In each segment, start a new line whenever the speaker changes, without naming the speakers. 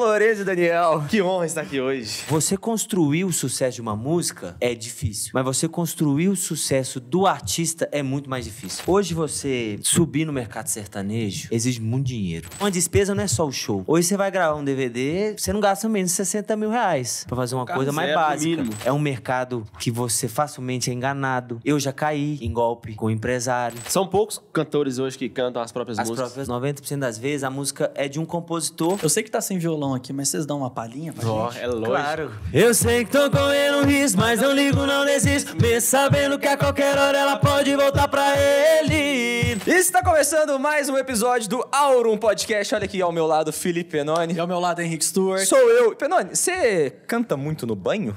Lourenço e Daniel. Que honra estar aqui
hoje. Você construir o sucesso de uma música é difícil, mas você construir o sucesso do artista é muito mais difícil. Hoje você subir no mercado sertanejo exige muito dinheiro. Uma despesa não é só o show. Hoje você vai gravar um DVD, você não gasta menos de 60 mil reais pra fazer uma coisa mais básica. Mínimo. É um mercado que você facilmente é enganado. Eu já caí em golpe com o empresário. São poucos cantores hoje que cantam as próprias as músicas. As próprias. 90% das vezes a música é de um compositor. Eu sei que tá sem violão violão aqui, mas vocês dão uma palhinha pra oh, gente? é lógico. Claro. Eu sei que tô correndo risco, mas não ligo,
não desisto. me sabendo que a qualquer hora ela pode voltar pra ele.
Está começando mais um episódio do Aurum Podcast. Olha aqui ao meu lado, Felipe Penoni. E ao meu lado, Henrique Stewart. Sou eu. Penoni, você canta muito no banho?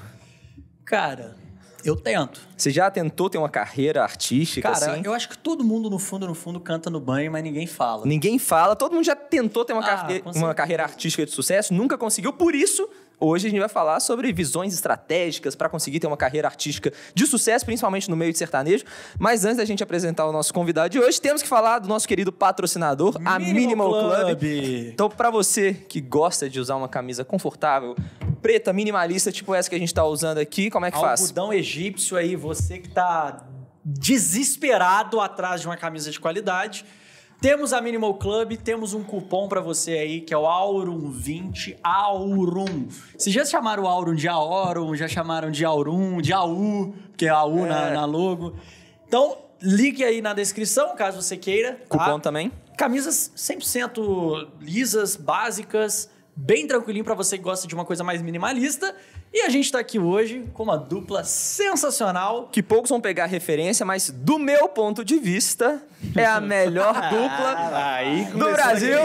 Cara, eu tento. Você já tentou ter uma carreira artística? Cara, assim?
eu acho que todo mundo, no fundo, no fundo, canta no banho, mas ninguém fala.
Ninguém fala. Todo mundo já tentou ter uma, ah, carre... uma carreira artística de sucesso, nunca conseguiu. Por isso, Hoje a gente vai falar sobre visões estratégicas para conseguir ter uma carreira artística de sucesso, principalmente no meio de sertanejo. Mas antes da gente apresentar o nosso convidado de hoje, temos que falar do nosso querido patrocinador, Minimal a Minimal Club. Club. Então, para você que gosta de usar uma camisa confortável, preta, minimalista, tipo essa que a gente está usando aqui, como é que Algodão faz? Algodão
egípcio aí, você que está desesperado atrás de uma camisa de qualidade temos a Minimal Club, temos um cupom para você aí que é o Aurum20, Aurum. Vocês já chamaram o Aurum de Aurum, já chamaram de Aurum, de AU, porque é AU é. Na, na, logo. Então, ligue aí na descrição, caso você queira. Tá? Cupom tá? também. Camisas 100% lisas, básicas, bem tranquilinho para você que gosta de uma coisa mais minimalista. E a gente está aqui hoje com uma dupla sensacional. Que poucos vão pegar referência, mas do meu ponto de vista, é a
melhor
ah, dupla ah, do Brasil.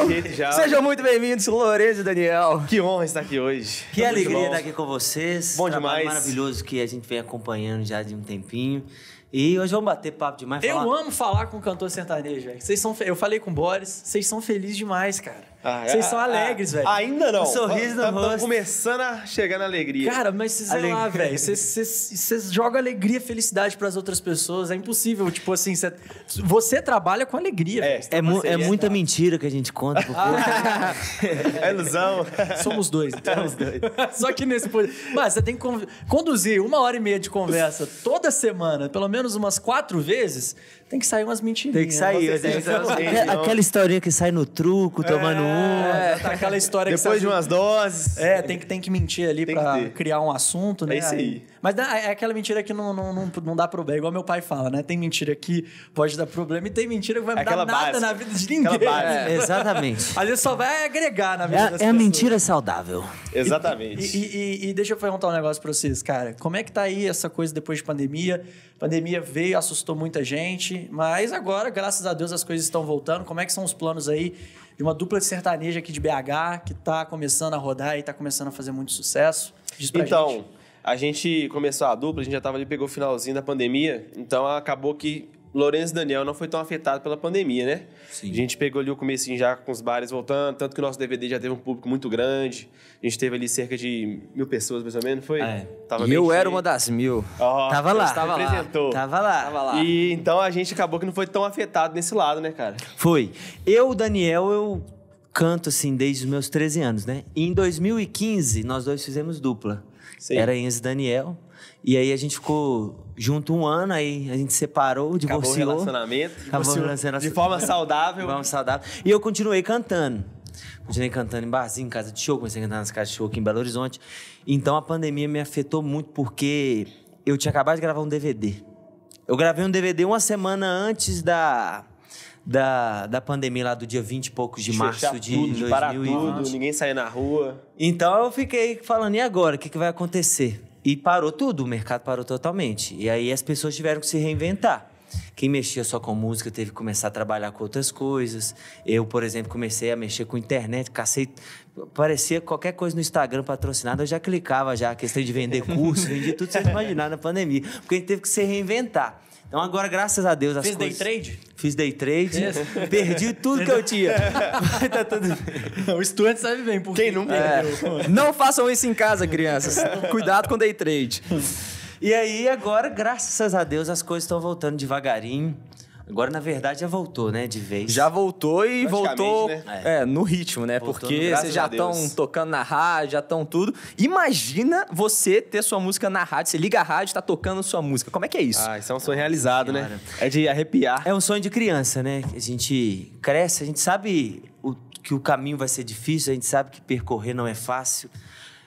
Sejam
muito bem-vindos, Lourenço e Daniel.
Que honra estar aqui hoje. Que Tamo alegria estar aqui com vocês. Bom Trabalho demais. maravilhoso que a gente vem acompanhando já de um tempinho. E hoje vamos bater papo demais. Eu falar...
amo falar com o cantor sertanejo, são, Eu falei com o Boris, vocês são felizes demais, cara.
Ah, vocês é, são é, é. alegres, velho. Ainda não. Um
sorriso no tá, tá rosto. começando a chegar na alegria. Cara, mas vocês, sei lá, velho. Vocês jogam alegria, felicidade para as outras pessoas. É impossível. Tipo assim, cê, você trabalha com alegria.
É, é, mu é muita tá. mentira que a gente conta. é ilusão. Somos dois. Então. Somos dois.
Só que nesse... Mas você tem que conduzir uma hora e meia de conversa toda semana, pelo menos umas quatro vezes tem que sair umas mentirinhas. Tem que sair. Tem que sair aquela
historinha que sai no truco, é, tomando é, um.
É, tá aquela história que que Depois de umas doses. É, tem que, tem que mentir ali para criar um assunto, é né? É isso aí. Mas é aquela mentira que não, não, não, não dá problema, igual meu pai fala, né? Tem mentira que pode dar problema e tem mentira que vai me dar nada básica. na vida de ninguém. É, exatamente.
ali só vai agregar na é vida é, das É pessoas. a mentira saudável.
Exatamente. E, e, e, deixa eu perguntar um negócio pra vocês, cara. Como é que tá aí essa coisa depois de pandemia? A pandemia veio, assustou muita gente, mas agora, graças a Deus, as coisas estão voltando. Como é que são os planos aí de uma dupla de sertaneja aqui de BH que tá começando a rodar e tá começando a fazer muito sucesso? Diz pra então,
gente. A gente começou a dupla, a gente já estava ali, pegou o finalzinho da pandemia, então acabou que Lourenço e Daniel não foi tão afetado pela pandemia, né? Sim. A gente pegou ali o começo já com os bares voltando, tanto que o nosso DVD já teve um público muito grande. A gente teve ali cerca de mil pessoas, mais ou menos, foi? É. Tava e eu cheio. era uma das mil. Oh, tava lá. Tava representou. lá. Tava lá. Tava lá. E então a gente acabou que não foi tão afetado nesse lado, né, cara?
Foi. Eu, Daniel, eu canto assim desde os meus 13 anos, né? E em 2015, nós dois fizemos dupla. Sim. era Enzo e Daniel. E aí a gente ficou junto um ano, aí a gente separou, divorciou. Acabou o relacionamento.
Acabou o relacionamento. De forma saudável. De
forma saudável. E eu continuei cantando. Continuei cantando em barzinho, em casa de show, comecei a cantar nas casas de show aqui em Belo Horizonte. Então a pandemia me afetou muito porque eu tinha acabado de gravar um DVD. Eu gravei um DVD uma semana antes da da, da pandemia lá do dia 20 e poucos de março de tudo, 2020. Parar tudo, ninguém sair na rua. Então eu fiquei falando, e agora? O que, que vai acontecer? E parou tudo, o mercado parou totalmente. E aí as pessoas tiveram que se reinventar. Quem mexia só com música teve que começar a trabalhar com outras coisas. Eu, por exemplo, comecei a mexer com internet, cacei. Parecia qualquer coisa no Instagram patrocinada, eu já clicava já. A questão de vender curso, vendi tudo sem imaginar na pandemia. Porque a gente teve que se reinventar. Então agora, graças a Deus, as Fiz coisas... day trade? Fiz day trade. Yes. Perdi tudo que eu tinha.
Mas tá tudo bem. O estudante sabe bem por Quem não é.
perdeu. É. Não façam isso em casa, crianças. Cuidado com day trade. E aí, agora, graças a Deus, as coisas estão voltando devagarinho. Agora, na verdade, já voltou, né? De vez. Já voltou e voltou né? é, no ritmo, né? Voltou Porque vocês já estão
tocando na rádio, já estão tudo. Imagina você ter sua música na rádio. Você liga a rádio, tá tocando
sua música. Como é que é isso? Ah,
isso é um sonho realizado, né?
É de arrepiar. É um sonho de criança, né? A gente cresce, a gente sabe o, que o caminho vai ser difícil, a gente sabe que percorrer não é fácil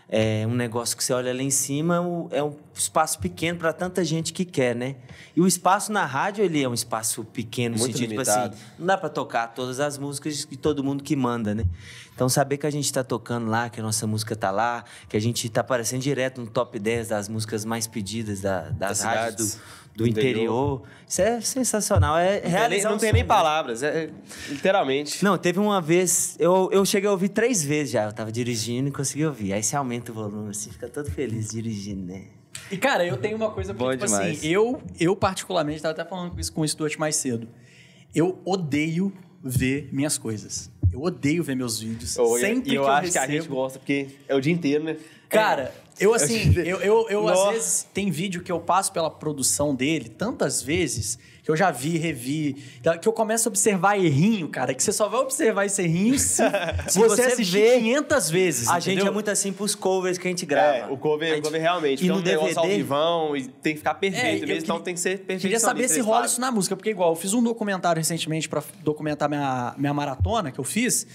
é um negócio que você olha lá em cima, é um é espaço pequeno para tanta gente que quer, né? E o espaço na rádio, ele é um espaço pequeno, Muito no sentido, limitado. tipo assim, não dá para tocar todas as músicas de todo mundo que manda, né? Então, saber que a gente está tocando lá, que a nossa música está lá, que a gente está aparecendo direto no top 10 das músicas mais pedidas da, das, das rádios do interior. interior. Isso é sensacional. É não realizar. não tem nem palavras, é, literalmente. Não, teve uma vez. Eu, eu cheguei a ouvir três vezes já. Eu tava dirigindo e consegui ouvir. Aí você aumenta o volume, você fica todo feliz dirigindo, né?
E, cara, eu tenho uma coisa pra Bom tipo assim, eu, eu particularmente, tava até falando isso com o Stuart mais cedo. Eu odeio ver minhas coisas. Eu odeio ver meus vídeos. Oh, sempre eu, eu que eu acho recebo... que a gente gosta, porque é o dia inteiro, né? Cara, eu, assim, eu, eu, eu às vezes, tem vídeo que eu passo pela produção dele tantas vezes que eu já vi, revi, que eu começo a observar errinho, cara, que você só vai observar esse errinho se, se você, você assistir vê 500 vezes. A entendeu? gente é
muito assim pros covers que a gente grava. É, o cover, gente, o cover realmente. E então, no DVD... ao vivão, e tem que ficar é, perfeito é, mesmo, então tem que ser perfeito. Queria saber se rola isso
na música, porque igual, eu fiz um documentário recentemente para documentar minha, minha maratona que eu fiz,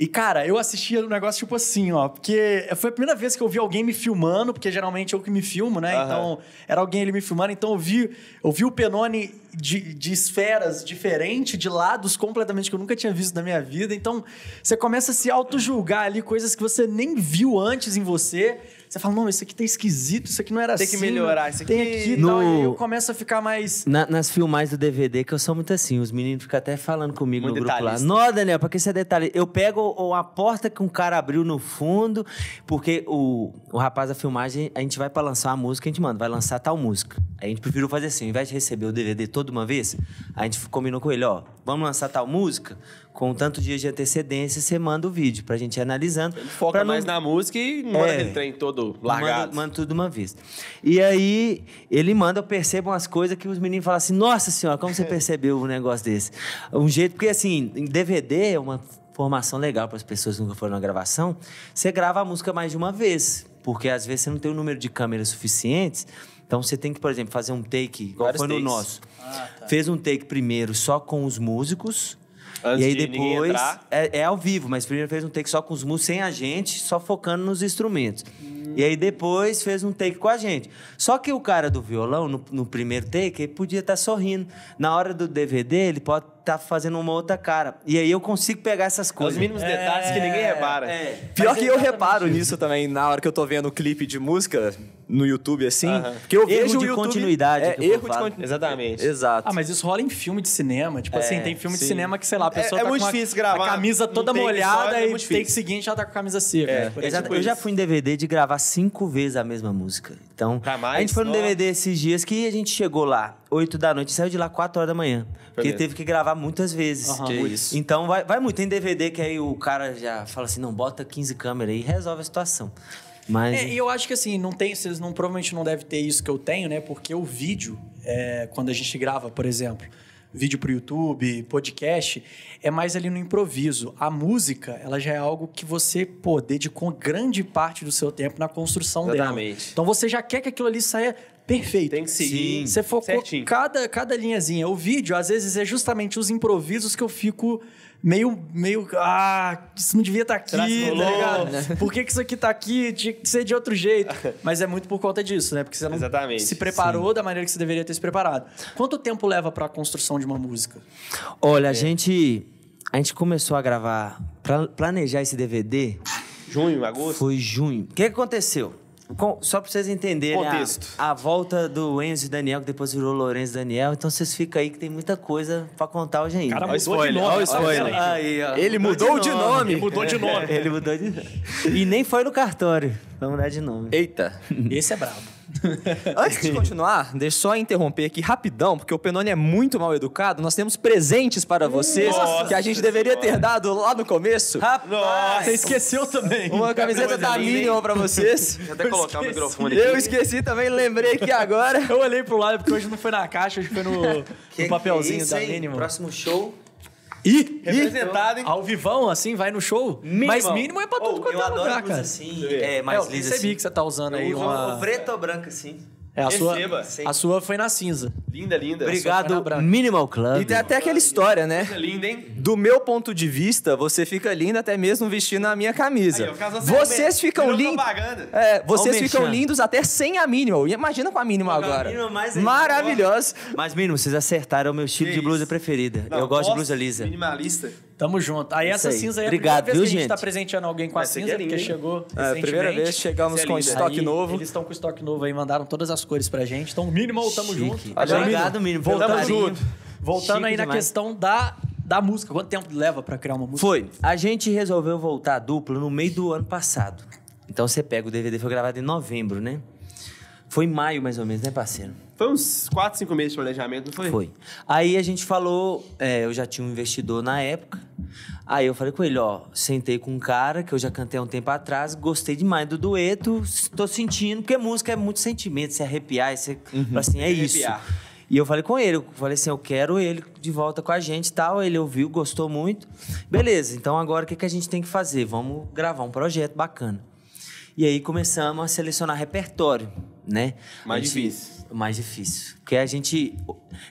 e, cara, eu assistia um negócio tipo assim, ó. Porque foi a primeira vez que eu vi alguém me filmando, porque geralmente eu que me filmo, né? Uhum. Então, era alguém ele me filmando. Então, eu vi, eu vi o Penone de, de esferas diferentes, de lados completamente que eu nunca tinha visto na minha vida. Então, você começa a se auto-julgar ali, coisas que você nem viu antes em você. Você fala, não, isso aqui tá esquisito, isso aqui não era assim. Tem que assim, melhorar, isso aqui... Tem aqui no... aí eu começo a ficar mais...
Na, nas filmagens do DVD, que eu sou muito assim, os meninos ficam até falando comigo muito no grupo lá. Não, Daniel, porque esse é detalhe. Eu pego ou a porta que um cara abriu no fundo, porque o, o rapaz da filmagem, a gente vai pra lançar a música, a gente manda, vai lançar tal música. A gente preferiu fazer assim, ao invés de receber o DVD toda uma vez, a gente combinou com ele, ó, vamos lançar tal música? com tanto dias de antecedência, você manda o vídeo pra gente ir analisando. Ele foca não... mais na música e não é, aquele trem
todo largado. Manda,
manda tudo de uma vez. E aí, ele manda, eu percebo umas coisas que os meninos falam assim, nossa senhora, como você percebeu um negócio desse? Um jeito, porque assim, em DVD é uma formação legal para as pessoas que nunca foram na gravação, você grava a música mais de uma vez, porque às vezes você não tem o número de câmeras suficientes então você tem que, por exemplo, fazer um take, igual Vários foi takes. no nosso. Ah, tá. Fez um take primeiro só com os músicos, Antes e aí de depois é, é, ao vivo, mas primeiro fez um take só com os músicos, sem a gente, só focando nos instrumentos. Hum. E aí depois fez um take com a gente. Só que o cara do violão, no, no primeiro take, ele podia estar tá sorrindo. Na hora do DVD, ele pode estar tá fazendo uma outra cara. E aí eu consigo pegar essas coisas. Os mínimos detalhes é, que ninguém repara. É, Pior que eu reparo
nisso também, na hora que eu tô vendo o clipe de música, no YouTube, assim. Uhum. Porque eu vejo erro de YouTube, continuidade. É, erro de continuidade.
Exatamente. Exato. Ah, mas isso rola em filme de cinema. Tipo assim, é, assim, tem filme sim. de cinema que, sei lá, a é, pessoa é, tá muito com difícil a, gravar, a camisa toda molhada é e é muito take seguinte já tá com a camisa seca. É. Exato. Tipo eu isso. já
fui em DVD de gravar cinco vezes a mesma música. Então, mais? a gente foi no DVD esses dias que a gente chegou lá 8 da noite, saiu de lá 4 horas da manhã. Porque teve que gravar muitas vezes. Uhum. Que isso. Então vai, vai muito. Tem DVD que aí o cara já fala assim: não, bota 15 câmeras e resolve a situação. Mas... É, e eu acho que assim, não tem, vocês não, provavelmente não deve ter isso que eu tenho, né? Porque o
vídeo, é, quando a gente grava, por exemplo, vídeo para o YouTube, podcast, é mais ali no improviso. A música, ela já é algo que você, pô, dedicou grande parte do seu tempo na construção Exatamente. dela. Então você já quer que aquilo ali saia perfeito. Tem que seguir. Sim. Você focou cada, cada linhazinha. O vídeo, às vezes, é justamente os improvisos que eu fico meio, meio, ah, isso não devia estar tá aqui, tá ligado? Né? Por que, que isso aqui tá aqui? Tinha que ser de outro jeito. Mas é muito por conta disso, né? Porque você não Exatamente, se preparou sim. da maneira que você deveria ter se preparado. Quanto tempo leva para a construção de uma música?
Olha, é. a gente a gente começou a gravar, pra planejar esse DVD. Junho, agosto? Foi junho. O que, que aconteceu? Com, só pra vocês entenderem a, a, volta do Enzo e Daniel, que depois virou Lourenço e Daniel. Então vocês ficam aí que tem muita coisa pra contar hoje ainda. Cara, mudou spoiler, de nome. spoiler. Ele mudou, de, nome. Ele mudou de nome. Ele mudou de E nem foi no cartório. Vamos mudar de nome. Eita. Esse é brabo.
Antes de continuar, deixa só interromper aqui rapidão, porque o Penone é muito mal educado. Nós temos presentes para hum, vocês Nossa que a gente deveria ter dado lá no começo. Rapaz! Nossa. Você esqueceu
também. Uma tá camiseta da Minion para vocês. Vou até colocar esqueci. o microfone aqui. Eu
esqueci também, lembrei aqui agora. Eu olhei pro lado, porque hoje não foi na caixa, hoje foi no, que no papelzinho que é isso, da Minion. Próximo show e, representado, hein? Ao vivão, assim, vai no show. Mínimo. Mas mínimo
é pra tudo oh, quanto é lugar, cara.
Assim, é, é, mais é, eu lisa, percebi assim. que você tá usando eu aí uma... preto
ou branco, assim. É, a sua, a sua
foi na cinza.
Linda, linda. Obrigado,
Minimal Club. E tem até aquela história, né? linda, hein? Do meu ponto de vista, você fica linda até mesmo vestindo a minha camisa. Aí, ó, vocês ficam lindos. É, vocês ficam lindos até sem a Minimal. Imagina com a Minimal agora. Maravilhosa.
Maravilhoso. Mas, Minimal, vocês acertaram o meu estilo que de blusa isso? preferida. Não, eu gosto de blusa lisa.
Minimalista. Tamo junto. Aí Isso essa aí. cinza aí é Obrigado, a primeira viu, vez que a gente tá presenteando alguém com Vai a cinza, porque chegou É, primeira vez chegamos com estoque aí, novo. Eles estão com estoque novo aí, mandaram todas as cores pra gente. Então, mínimo, tamo Chique. junto. Obrigado, mínimo. Voltamos junto. Voltando Chique aí demais. na questão
da da música. Quanto tempo leva para criar uma música? Foi. A gente resolveu voltar duplo no meio do ano passado. Então você pega o DVD foi gravado em novembro, né? Foi em maio, mais ou menos, né, parceiro? Foi uns 4, 5 meses de planejamento, não foi? Foi. Aí a gente falou, é, eu já tinha um investidor na época. Aí eu falei com ele, ó, sentei com um cara que eu já cantei há um tempo atrás, gostei demais do dueto, tô sentindo, porque música é muito sentimento, se arrepiar, uhum. assim, é arrepiar. isso. E eu falei com ele, eu falei assim, eu quero ele de volta com a gente e tal. Ele ouviu, gostou muito. Beleza, então agora o que, que a gente tem que fazer? Vamos gravar um projeto bacana. E aí começamos a selecionar repertório né? Mais gente, difícil. Mais difícil. Porque a gente.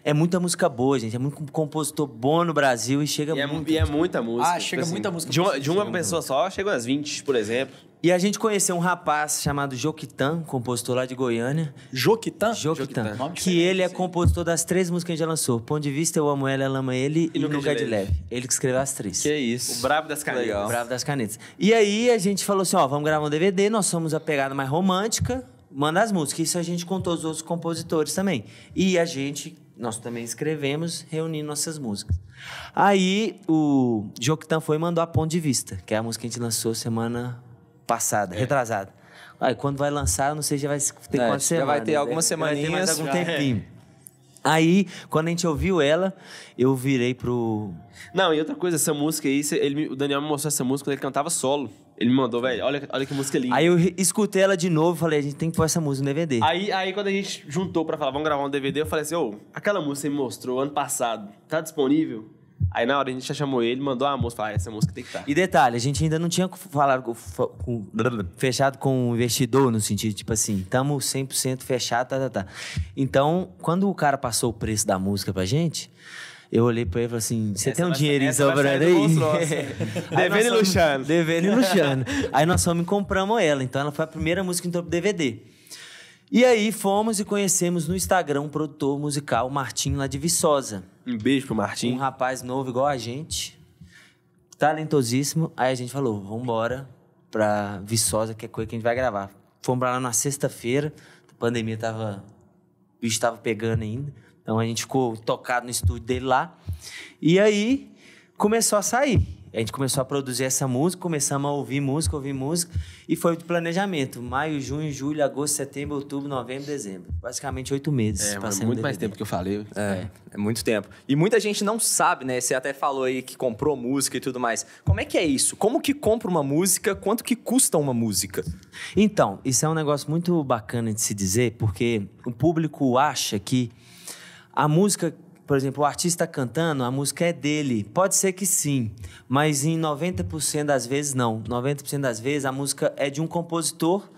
É muita música boa, gente. É muito compositor bom no Brasil e chega e é, muito. E é muita música. Ah, chega tipo assim, muita música. De uma, de uma pessoa só, chega umas 20, por exemplo. E a gente conheceu um rapaz chamado Joquitan, compositor lá de Goiânia. Joquitan? Joquitan. Que ele é compositor das três músicas que a gente já lançou. Ponto de Vista, Eu Amo Ela, Ela Ama Ele e, e Nunca de Leve. Ele que escreveu as três. Que isso. O brabo das canetas. O brabo das canetas. E aí a gente falou assim, ó, vamos gravar um DVD, nós somos a pegada mais romântica manda as músicas. Isso a gente contou os outros compositores também. E a gente, nós também escrevemos, reunindo nossas músicas. Aí o Joquitan foi e mandou a Ponto de Vista, que é a música que a gente lançou semana passada, é. retrasada. Aí quando vai lançar, não sei, já vai ter é, quantas semanas. Já vai ter né? algumas semaninhas. Já Vai ter mais algum é. tempinho. Aí, quando a gente ouviu ela, eu virei pro. Não, e
outra coisa, essa música aí, ele, o Daniel me mostrou essa música quando ele cantava solo. Ele me mandou, velho, olha, olha que música linda. Aí
eu escutei ela de novo e falei, a gente tem que pôr essa música no DVD. Aí,
aí quando a gente juntou pra falar, vamos gravar um DVD, eu falei assim, ô, aquela música que você me mostrou ano passado, tá disponível? Aí na hora a gente já chamou ele, mandou a música, falou, ah, essa música tem que estar. Tá.
E detalhe, a gente ainda não tinha falado com, com, fechado com o investidor, no sentido, tipo assim, tamo 100% fechado, tá, tá, tá. Então, quando o cara passou o preço da música pra gente, eu olhei pra ele e falei assim: você tem um dinheirinho sobrando aí? Devendo e Luciano. Devendo e Luciano. Aí nós fomos e compramos ela. Então ela foi a primeira música que entrou pro DVD. E aí fomos e conhecemos no Instagram um produtor musical, o Martim, lá de Viçosa. Um beijo pro Martim. Um rapaz novo igual a gente, talentosíssimo. Aí a gente falou: vamos embora pra Viçosa, que é coisa que a gente vai gravar. Fomos pra lá na sexta-feira, a pandemia tava. O bicho tava pegando ainda. Então a gente ficou tocado no estúdio dele lá. E aí começou a sair. A gente começou a produzir essa música, começamos a ouvir música, ouvir música, e foi o planejamento. Maio, junho, julho, agosto, setembro, outubro, novembro, dezembro. Basicamente oito meses. É, mas muito mais tempo
que eu falei. É, é, é muito tempo.
E muita gente não sabe, né? Você até falou aí que
comprou música e tudo mais. Como é que é isso? Como que compra uma música? Quanto que custa uma música?
Então, isso é um negócio muito bacana de se dizer, porque o público acha que a música, por exemplo, o artista cantando, a música é dele. Pode ser que sim, mas em 90% das vezes não. 90% das vezes a música é de um compositor.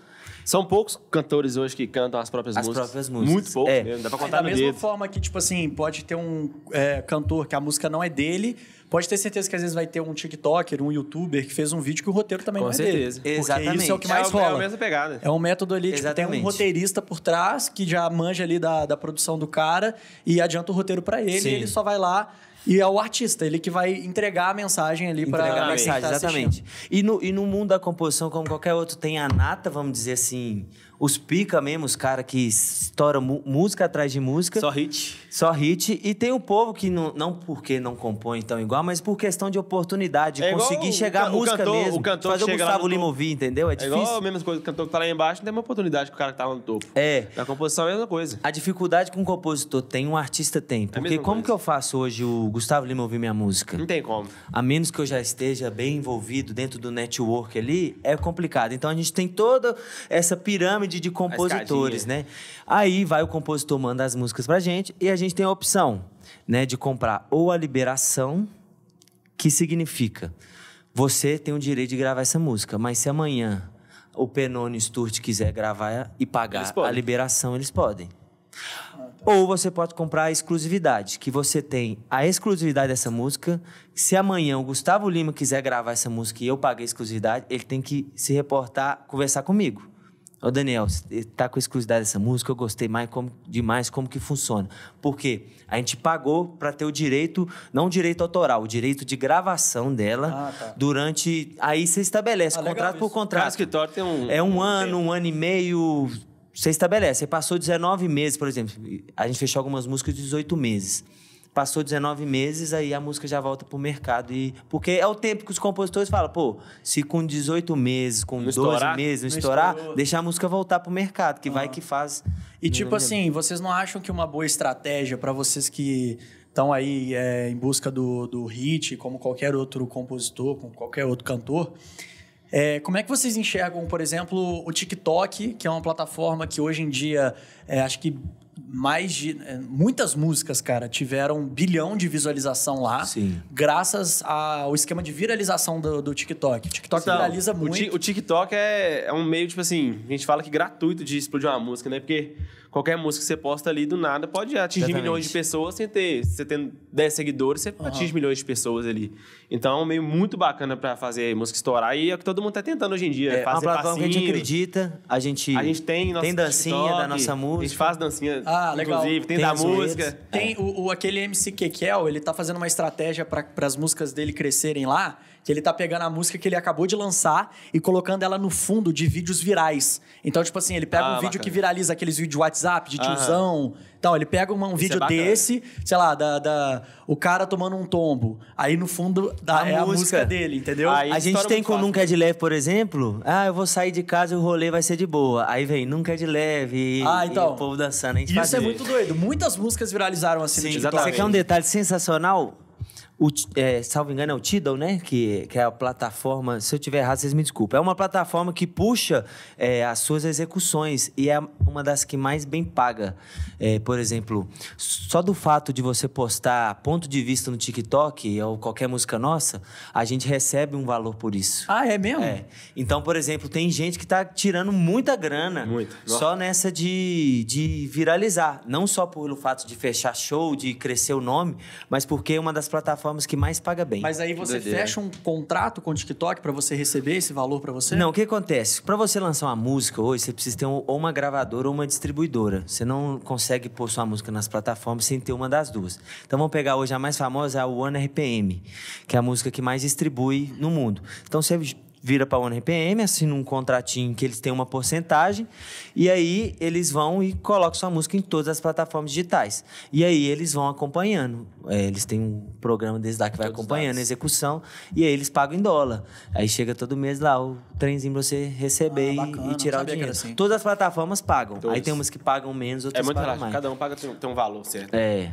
São poucos cantores hoje que cantam as próprias as músicas. As próprias músicas. Muito poucos é. mesmo, dá pra é contar
é, Da mesma dedo. forma que, tipo assim, pode ter um é, cantor que a música não é dele, Pode ter certeza que às vezes vai ter um TikToker, um youtuber que fez um vídeo que o roteiro também Com não é certeza. dele. Exatamente. isso é o que mais é, rola. É a mesma pegada. É um método ali, tipo, tem um roteirista por trás que já manja ali da, da produção do cara e adianta o roteiro para ele Sim. e ele só vai lá e é o artista, ele que vai entregar
a mensagem ali para Entregar a tá mensagem, tá exatamente. E no, e no mundo da composição, como qualquer outro, tem a nata, vamos dizer assim, os pica mesmo, os caras que estouram música atrás de música. Só hit. Só hit. E tem o povo que, não, não porque não compõe tão igual, mas por questão de oportunidade, é conseguir chegar à música cantor, mesmo. O cantor fazer o Gustavo Lima ouvir, entendeu? É, é difícil. igual a mesma coisa, o cantor que tá lá embaixo não tem uma oportunidade que o cara que tá lá no topo. É. Na composição é a mesma coisa. A dificuldade que um compositor tem, um artista tem. É porque é como coisa. que eu faço hoje o Gustavo Lima ouvir minha música? Não tem como. A menos que eu já esteja bem envolvido dentro do network ali, é complicado. Então a gente tem toda essa pirâmide de compositores, né? Aí vai o compositor manda as músicas pra gente e a gente tem a opção, né, de comprar ou a liberação, que significa você tem o direito de gravar essa música, mas se amanhã o Penone Sturt quiser gravar e pagar a liberação, eles podem. Ou você pode comprar a exclusividade, que você tem a exclusividade dessa música. Se amanhã o Gustavo Lima quiser gravar essa música e eu paguei a exclusividade, ele tem que se reportar, conversar comigo. Ô Daniel, tá com exclusividade dessa música, eu gostei mais como, demais como que funciona. Porque a gente pagou para ter o direito, não o direito autoral, o direito de gravação dela ah, tá. durante. Aí você estabelece, ah, contrato por contrato. Cada escritório tem um. É um, um ano, tempo. um ano e meio. Você estabelece. Você passou 19 meses, por exemplo. A gente fechou algumas músicas 18 meses. Passou 19 meses, aí a música já volta pro mercado. E, porque é o tempo que os compositores falam, pô, se com 18 meses, com não 12 estourar, meses não, estourar, estourou. deixa a música voltar pro mercado, que uhum. vai que faz. E tipo assim,
vocês não acham que uma boa estratégia para vocês que estão aí é, em busca do, do hit, como qualquer outro compositor, como qualquer outro cantor, é, como é que vocês enxergam, por exemplo, o TikTok, que é uma plataforma que hoje em dia é, acho que mais de. Eh, muitas músicas, cara, tiveram um bilhão de visualização lá. Sim. Graças ao esquema de viralização do, do TikTok. O TikTok então, viraliza muito.
O, o TikTok é, é um meio, tipo assim, a gente fala que gratuito de explodir uma música, né? Porque qualquer música que você posta ali, do nada, pode atingir Exatamente. milhões de pessoas sem ter. Você tendo 10 seguidores, você uhum. atinge milhões de pessoas ali. Então é um meio muito bacana para fazer música estourar e é o que todo mundo tá tentando hoje em dia. É, fazer uma plataforma que a gente
acredita, a gente. A gente tem, tem dancinha TikTok, da nossa música. A gente faz dancinha, ah, inclusive, tem, tem da música.
Tem é. o, o, aquele MC Kekel, ele tá fazendo uma estratégia para as músicas dele crescerem lá que ele tá pegando a música que ele acabou de lançar e colocando ela no fundo de vídeos virais. Então, tipo assim, ele pega ah, um bacana. vídeo que viraliza aqueles vídeos de WhatsApp, de tiozão. Então, ele pega um, um é vídeo é desse, sei lá, da, da, o cara tomando um tombo. Aí no fundo da, a é música. a música dele, entendeu? Aí, a gente tem com fácil.
Nunca é de Leve, por exemplo. Ah, eu vou sair de casa e o rolê vai ser de boa. Aí vem Nunca é de Leve ah, então, o povo dançando. A gente isso fazia. é muito
doido. Muitas músicas viralizaram assim Sim, no TikTok. Você quer um detalhe
sensacional? o, é, salvo engano, é o Tidal, né? Que, que é a plataforma. Se eu tiver errado, vocês me desculpem. É uma plataforma que puxa é, as suas execuções e é uma das que mais bem paga. É, por exemplo, só do fato de você postar ponto de vista no TikTok ou qualquer música nossa, a gente recebe um valor por isso. Ah, é mesmo? É. Então, por exemplo, tem gente que está tirando muita grana Muito. só nessa de, de viralizar. Não só pelo fato de fechar show, de crescer o nome, mas porque é uma das plataformas plataformas que mais paga bem. Mas aí você Doideira. fecha um contrato com o TikTok para você receber esse valor para você? Não, o que acontece? Para você lançar uma música hoje, você precisa ter ou uma gravadora ou uma distribuidora. Você não consegue pôr sua música nas plataformas sem ter uma das duas. Então vamos pegar hoje a mais famosa, a One RPM, que é a música que mais distribui no mundo. Então você vira para a OneRPM, assina um contratinho que eles têm uma porcentagem, e aí eles vão e colocam sua música em todas as plataformas digitais. E aí eles vão acompanhando. É, eles têm um programa desde lá que vai Todos acompanhando a execução, e aí eles pagam em dólar. Aí chega todo mês lá o trenzinho para você receber ah, e, tirar o dinheiro. Assim. Todas as plataformas pagam. Todos. Aí tem umas que pagam menos, outras é muito pagam mais. Cada um paga tem um valor certo. É.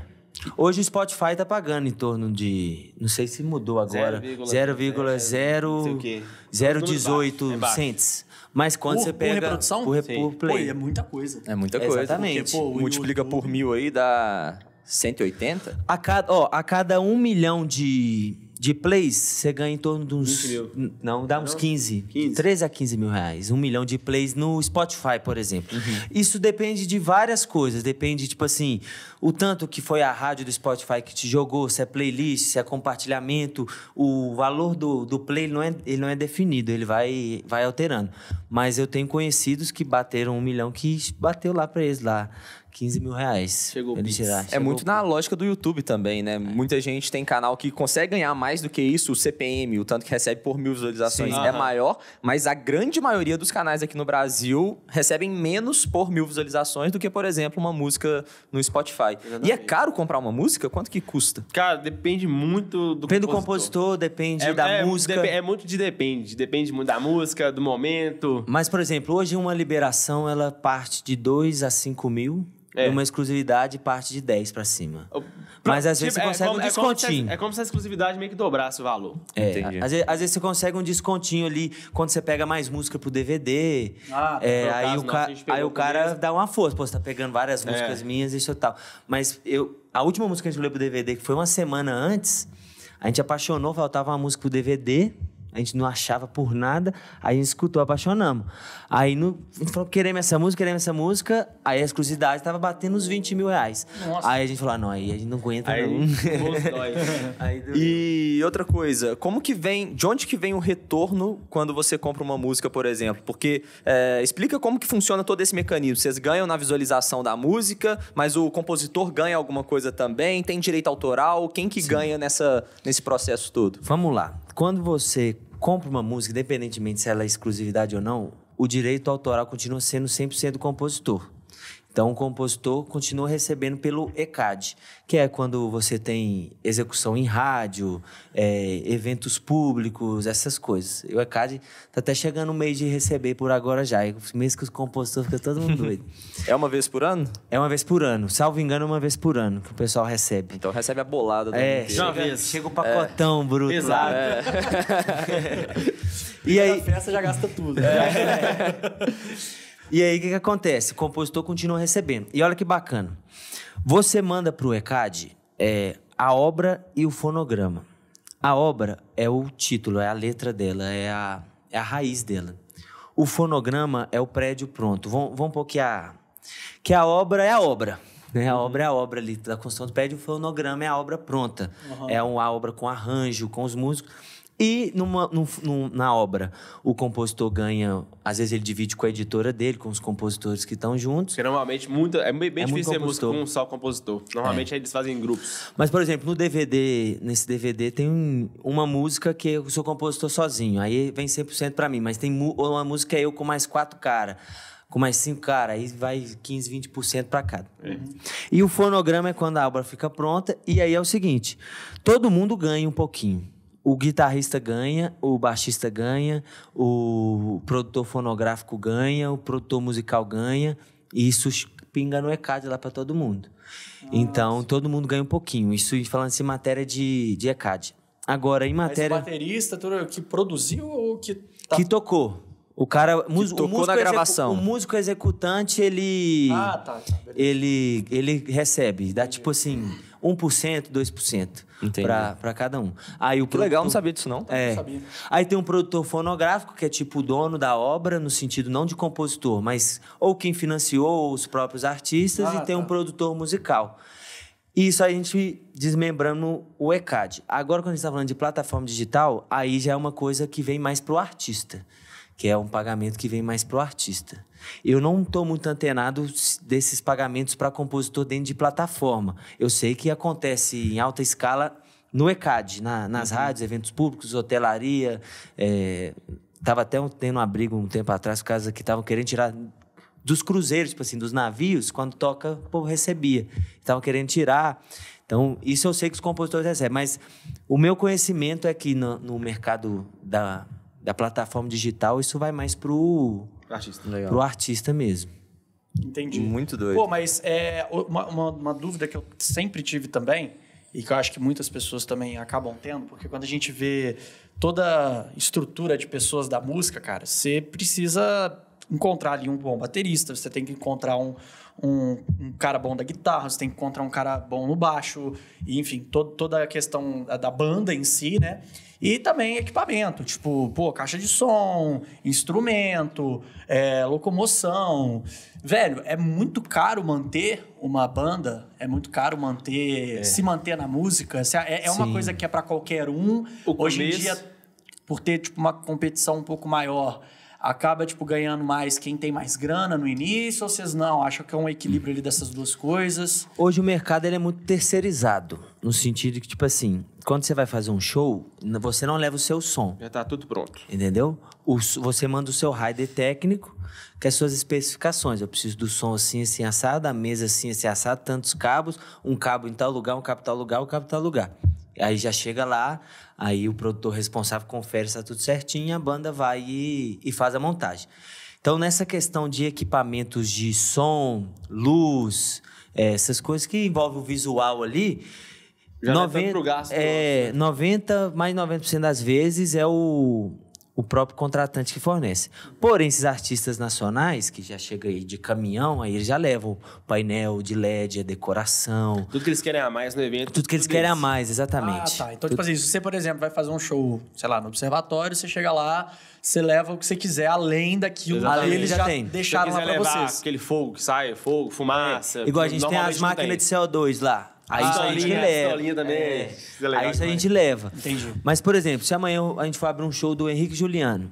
Hoje o Spotify tá pagando em torno de. Não sei se mudou agora. 0,018 tá é cents. Mas quando
por,
você pega. Por reprodução? Por, por play. Pô, é
muita coisa. É muita
coisa. Exatamente. Porque, pô, Multiplica YouTube... por mil aí, dá 180?
A cada, ó, a cada um milhão de de plays, você ganha em torno de uns. mil. Não, dá uns 15, 15. 13 a 15 mil reais. Um milhão de plays no Spotify, por exemplo. Uhum. Isso depende de várias coisas. Depende, tipo assim, o tanto que foi a rádio do Spotify que te jogou, se é playlist, se é compartilhamento. O valor do, do play não é, ele não é definido, ele vai, vai alterando. Mas eu tenho conhecidos que bateram um milhão que bateu lá pra eles lá. 15 mil reais. Chegou
eles tiraram, É muito na lógica do YouTube também, né? É. Muita gente tem canal que consegue ganhar mais do que isso, o CPM, o tanto que recebe por mil visualizações Sim, é maior, mas a grande maioria dos canais aqui no Brasil recebem menos por mil visualizações do que, por exemplo, uma música no Spotify. Exatamente. E é caro comprar uma música? Quanto que custa? Cara, depende muito do Depende compositor. do compositor,
depende é, da é, música. é
muito de depende. Depende muito da música, do momento.
Mas, por exemplo, hoje uma liberação, ela parte de 2 a 5 mil é. E uma exclusividade parte de 10 para cima. O, Mas às tipo, vezes você é consegue é como, um descontinho. É como, se, é
como se a exclusividade meio que dobrasse o valor.
É, Entendi. Às vezes, às, vezes, você consegue um descontinho ali quando você pega mais música pro DVD.
Ah, tá, é, aí, caso, o ca... aí o cara
mesmo. dá uma força. Pô, você tá pegando várias é. músicas minhas e isso e tal. Mas eu, a última música que a gente leu pro DVD, que foi uma semana antes, a gente apaixonou, faltava uma música pro DVD. A gente não achava por nada, aí a gente escutou, apaixonamos. Aí no, a gente falou, queremos essa música, queremos essa música. Aí a exclusividade estava batendo nos 20 mil reais. Nossa. Aí a gente falou, ah, não, aí a gente não aguenta aí, não. aí, e outra coisa,
como que vem, de onde que vem o retorno quando você compra uma música, por exemplo? Porque é, explica como que funciona todo esse mecanismo. Vocês ganham na visualização da música, mas o compositor ganha alguma coisa também, tem direito autoral, quem que Sim. ganha nessa, nesse processo todo? Vamos
lá quando você compra uma música, independentemente se ela é exclusividade ou não, o direito autoral continua sendo 100% do compositor. Então, o compositor continua recebendo pelo ECAD, que é quando você tem execução em rádio, é, eventos públicos, essas coisas. E o ECAD está até chegando no mês de receber por agora já. E mês que os compositores ficam todo mundo doido. é uma vez por ano? É uma vez por ano. Salvo engano, é uma vez por ano que o pessoal recebe. Então recebe a bolada do é, chega, chega o pacotão é. bruto. Exato. É. é. e, aí. Na festa já gasta tudo. É. E aí, o que, que acontece? O compositor continua recebendo. E olha que bacana. Você manda para o ECAD é, a obra e o fonograma. A obra é o título, é a letra dela, é a, é a raiz dela. O fonograma é o prédio pronto. Vamos, vamos pôr que a, que a obra é a obra. Né? A uhum. obra é a obra ali, da construção do prédio, o fonograma é a obra pronta. Uhum. É uma obra com arranjo, com os músicos. E numa, num, num, na obra, o compositor ganha. Às vezes ele divide com a editora dele, com os compositores que estão juntos.
Porque normalmente muito, é bem, é difícil ser música com um só compositor. Normalmente é. eles fazem em grupos.
Mas, por exemplo, no DVD, nesse DVD tem uma música que eu sou compositor sozinho. Aí vem 100% para mim. Mas tem uma música é eu com mais quatro caras com mais cinco cara, aí vai 15, 20% para cada. É. E o fonograma é quando a obra fica pronta, e aí é o seguinte: todo mundo ganha um pouquinho o guitarrista ganha, o baixista ganha, o produtor fonográfico ganha, o produtor musical ganha, e isso pinga no ECAD lá para todo mundo. Nossa. Então, todo mundo ganha um pouquinho. Isso falando em assim, matéria de, de ECAD. Agora, em matéria. Mas o baterista é que produziu ou que. Tá... Que tocou. O cara. Que músico, tocou o na gravação. O músico executante, ele. Ah, tá. tá ele, ele recebe. Dá Entendi. tipo assim 1%, 2% para cada um. Aí o que produtor, legal, não sabia disso não. É. Sabia. Aí tem um produtor fonográfico que é tipo o dono da obra no sentido não de compositor, mas ou quem financiou os próprios artistas ah, e tem um tá. produtor musical. e Isso a gente desmembrando o ECAD. Agora quando a gente está falando de plataforma digital, aí já é uma coisa que vem mais pro artista, que é um pagamento que vem mais pro artista. Eu não estou muito antenado desses pagamentos para compositor dentro de plataforma. Eu sei que acontece em alta escala no ECAD, na, nas uhum. rádios, eventos públicos, hotelaria. Estava é, até um, tendo um abrigo um tempo atrás, por causa que estavam querendo tirar dos cruzeiros, tipo assim, dos navios, quando toca, o povo recebia. Estavam querendo tirar. Então, isso eu sei que os compositores recebem. Mas o meu conhecimento é que no, no mercado da, da plataforma digital, isso vai mais para o Artista. Legal. Pro artista mesmo.
Entendi. Muito doido. Pô, mas é, uma, uma, uma dúvida que eu sempre tive também, e que eu acho que muitas pessoas também acabam tendo, porque quando a gente vê toda estrutura de pessoas da música, cara, você precisa encontrar ali um bom baterista, você tem que encontrar um, um, um, cara bom da guitarra, você tem que encontrar um cara bom no baixo, e, enfim, toda a questão da banda em si, né? E também equipamento, tipo, pô, caixa de som, instrumento, é, locomoção. Velho, é muito caro manter uma banda, é muito caro manter, é. se manter na música. É, é uma coisa que é para qualquer um. O Hoje começo... em dia, por ter tipo, uma competição um pouco maior, acaba tipo ganhando mais
quem tem mais grana no início ou vocês não acham que é um equilíbrio ali dessas duas coisas? Hoje o mercado ele é muito terceirizado, no sentido que tipo assim, quando você vai fazer um show, você não leva o seu som. Já tá tudo pronto. Entendeu? O, você manda o seu rider técnico, que as é suas especificações. Eu preciso do som assim, assim, assado, a mesa assim, assim, assado, tantos cabos, um cabo em tal lugar, um cabo em tal lugar, um cabo em tal lugar. Aí já chega lá, Aí o produtor responsável confere se está tudo certinho, a banda vai e, e faz a montagem. Então, nessa questão de equipamentos de som, luz, é, essas coisas que envolvem o visual ali. Já 90, é, gasto. É, 90, né? mais 90% das vezes é o, o próprio contratante que fornece. Porém, esses artistas nacionais, que já chegam aí de caminhão, aí eles já levam painel de LED, a é decoração.
Tudo que eles querem a mais no evento. Tudo que eles querem a mais,
exatamente. Ah, tá. Então, tipo tudo... tipo assim,
se você, por exemplo, vai fazer um show, sei lá, no observatório, você chega lá, você leva o que você quiser além daquilo além, que eles já, já
tem. deixaram lá pra levar vocês. aquele fogo que sai, fogo, fumaça. É. Igual a gente tem as máquinas tem. de
CO2 lá. Aí ah, isso a gente leva.
também. É. é legal aí isso a gente leva. Entendi.
Mas, por exemplo, se amanhã a gente for abrir um show do Henrique Juliano,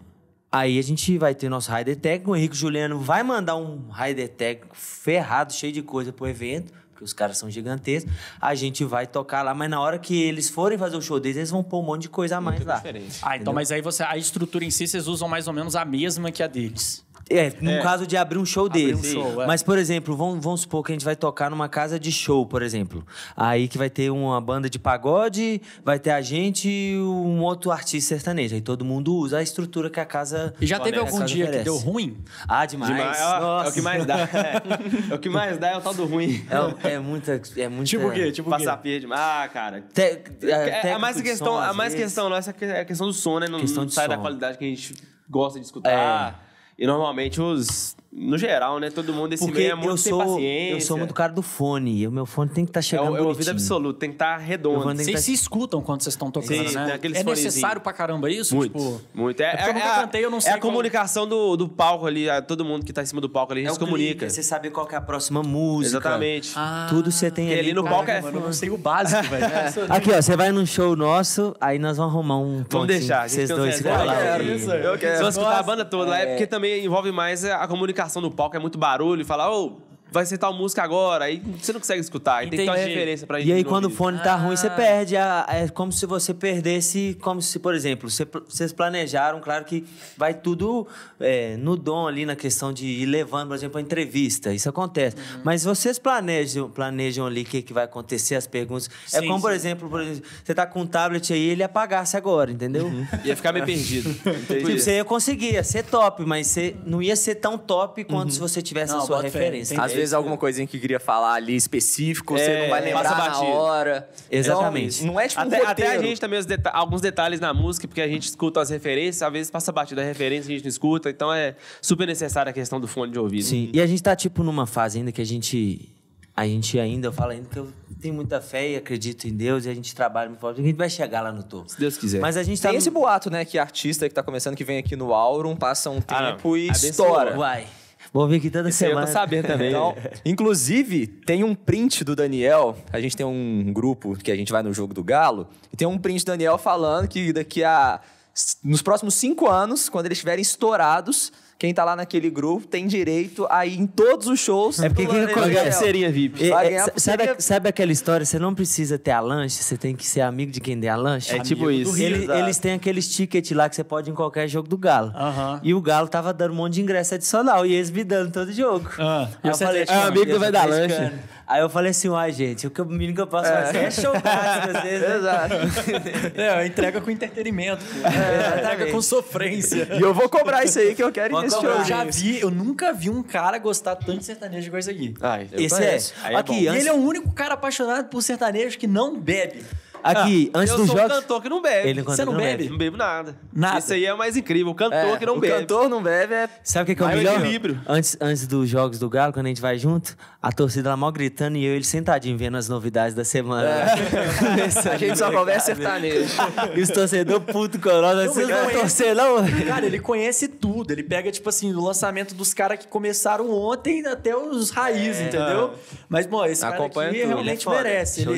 aí a gente vai ter nosso rider técnico. O Henrique Juliano vai mandar um rider técnico ferrado, cheio de coisa pro evento, porque os caras são gigantescos. A gente vai tocar lá, mas na hora que eles forem fazer o show deles, eles vão pôr um monte de coisa a mais Muito lá. Diferente. Ah, então, Entendeu? mas aí você, a estrutura em si, vocês usam mais ou menos a mesma que a deles. É, no é. caso de abrir um show dele. Um é. Mas, por exemplo, vamos, vamos, supor que a gente vai tocar numa casa de show, por exemplo. Aí que vai ter uma banda de pagode, vai ter a gente e um outro artista sertanejo. Aí todo mundo usa a estrutura que a casa. E já teve algum dia oferece. que deu ruim? Ah, demais. demais. Nossa. Ah, é, o que mais dá. É, é. o que mais dá é o tal do ruim. É, é muita. É muita tipo o quê? Tipo passar
quê? demais. Ah, cara. Te, é, a, a mais questão, som, a mais questão nossa é a questão do som, né? Não, questão não sai som. da qualidade que a gente gosta de escutar. É. E normalmente os no geral, né? Todo mundo esse Porque meio é muito eu sou, paciência. Eu sou
muito cara do fone. E o meu fone tem que estar tá é chegando. É, o, ouvido
absoluto,
tem que estar tá redondo.
Vocês tá... se escutam quando vocês estão tocando, Sim, né? É necessário
pra
caramba isso? Muito. Tipo,
muito. É, é, é, eu nunca cantei, eu não é sei. É a comunicação do, do palco ali, a, todo mundo que tá em cima do palco ali, a gente é se comunica. Clique, você sabe qual é a próxima música. Exatamente. Ah,
Tudo você tem ali. ali no ah, palco é.
Mano, eu não sei o básico, velho. Aqui, ó,
você vai num show nosso, aí nós vamos arrumar um. Vamos deixar, vocês dois se Eu quero. Se você escutar a banda toda, é porque
também envolve mais a comunicação marcação no palco, é muito barulho, e falar, ô, vai ser tal música agora, aí você não consegue escutar, aí tem que ter uma referência pra gente. E aí, quando o fone tá ah. ruim, você ah. perde.
A, é como se você perdesse, como se, por exemplo, você, vocês planejaram, claro que vai tudo é, no dom ali na questão de ir levando, por exemplo, a entrevista. Isso acontece. Uhum. Mas vocês planejam, planejam ali o que, que vai acontecer, as perguntas. É sim, é como, por exemplo, por exemplo, você tá com um tablet aí ele apagasse agora, entendeu? Uhum. Ia ficar meio perdido. tipo, você ia conseguir, ia ser top, mas você não ia ser tão top quanto uhum. se você tivesse não, a sua referência. Às vezes vezes
alguma coisinha que queria falar ali específico, é, você não é, vai lembrar na hora. Exatamente. Então, não é tipo até, um até a gente
também, deta alguns detalhes na música, porque a gente escuta as referências, às vezes passa batida a referência, a gente não escuta, então é super necessária a questão
do fone de ouvido. Sim, e a gente tá tipo numa fase ainda que a gente a gente ainda, eu falo ainda que eu tenho muita fé e acredito em Deus e a gente trabalha muito forte. A gente vai chegar lá no topo. Se Deus quiser. Mas a gente tá Tem no... esse
boato, né? Que artista que tá começando, que vem aqui no Aurum, passa um tempo ah, e Abençoa. estoura. Uai. Vou vir aqui toda Esse semana. Eu também. Então, inclusive, tem um print do Daniel. A gente tem um grupo que a gente vai no jogo do Galo. E tem um print do Daniel falando que daqui a. Nos próximos cinco anos, quando eles estiverem estourados, quem tá lá naquele grupo tem direito a ir em todos os shows. É porque quem ganha seria VIP. É, é, sabe,
sabe aquela história? Você não precisa ter a lanche, você tem que ser amigo de quem der a lanche. É tipo isso. eles, eles têm aqueles tickets lá que você pode ir em qualquer jogo do Galo. Uh -huh. E o Galo tava dando um monte de ingresso adicional e eles me dando todo jogo. Uh ah. -huh. eu, ah, eu falei, é amigo do vai dar lanche. Aí eu falei assim, uai, gente, o que eu, menino que eu posso é. fazer é, é às vezes. Né? Exato. é,
entrega com entretenimento, É, entrega com sofrência. E eu vou cobrar isso
aí que eu quero nesse show. Eu já
vi, eu nunca vi um cara gostar tanto de sertanejo igual esse aqui. Ai, ah, Esse conheço. É. é. Aqui, é antes... ele é o único cara apaixonado por sertanejo que não bebe.
Aqui, ah, antes dos jogos... Eu sou um cantor
que não bebe. Ele é Você não, não bebe? bebe? Não
bebo nada.
Nada? Isso aí é
o mais incrível. O cantor é, que não o bebe. O
cantor não bebe é...
Sabe o que é, o melhor? Equilíbrio.
Antes, antes dos jogos do Galo, quando a gente vai junto, a torcida lá mó gritando e eu ele sentadinho vendo as novidades da semana. É. a gente só conversa sertanejo. e os torcedores putos com nós. Vocês vão é torcer, não?
Cara, ele conhece tudo. Ele pega, tipo assim, o lançamento dos caras que começaram ontem até os raízes, é. entendeu? É. Mas, bom, esse Acompanha cara aqui tudo. realmente merece. Ele,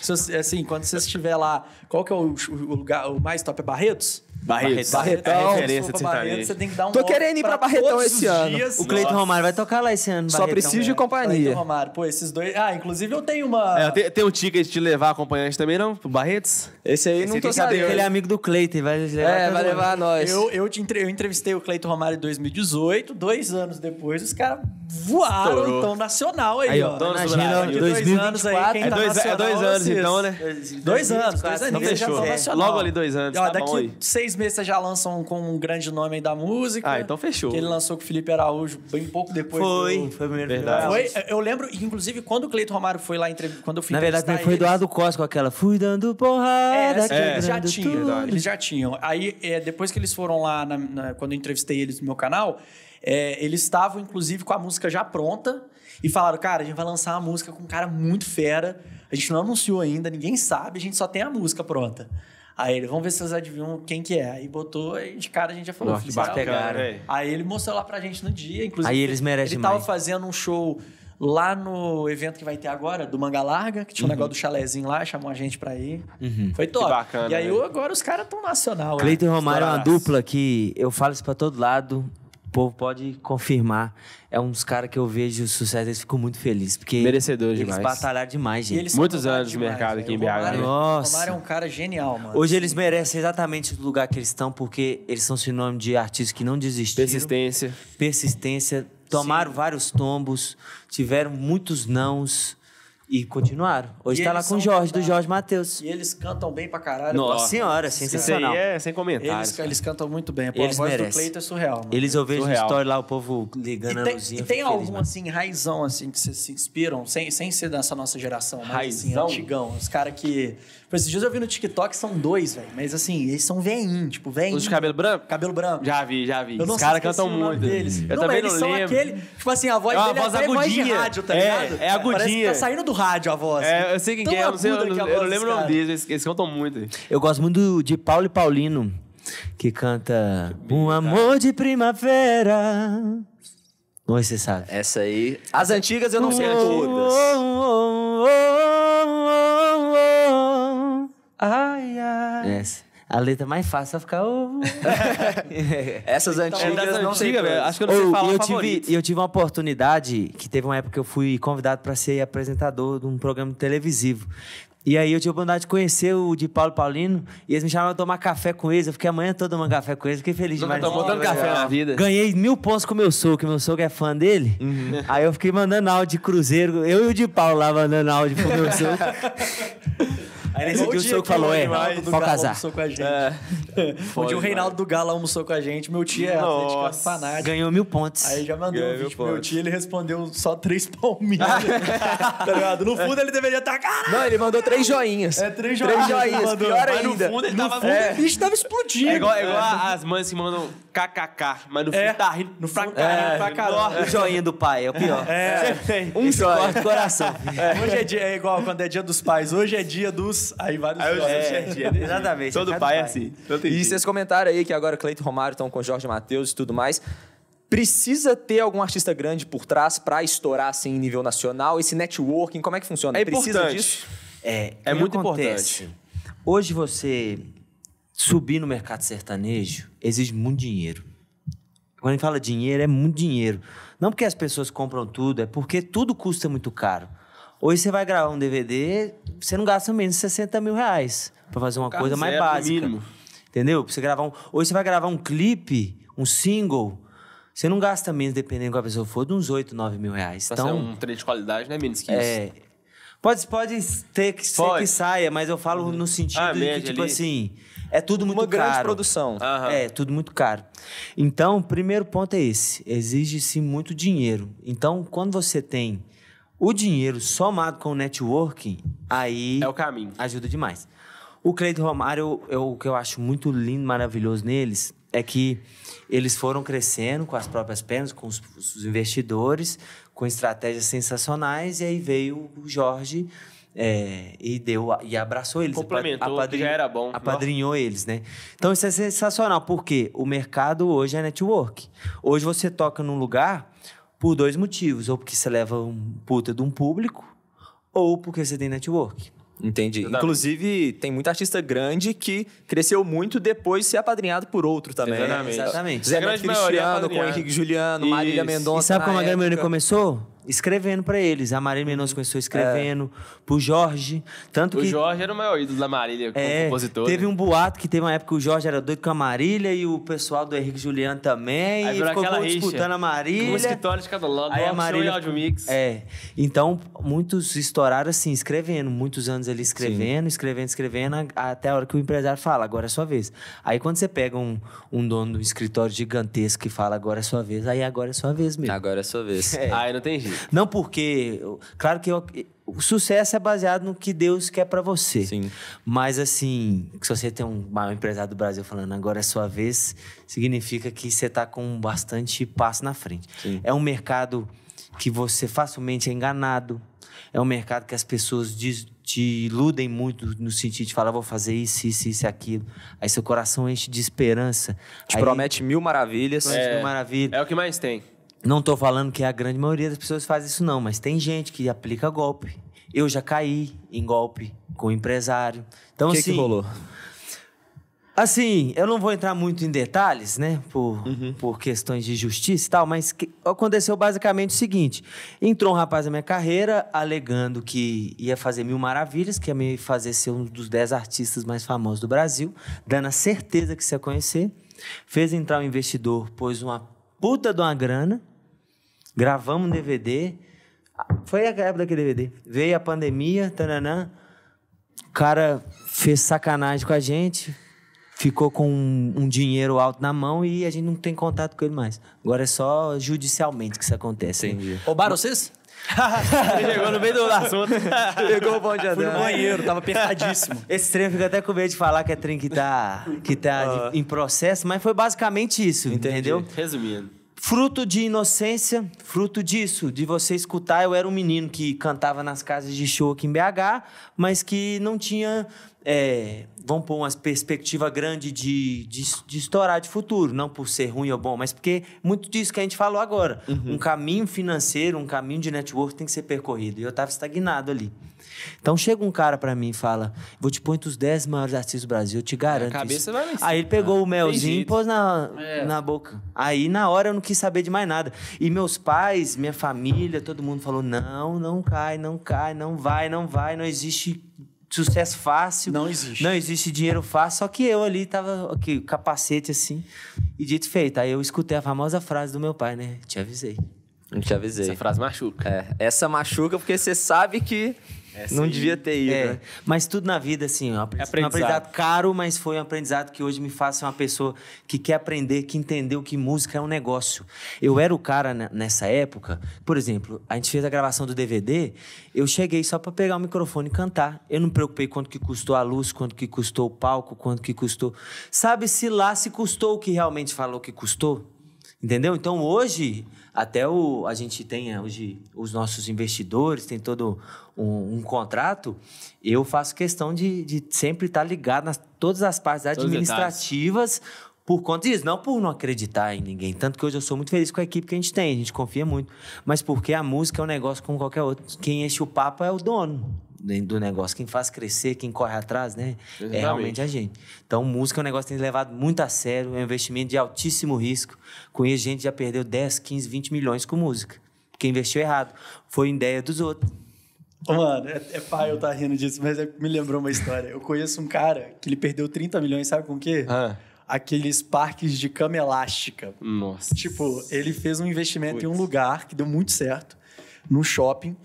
esse, assim, quando quando você estiver lá, qual que é o, o lugar o mais top? É Barretos? Barreto. Barretão. É referência de Barreto, você tem que dar um Tô querendo ir pra, pra Barretão esse ano. O Cleiton Romário
vai tocar lá esse ano. Só Barretão, preciso de é. companhia. Cleiton Romário, pô, esses dois.
Ah, inclusive eu tenho uma. É,
tem, tem um ticket de levar acompanhante também, não? Pro Barretos? Esse aí esse não tô sabendo. Ele é amigo
do Cleiton,
vai levar. É, vai levar a nós. Eu,
eu, te entre... eu entrevistei o Cleiton Romário em 2018, dois anos depois, os caras voaram, então, nacional aí, aí ó. Donos do Brasil. Dois anos aí, quem tá é dois, tá nacional, é dois anos, é então, né? Dois anos, dois anos. É. Logo ali dois anos. Tá daqui seis seis meses você já lançam com um grande nome aí da música. Ah, então fechou. Que ele lançou com o Felipe Araújo bem pouco depois. Foi, do... foi primeiro verdade. Foi, eu lembro, inclusive, quando o Cleiton Romário foi lá entrevistar.
Quando eu fui Na verdade, foi eles... Eduardo Costa com aquela. Fui dando porrada. É, assim, é. eles já tinham. Eles
já tinham. Aí, é, depois que eles foram lá, na, na, quando eu entrevistei eles no meu canal, é, eles estavam, inclusive, com a música já pronta e falaram: cara, a gente vai lançar uma música com um cara muito fera. A gente não anunciou ainda, ninguém sabe, a gente só tem a música pronta. Aí ele, vamos ver se vocês adivinham quem que é. Aí botou, aí de cara a gente já falou, Nossa, bacana. Pegaram. Aí ele mostrou lá pra gente no dia, inclusive. Aí eles merecem Ele tava fazendo um show lá no evento que vai ter agora, do Manga Larga, que tinha uhum. um negócio do chalezinho lá, chamou a gente pra ir. Uhum. Foi top. Que bacana, e aí né? agora os caras tão nacional. Cleiton e né? Romário é uma dupla
que eu falo isso pra todo lado. O povo pode confirmar. É um dos caras que eu vejo sucesso, eles ficam muito felizes. Porque Merecedor eles batalharam demais, gente. Muitos anos de mercado aqui em BH. Romário, né? Nossa. Romário é um cara genial, mano. Hoje eles merecem exatamente o lugar que eles estão, porque eles são sinônimo de artistas que não desistiram. Persistência. Persistência. Tomaram Sim. vários tombos, tiveram muitos nãos e continuaram. Hoje e tá lá com o Jorge,
do Jorge Matheus. E eles cantam bem pra caralho. Nossa pô. senhora, sensacional. Isso aí é sem comentários. Eles, eles cantam muito bem. eles voz merecem. do Cleiton é surreal. Mano. Eles eu vejo história
lá, o povo
ligando e tem, a luzinha. E tem algum, assim, raizão, assim, que vocês se inspiram? Sem, sem ser dessa nossa geração, mas raizão? assim, antigão. Os caras que... Por esses assim, dias eu vi no TikTok, são dois, velho. Mas assim, eles são veinho, tipo, vem. Os de cabelo branco? Cabelo branco. Já vi, já vi. Eu não Os caras cantam muito. Deles. Eu não, também mas eles não são lembro. aquele. Tipo assim, a voz é dele é voz é agudinha. voz de rádio, tá é, ligado? É agudinha. Parece que tá saindo do
rádio a voz. É, eu sei quem é, eu não, sei, eu, não, eu não lembro o nome
deles, eles, eles cantam muito.
Eu gosto muito de Paulo e Paulino, que canta Um amor de primavera. Não sei se sabe. Essa aí. As antigas eu não sei todas. A letra mais fácil é ficar. Oh.
Essas então, antigas não antigas, Acho que eu não sei oh, falar eu favorito.
tive, eu tive uma oportunidade que teve uma época que eu fui convidado para ser apresentador de um programa televisivo. E aí eu tive a oportunidade de conhecer o de Paulo Paulino e eles me chamaram pra tomar café com eles. Eu fiquei amanhã toda tomando café com eles, fiquei feliz demais. Tomou tanto café na vida. Ganhei mil pontos com meu sogro, que meu sogro é fã dele. Uhum. Aí eu fiquei mandando áudio de cruzeiro, eu e o de Paulo lá mandando áudio pro meu sogro.
Aí nesse dia o senhor falou, é, pode casar. É. Foi, o dia o Reinaldo do Galo almoçou com a gente. Meu tio é atlético fanático. Ganhou
mil pontos. Aí já
mandou Ganhou um vídeo pro meu tio, ele respondeu só três palminhas. tá ligado? No fundo ele deveria estar... Tá, caralho! Não, ele mandou três joinhas. É, três joinhas. Três joinhas, mandou. pior mas ainda. no fundo ele no tava... Fundo, é. o bicho tava
explodindo. É igual, é igual é. as mães que mandam kkk, mas no fundo é. tá rindo no pra
caralho. É. O joinha do pai é o pior. É. Um joinha. coração. É. Hoje é
dia... É igual quando é dia dos pais. Hoje é dia dos... Deus, aí vários aí jogos. É, né? exatamente. Todo pai é tá assim.
E vocês comentaram aí que agora Cleiton Romário estão com Jorge Matheus e tudo mais. Precisa ter algum artista grande por trás para estourar assim em nível nacional? Esse networking, como é que funciona? É Precisa importante. disso?
É, é muito acontece? importante. Hoje você subir no mercado sertanejo exige muito dinheiro. Quando a gente fala dinheiro, é muito dinheiro. Não porque as pessoas compram tudo, é porque tudo custa muito caro. Hoje você vai gravar um DVD, você não gasta menos de 60 mil reais para fazer uma coisa mais básica. Mínimo. Entendeu? Pra você gravar um. Hoje você vai gravar um clipe, um single. Você não gasta menos, dependendo qual a pessoa for, de uns 8, 9 mil reais. Pra então, ser um treino de qualidade, né? Menos que é, isso. Pode, pode ter que pode. ser que saia, mas eu falo uhum. no sentido ah, de que, tipo ali. assim, é tudo muito caro. Uma grande produção. Uhum. É, tudo muito caro. Então, o primeiro ponto é esse. Exige-se muito dinheiro. Então, quando você tem o dinheiro somado com o networking, aí. É o caminho. Ajuda demais. O Cleito Romário, eu, eu, o que eu acho muito lindo, maravilhoso neles, é que eles foram crescendo com as próprias pernas, com os, os investidores, com estratégias sensacionais, e aí veio o Jorge é, e deu e abraçou eles. Complementou, já era bom. Né? Apadrinhou Nossa. eles, né? Então isso é sensacional, porque o mercado hoje é network. Hoje você toca num lugar por dois motivos. Ou porque você leva um puta de um público, ou porque você
tem network. Entendi. Exatamente. Inclusive, tem muita artista grande que cresceu muito depois de ser apadrinhado por outro também. Exatamente. Exatamente. Zé Grande é Cristiano, com Henrique Juliano, Isso. Marília Mendonça. E sabe como a Marília Mendonça
começou? Escrevendo para eles. A Marília Mendonça começou é. escrevendo. É pro Jorge. Tanto o que, Jorge
era o maior ídolo da Marília, é, compositor. Teve né? um
boato que teve uma época que o Jorge era doido com a Marília e o pessoal do Henrique Juliano também. Aí e ficou aquela disputando a Marília. o escritório
de cada lado, Aí a Marília, áudio
mix. É. Então, muitos estouraram assim, escrevendo, muitos anos ali escrevendo, Sim. escrevendo, escrevendo, até a hora que o empresário fala, agora é sua vez. Aí quando você pega um, um dono de escritório gigantesco que fala, agora é sua vez, aí é agora é sua vez mesmo. Agora é sua vez. É. Aí não tem jeito. Não porque. Claro que eu o sucesso é baseado no que Deus quer para você. Sim. Mas assim, se você tem um maior empresário do Brasil falando agora é sua vez, significa que você está com bastante passo na frente. Sim. É um mercado que você facilmente é enganado. É um mercado que as pessoas diz, te iludem muito no sentido de falar, vou fazer isso, isso, isso, aquilo. Aí seu coração enche de esperança. Te Aí, promete mil
maravilhas.
Promete é, mil maravilhas. É o que mais tem. Não tô falando que a grande maioria das pessoas faz isso, não, mas tem gente que aplica golpe. Eu já caí em golpe com um empresário. Então, o que assim. Que rolou? Assim, eu não vou entrar muito em detalhes, né? Por, uhum. por questões de justiça e tal, mas que, aconteceu basicamente o seguinte: entrou um rapaz na minha carreira alegando que ia fazer Mil Maravilhas, que ia me fazer ser um dos dez artistas mais famosos do Brasil, dando a certeza que se ia conhecer. Fez entrar um investidor, pôs uma puta de uma grana Gravamos um DVD. Foi a época daquele DVD. Veio a pandemia, tananã. O cara fez sacanagem com a gente. Ficou com um, um dinheiro alto na mão e a gente não tem contato com ele mais. Agora é só judicialmente que isso acontece. Né? Entendi. Roubaram vocês? Ele chegou no meio do assunto. Pegou o bom de Adão. no banheiro, tava apertadíssimo. Esse trem fica até com medo de falar que é trem que tá, que tá uh. em processo, mas foi basicamente isso, Entendi. entendeu? Resumindo fruto de inocência, fruto disso, de você escutar. Eu era um menino que cantava nas casas de show aqui em BH, mas que não tinha, é, vamos pôr, uma perspectiva grande de, de, de, estourar de futuro. Não por ser ruim ou bom, mas porque muito disso que a gente falou agora. Uhum. Um caminho financeiro, um caminho de network tem que ser percorrido. E eu estava estagnado ali. Então chega um cara para mim e fala: vou te pôr entre os 10 maiores artistas do Brasil, eu te garanto. A cabeça isso. vai Aí ele pegou ah, o melzinho e pôs na, é. na boca. Aí na hora eu não quis saber de mais nada. E meus pais, minha família, todo mundo falou: não, não cai, não cai, não vai, não vai, não existe sucesso fácil. Não existe. Não existe dinheiro fácil. Só que eu ali tava aqui, capacete assim. E dito feito. Aí eu escutei a famosa frase do meu pai, né? Te avisei. Te avisei. Essa frase machuca. É, essa machuca porque você sabe que essa não aí... devia ter ido, é. né? Mas tudo na vida, assim, um aprendizado. um aprendizado. caro, mas foi um aprendizado que hoje me faz ser uma pessoa que quer aprender, que entendeu que música é um negócio. Eu era o cara nessa época, por exemplo, a gente fez a gravação do DVD, eu cheguei só para pegar o microfone e cantar. Eu não me preocupei quanto que custou a luz, quanto que custou o palco, quanto que custou. Sabe-se lá se custou o que realmente falou que custou? Entendeu? Então hoje até o, a gente tem é, hoje os nossos investidores, tem todo um, um contrato. Eu faço questão de, de sempre estar ligado nas todas as partes todos administrativas por conta disso, não por não acreditar em ninguém. Tanto que hoje eu sou muito feliz com a equipe que a gente tem, a gente confia muito. Mas porque a música é um negócio como qualquer outro. Quem enche o papo é o dono. Né, do negócio. Quem faz crescer, quem corre atrás, né? É Exatamente. É realmente a gente. Então, música é um negócio que tem levado muito a sério, é um investimento de altíssimo risco. Conheço gente que já perdeu 10, 15, 20 milhões com música. Porque investiu errado. Foi ideia dos outros. Mano, é, é pai eu
estar tá rindo disso, mas é, me lembrou uma história. Eu conheço um cara que ele perdeu 30 milhões, sabe com o quê? Ah. Aqueles parques de cama elástica. Nossa. Tipo, ele fez um investimento em um lugar que deu muito certo, num shopping.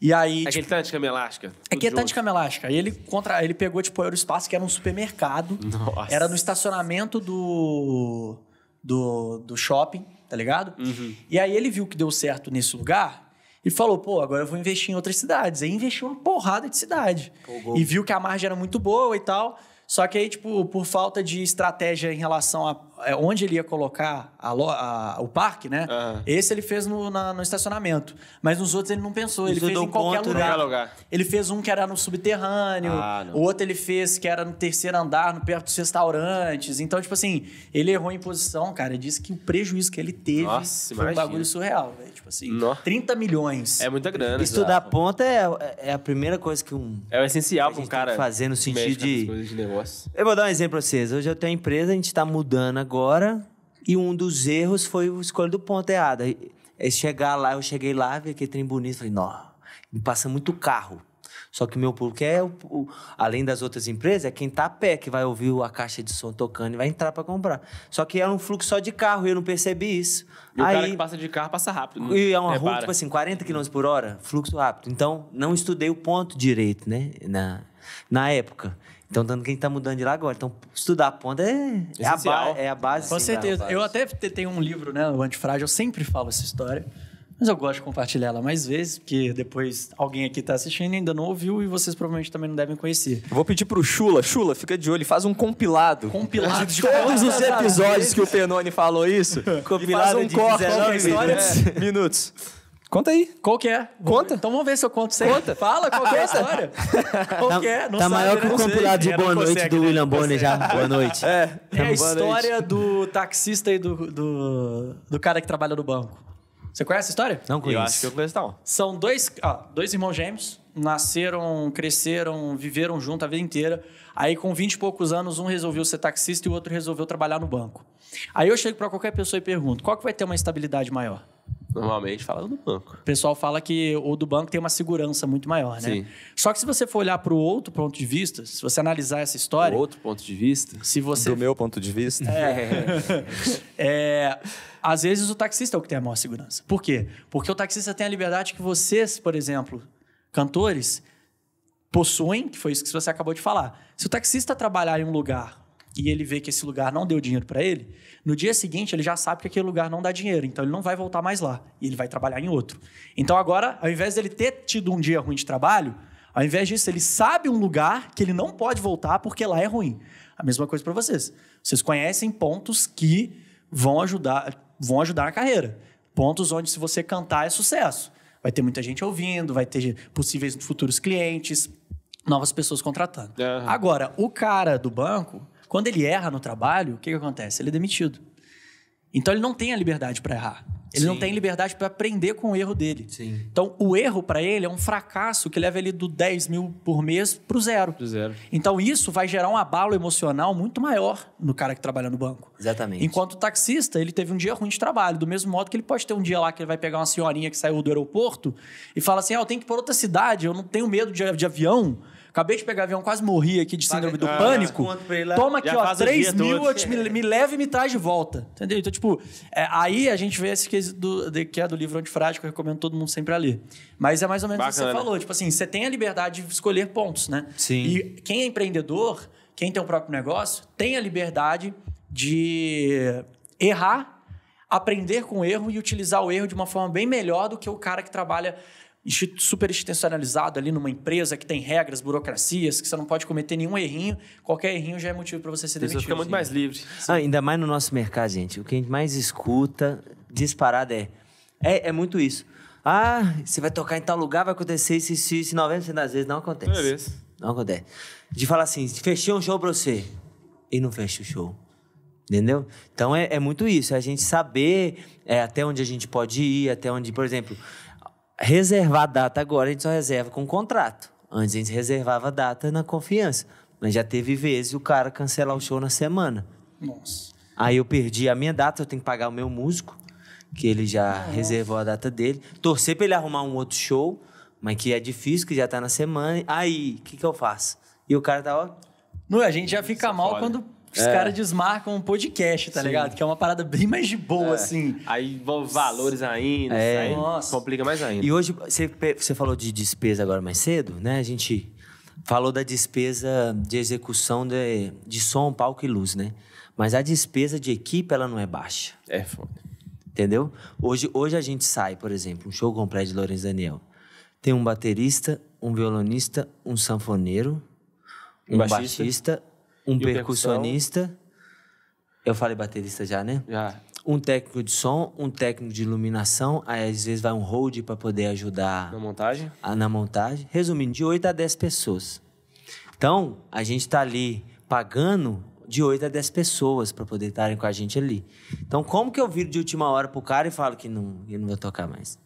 E aí.
Aquele é tipo, tanto tá de cama elástica?
Aquele é tanto tá de cama elástica. ele, contra, ele pegou, tipo, o Aerospace, que era um supermercado. Nossa. Era no estacionamento do, do, do shopping, tá ligado? Uhum. E aí ele viu que deu certo nesse lugar. E falou, pô, agora eu vou investir em outras cidades. Aí investiu uma porrada de cidade. E viu que a margem era muito boa e tal. Só que aí, tipo, por falta de estratégia em relação a é onde ele ia colocar a lo, a, o parque, né? Uhum. Esse ele fez no, na, no, estacionamento. Mas nos outros ele não pensou. ele fez em qualquer lugar. lugar. Ele fez um que era no subterrâneo, ah, o outro ele fez que era no terceiro andar, no perto dos restaurantes. Então, tipo assim, ele errou em posição, cara. Disse que o prejuízo que ele teve Nossa, foi imagina. um bagulho surreal, velho. Tipo assim, Nossa. 30 milhões. É muita grana. Estudar
exato. ponta é, é, é a primeira coisa que um.
É o essencial para um cara. Fazer no sentido de. de negócio.
Eu vou dar um exemplo pra vocês. Hoje eu tenho empresa, a gente tá mudando agora. E um dos erros foi o escolha do ponto errado. É chegar lá, eu cheguei lá, vi aquele trem bonito, falei, não, me passa muito carro. Só que meu público é, o, o, além das outras empresas, é quem tá a pé, que vai ouvir a caixa de som tocando e vai entrar para comprar. Só que era é um fluxo só de carro e eu não percebi isso. E Aí, o cara que
passa de carro passa rápido. Né? E é uma rua, tipo assim,
40 km por hora, fluxo rápido. Então, não estudei o ponto direito, né, na, na época. Então, dando quem está mudando de lá agora. Então, estudar ponta é, é, a, ba é a base. Com certeza. eu
até tenho um livro, né? O Antifrágil. Eu sempre falo essa história. Mas eu gosto de compartilhar ela mais vezes, porque depois alguém aqui está assistindo e ainda não ouviu e vocês provavelmente também não devem conhecer. vou pedir para o Chula, Chula, fica de olho, faz um compilado. Compilado de todos os episódios que o Penone falou isso. compilado e faz um de 19
minutos. Conta aí. Qual que é? Conta. Então vamos ver se eu conto certo. Conta. Fala qual que é a história.
qual tá, que é? Não tá sabe, maior que o né? compilado de Boa Noite consegue, do né? William Bonner já. Boa noite.
É, é a história
do taxista e do, do, do, cara que trabalha no banco. Você conhece a história? Não conheço. Eu acho que eu conheço não. São dois, ó, dois irmãos gêmeos. Nasceram, cresceram, viveram junto a vida inteira. Aí com 20 e poucos anos, um resolveu ser taxista e o outro resolveu trabalhar no banco. Aí eu chego para qualquer pessoa e pergunto, qual que vai ter uma estabilidade maior? Normalmente fala do banco. O pessoal fala que o do banco tem uma segurança muito maior, né? Sim. Só que se você for olhar para o outro ponto de vista, se você analisar essa história. O outro ponto de vista? Se você... Do meu ponto de vista. É, é, às vezes o taxista é o que tem a maior segurança. Por quê? Porque o taxista tem a liberdade que vocês, por exemplo, cantores, possuem, que foi isso que você acabou de falar. Se o taxista trabalhar em um lugar e ele vê que esse lugar não deu dinheiro para ele, no dia seguinte ele já sabe que aquele lugar não dá dinheiro, então ele não vai voltar mais lá e ele vai trabalhar em outro. Então agora, ao invés dele ter tido um dia ruim de trabalho, ao invés disso, ele sabe um lugar que ele não pode voltar porque lá é ruim. A mesma coisa para vocês. Vocês conhecem pontos que vão ajudar, vão ajudar na carreira. Pontos onde se você cantar é sucesso. Vai ter muita gente ouvindo, vai ter possíveis futuros clientes, novas pessoas contratando. Uhum. Agora, o cara do banco, quando ele erra no trabalho, o que, que acontece? Ele é demitido. Então ele não tem a liberdade para errar. Ele Sim. não tem liberdade para aprender com o erro dele. Sim. Então, o erro para ele é um fracasso que leva ele do 10 mil por mês para o zero. zero. Então, isso vai gerar um abalo emocional muito maior no cara que trabalha no banco. Exatamente. Enquanto o taxista, ele teve um dia ruim de trabalho. Do mesmo modo que ele pode ter um dia lá que ele vai pegar uma senhorinha que saiu do aeroporto e fala assim: ah, eu tenho que ir para outra cidade, eu não tenho medo de, de avião. Acabei de pegar avião, quase morri aqui de síndrome do né? pânico. Toma aqui, ó, 3 mil, me, me leva e me traz de volta. Entendeu? Então, tipo, é, aí a gente vê esse que, do, de, que é do livro antifrágico, eu recomendo todo mundo sempre a ler. Mas é mais ou menos o que você falou. Tipo assim, você tem a liberdade de escolher pontos, né? Sim. E quem é empreendedor, quem tem o próprio negócio, tem a liberdade de errar aprender com o erro e utilizar o erro de uma forma bem melhor do que o cara que trabalha super institucionalizado ali numa empresa que tem regras, burocracias, que você não pode cometer nenhum errinho, qualquer errinho já é motivo para você ser demitido. Você fica muito mais livre.
Ah, ainda mais no nosso mercado, gente. O que a gente mais escuta disparado é, é, é muito isso. Ah, você vai tocar em tal lugar, vai acontecer isso, isso, isso. 90% das vezes não acontece. É não acontece. De falar assim, fechei um show pra você e não fecha o show. Entendeu? Então é, é muito isso, é a gente saber é, até onde a gente pode ir, até onde, por exemplo, Reservar data agora a gente só reserva com contrato. Antes a gente reservava data na confiança. Mas já teve vezes o cara cancelar o show na semana. Nossa. Aí eu perdi a minha data, eu tenho que pagar o meu músico, que ele já Nossa. reservou a data dele. Torcer para ele arrumar um outro show, mas que é difícil, que já tá na semana. Aí, o que, que eu faço? E o cara tá, ó. Não, a gente já fica é mal foda. quando os é. caras
desmarcam um podcast, tá Sim. ligado? Que é uma parada bem mais de boa, é. assim. Aí valores ainda, é. aí Nossa.
complica mais ainda. E hoje, você, você falou de despesa agora mais cedo, né? A gente falou da despesa de execução de, de som, palco e luz, né? Mas a despesa de equipe, ela não é baixa. É foda. Entendeu? Hoje, hoje a gente sai, por exemplo, um show completo de Lourenço Daniel. Tem um baterista, um violonista, um sanfoneiro, um, um baixista, baixista um percussionista. Eu falei baterista já, né? Já. Um técnico de som, um técnico de iluminação, aí às vezes vai um hold para poder ajudar. Na montagem? A, na montagem. Resumindo, de 8 a 10 pessoas. Então, a gente está ali pagando de 8 a 10 pessoas para poder estarem com a gente ali. Então, como que eu viro de última hora pro cara e falo que não, eu não vou tocar mais?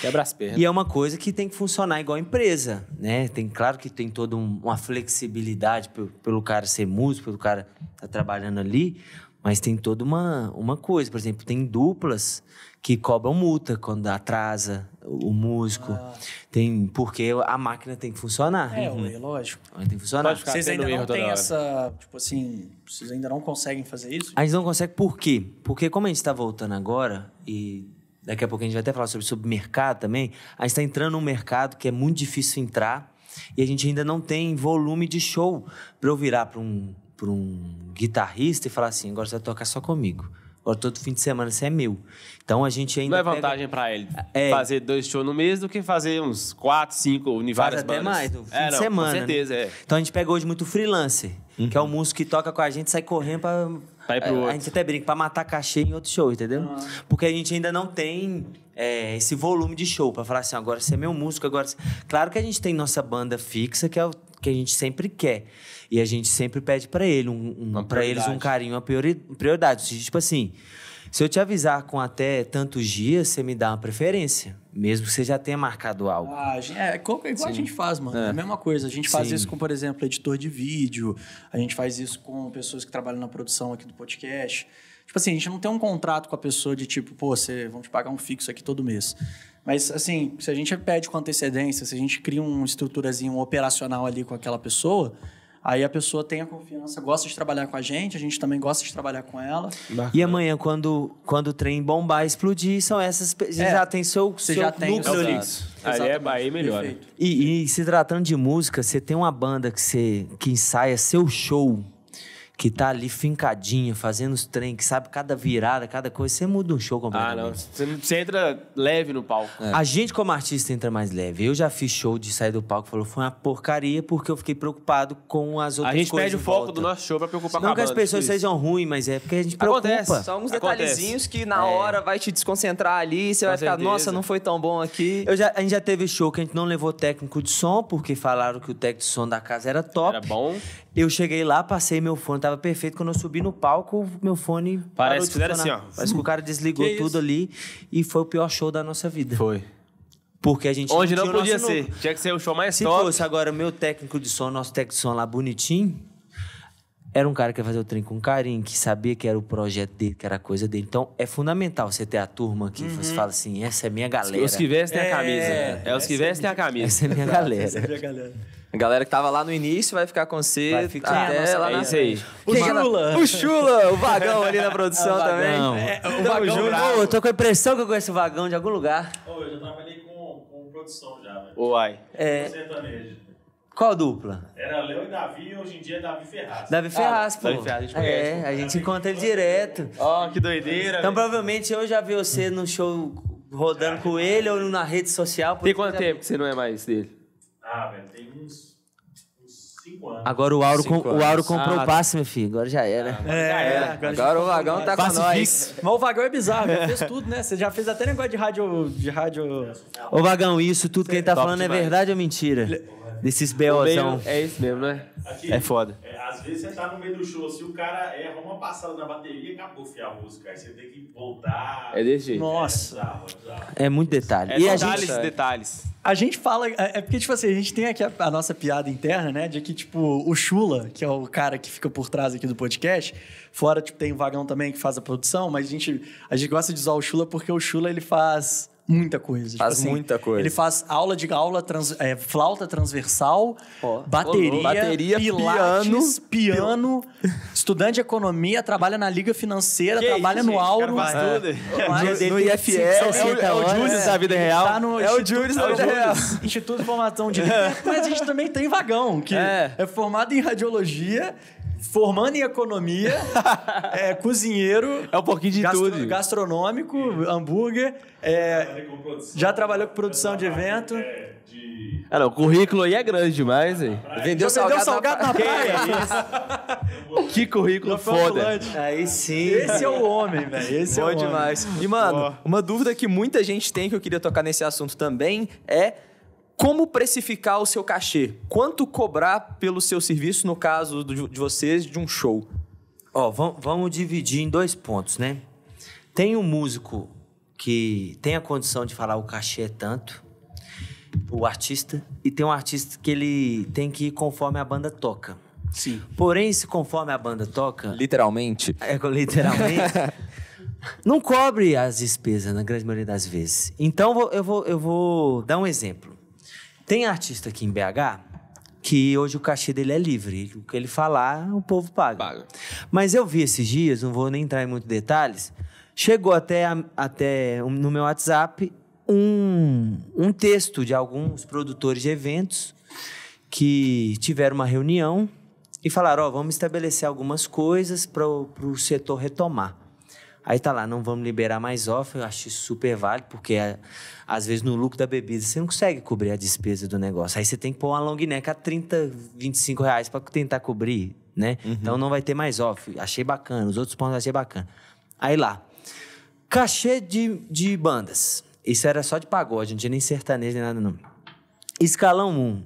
Quebra as pernas. E é uma coisa que tem que funcionar igual empresa, né? Tem, claro que tem toda um, uma flexibilidade pelo, pelo, cara ser músico, pelo cara estar tá trabalhando ali, mas tem toda uma, uma coisa. Por exemplo, tem duplas que cobram multa quando atrasa o músico. Ah. Tem porque a máquina tem que funcionar. É, uhum. lógico. tem que funcionar. Vocês ainda não têm
essa, tipo assim, vocês ainda não conseguem fazer isso?
A gente não consegue por quê? Porque como a gente está voltando agora e Daqui a pouco a gente vai até falar sobre, sobre mercado também. A gente está entrando num mercado que é muito difícil entrar e a gente ainda não tem volume de show para eu virar para um, um guitarrista e falar assim: agora você vai tocar só comigo. Agora todo fim de semana você é meu. Então a gente ainda. Não é vantagem
para ele é... fazer dois shows no mês do que fazer uns quatro, cinco em várias Faz até bandas. mais, no fim é, de não, semana. Com né? certeza, né? é.
Então a gente pega hoje muito freelancer, uhum. que é o um uhum. músico que toca com a gente sai correndo para Pra ir pro é, outro. A gente até brinca, pra matar cachê em outro show, entendeu? Porque a gente ainda não tem é, esse volume de show pra falar assim, agora você é meu músico, agora. Claro que a gente tem nossa banda fixa, que é o que a gente sempre quer. E a gente sempre pede para ele um, um, eles um carinho, uma priori... prioridade. Tipo assim. Se eu te avisar com até tantos dias, você me dá uma preferência. Mesmo que você já tenha marcado algo. Ah, é, é igual Sim. a gente faz, mano. É. é. a mesma
coisa. A gente faz Sim. isso com, por exemplo, editor de vídeo. A gente faz isso com pessoas que trabalham na produção aqui do podcast. Tipo assim, a gente não tem um contrato com a pessoa de tipo, pô, você, vão te pagar um fixo aqui todo mês. Mas, assim, se a gente pede com antecedência, se a gente cria uma estruturazinho um operacional ali com aquela pessoa, Aí a pessoa tem a confiança, gosta de trabalhar com a gente, a gente também gosta
de trabalhar com ela. Bacana. E amanhã, quando, quando o trem bombar, explodir, são essas. Você é, já tem seu, seu já tem núcleo ali. Aí é, aí melhora. E, e se tratando de música, você tem uma banda que, você, que ensaia seu show que tá ali fincadinho, fazendo os trem, que sabe cada virada, cada coisa, você muda um show completamente. Ah, não. Você, você entra leve no palco. É. A gente, como artista, entra mais leve. Eu já fiz show de sair do palco e falou foi uma porcaria, porque eu fiquei preocupado com as outras coisas. A gente pede perde o foco volta. do
nosso show pra preocupar não com a Não que as pessoas sejam
ruins, mas é porque a gente preocupa. Acontece. São uns detalhezinhos Acontece.
que na é. hora é.
vai te desconcentrar ali, você com vai certeza. ficar, nossa, não foi tão bom aqui. Eu já, a gente já teve show que a gente não levou técnico de som, porque falaram que o técnico de som da casa era top. Era bom. Eu cheguei lá, passei meu fone, tava perfeito. Quando eu subi no palco, meu fone. Parece que assim, ó. Parece que o cara desligou que tudo isso? ali e foi o pior show da nossa vida. Foi. Porque a gente. Onde não, não podia ser.
Tinha que ser o show mais Se top. Se
fosse agora meu técnico de som, nosso técnico de som lá bonitinho, era um cara que ia fazer o trem com carinho, que sabia que era o projeto dele, que era a coisa dele. Então, é fundamental você ter a turma que uhum. você fala assim: essa é minha galera. Os que vestem é, a camisa. É, é os que é vestem é, a camisa. Essa é minha galera. Essa é minha
galera.
A galera que tava lá no início vai ficar com você vai ficar, até é nossa, lá é na... isso aí.
O Chula. O Chula, o Vagão ali na produção é também. É, o então, Vagão Júlio, tô com a impressão que eu conheço o Vagão de algum lugar.
Oh, eu já trabalhei com, com produção já, velho. Uai. É. Sertanejo.
Qual dupla? Era
Leo e Davi, hoje em dia é Davi Ferraz.
Davi ah, Ferraz, ah, pô. Davi Ferraz, a gente conhece. É, a gente encontra ele direto. Ó, oh, que doideira. Então, provavelmente, eu já vi você no show rodando com ele ou na rede social. Tem quanto tempo que você não é mais dele? Ah, velho, tem uns. cinco anos. Agora o Auro, com, o Auro comprou ah, o passe, meu filho. Agora já era. agora já é, era. Agora, o Vagão tá com Passe nós. fixo.
Mas o vagão é bizarro, ele fez tudo, né? Você já fez até negócio de rádio. De rádio...
Ô, Vagão, isso tudo que ele tá falando é verdade ou mentira? Desses B.O.zão. É isso mesmo, né?
Aqui, é foda. É, às vezes você tá no meio do show, se o cara erra uma passada na bateria, acabou fia a música. Aí você tem que voltar. É desse jeito. Nossa. É, bizarro, é bizarro.
é muito detalhe. É e detalhes, a gente, detalhes.
A gente fala. É, é porque, tipo assim, a gente tem aqui a, a nossa piada interna, né? De que, tipo, o Chula, que é o cara que fica por trás aqui do podcast, fora, tipo, tem o Vagão também que faz a produção, mas a gente, a gente gosta de usar o Chula porque o Chula ele faz muita coisa. Tipo faz tipo assim, muita coisa. Ele faz aula de aula, trans, é, flauta transversal,
oh. bateria, bateria pilates, piano,
piano estudante de economia, trabalha na Liga Financeira, que trabalha isso, no Auro. É. É. No, no IFL. É, é o, júris é né? Júlio da vida tá real. Tá é o Júlio da vida real. Instituto de Formação de é. Mas a gente também tem vagão, que é, é formado em radiologia formando em economia, é, cozinheiro. É um pouquinho de gastro, tudo. Gastronômico, é. hambúrguer. É, já trabalhou com produção de evento. É,
ah, não, o currículo aí é grande demais, hein?
Vendeu
salgado, vendeu salgado na praia. Na praia.
Que, é que currículo
foda.
Aí sim. Esse é o homem, velho. Esse é o demais. Homem. E, mano, uma dúvida que muita gente tem que eu queria tocar nesse assunto também é como precificar o seu cachê? Quanto cobrar pelo seu serviço, no caso de vocês, de um show? Ó, vamos,
vamos dividir em dois pontos, né? Tem um músico que tem a condição de falar o cachê é tanto, o artista, e tem um artista que ele tem que ir conforme a banda toca. Sim. Porém, se conforme a banda toca. Literalmente. É, literalmente. não cobre as despesas na grande maioria das vezes. Então eu vou, eu vou dar um exemplo. Tem artista aqui em BH que hoje o cachê dele é livre. O que ele falar, o povo paga. paga. Mas eu vi esses dias, não vou nem entrar em muitos detalhes, chegou até, a, até no meu WhatsApp um, um texto de alguns produtores de eventos que tiveram uma reunião e falaram: Ó, oh, vamos estabelecer algumas coisas para o setor retomar. Aí tá lá, não vamos liberar mais off, eu acho super válido, porque é, às vezes no lucro da bebida você não consegue cobrir a despesa do negócio. Aí você tem que pôr uma long neck a 30, 25 reais para tentar cobrir, né? Uhum. Então não vai ter mais off. Achei bacana, os outros pontos achei bacana. Aí lá, cachê de, de bandas. Isso era só de pagode, não tinha nem sertanejo nem nada não. Escalão 1, um,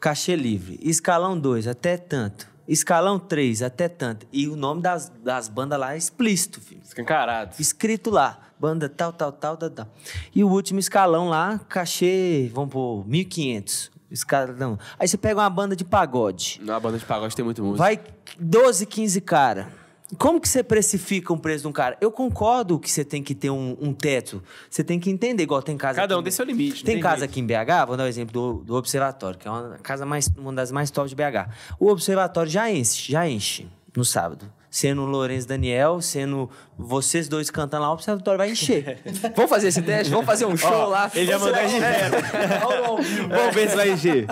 cachê livre. Escalão 2, até tanto Escalão 3, até tanto. E o nome das, das bandas lá é explícito, filho. Escancarado. Escrito lá. Banda tal, tal, tal, tal, tal. E o último escalão lá, cachê, vamos pôr, 1.500. Escalão. Aí você pega uma banda de pagode. Não, a banda de pagode tem muito músico. Vai 12, 15 cara. Como que você precifica um preço de um cara? Eu concordo que você tem que ter um, um teto. Você tem que entender, igual tem casa. Cada um tem seu limite. Tem, tem casa aqui em BH, vou dar o um exemplo do, do Observatório, que é uma casa mais, uma das mais top de BH. O Observatório já enche, já enche no sábado. Sendo o Lourenço Daniel, sendo vocês dois cantando lá, o observatório vai encher. vamos fazer esse teste? Vamos fazer um show lá? Ele já mandou encher. Vamos ver se vai encher.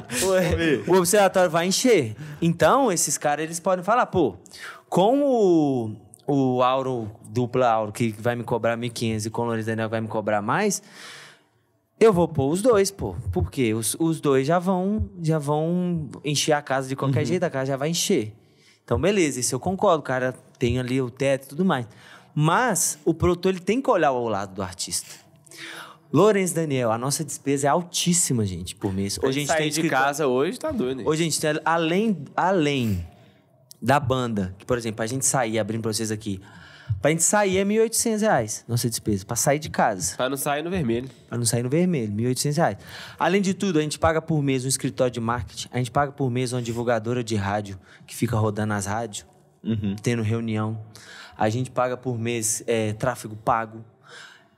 O, o observatório vai encher. Então, esses caras, eles podem falar, pô, com o, o Auro, dupla Auro, que vai me cobrar 1.500 e com o Lourenço Daniel vai me cobrar mais, eu vou pôr os dois, pô. Porque os, os dois já vão, já vão encher a casa de qualquer uhum. jeito, a casa já vai encher. Então, beleza, isso eu concordo, o cara tem ali o teto e tudo mais. Mas o produtor ele tem que olhar ao lado do artista. Lourenço Daniel, a nossa despesa é altíssima, gente, por mês. Hoje a gente tem de casa hoje, tá doido. Hoje a gente tem, além, além da banda, que, por exemplo, a gente sair, abrindo pra vocês aqui, pra gente sair é 1.800 reais, nossa despesa, pra sair de casa. Pra não sair no vermelho. Pra não sair no vermelho, 1.800 reais. Além de tudo, a gente paga por mês um escritório de marketing, a gente paga por mês uma divulgadora de rádio, que fica rodando as rádios, uhum. tendo reunião. A gente paga por mês é, tráfego pago.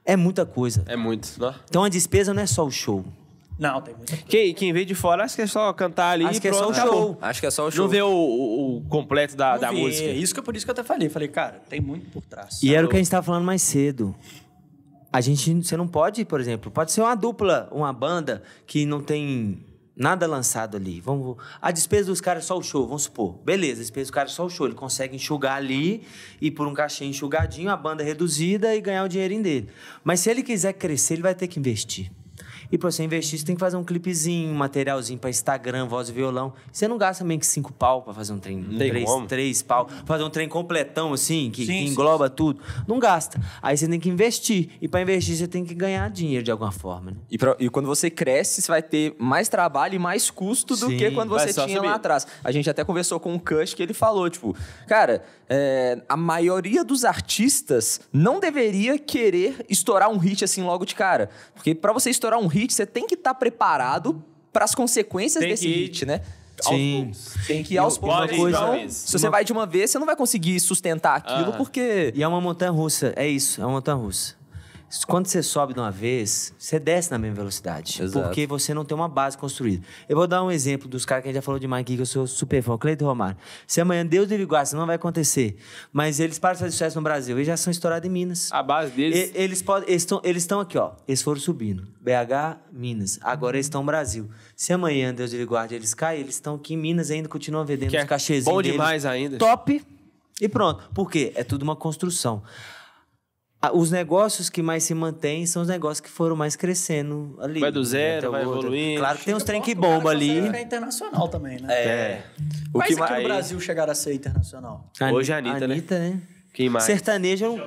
É muita coisa. É muito, né? Então a despesa não é só o show. Não, tem muita coisa. quem veio de fora acho que é só cantar ali acho é e pronto, é só o show. Acabou. Acho que
é só o show. Não vê o, o, completo da, não da vê. música. Isso que, por isso que eu até falei. Falei, cara, tem muito por trás. E tá era o que a
gente estava falando mais cedo. A gente, você não pode, por exemplo, pode ser uma dupla, uma banda que não tem nada lançado ali. Vamos, a despesa dos caras é só o show, vamos supor. Beleza, a despesa dos caras é só o show. Ele consegue enxugar ali e por um cachê enxugadinho, a banda é reduzida e ganhar o dinheirinho dele. Mas se ele quiser crescer, ele vai ter que investir. E pra você investir, você tem que fazer um clipezinho, um materialzinho pra Instagram, voz e violão. Você não gasta meio que cinco pau pra fazer um trem. três, três pau. Fazer um trem completão, assim, que, sim, que engloba sim, tudo. Não gasta. Aí você tem que investir. E pra investir, você tem que ganhar dinheiro de
alguma forma, né? E, pra, e quando você cresce, você vai ter mais trabalho e mais custo do que quando você tinha subir. lá atrás. A gente até conversou com o Cush que ele falou, tipo, cara é, a maioria dos artistas não deveria querer estourar um hit assim logo de cara. Porque para você estourar um hit, você tem que estar tá preparado para as consequências tem desse que... hit, né? Sim. Tem que ir aos poucos. Coisa, se você vai de uma vez, você não vai conseguir sustentar aquilo, ah.
porque. E é uma montanha russa, é isso, é uma montanha russa. Quando você sobe de uma vez, você desce na mesma velocidade. Exato. Porque você não tem uma base construída. Eu vou dar um exemplo dos caras que a gente já falou de aqui, que eu sou super fã. Cleiton Romário. Se amanhã Deus lhe guarde, não vai acontecer. Mas eles param de fazer sucesso no Brasil. Eles já são estourados em Minas. A base deles... E, eles eles estão aqui, ó. Eles foram subindo. BH, Minas. Agora eles estão no Brasil. Se amanhã Deus lhe guarde, eles caem, eles estão aqui em Minas ainda, continuam vendendo que os é cachezinhos Bom deles. demais ainda. Top. E pronto. Por quê? É tudo uma construção os negócios que mais se mantêm são os negócios que foram mais crescendo ali. Vai do né, zero, vai evoluindo. Claro que tem uns trem que bomba ali. É
internacional também,
né? É. é. O que mais... o Brasil
chegar a ser internacional?
Hoje é a Anitta, né? Anitta né? né? Quem mais? Sertanejo é um...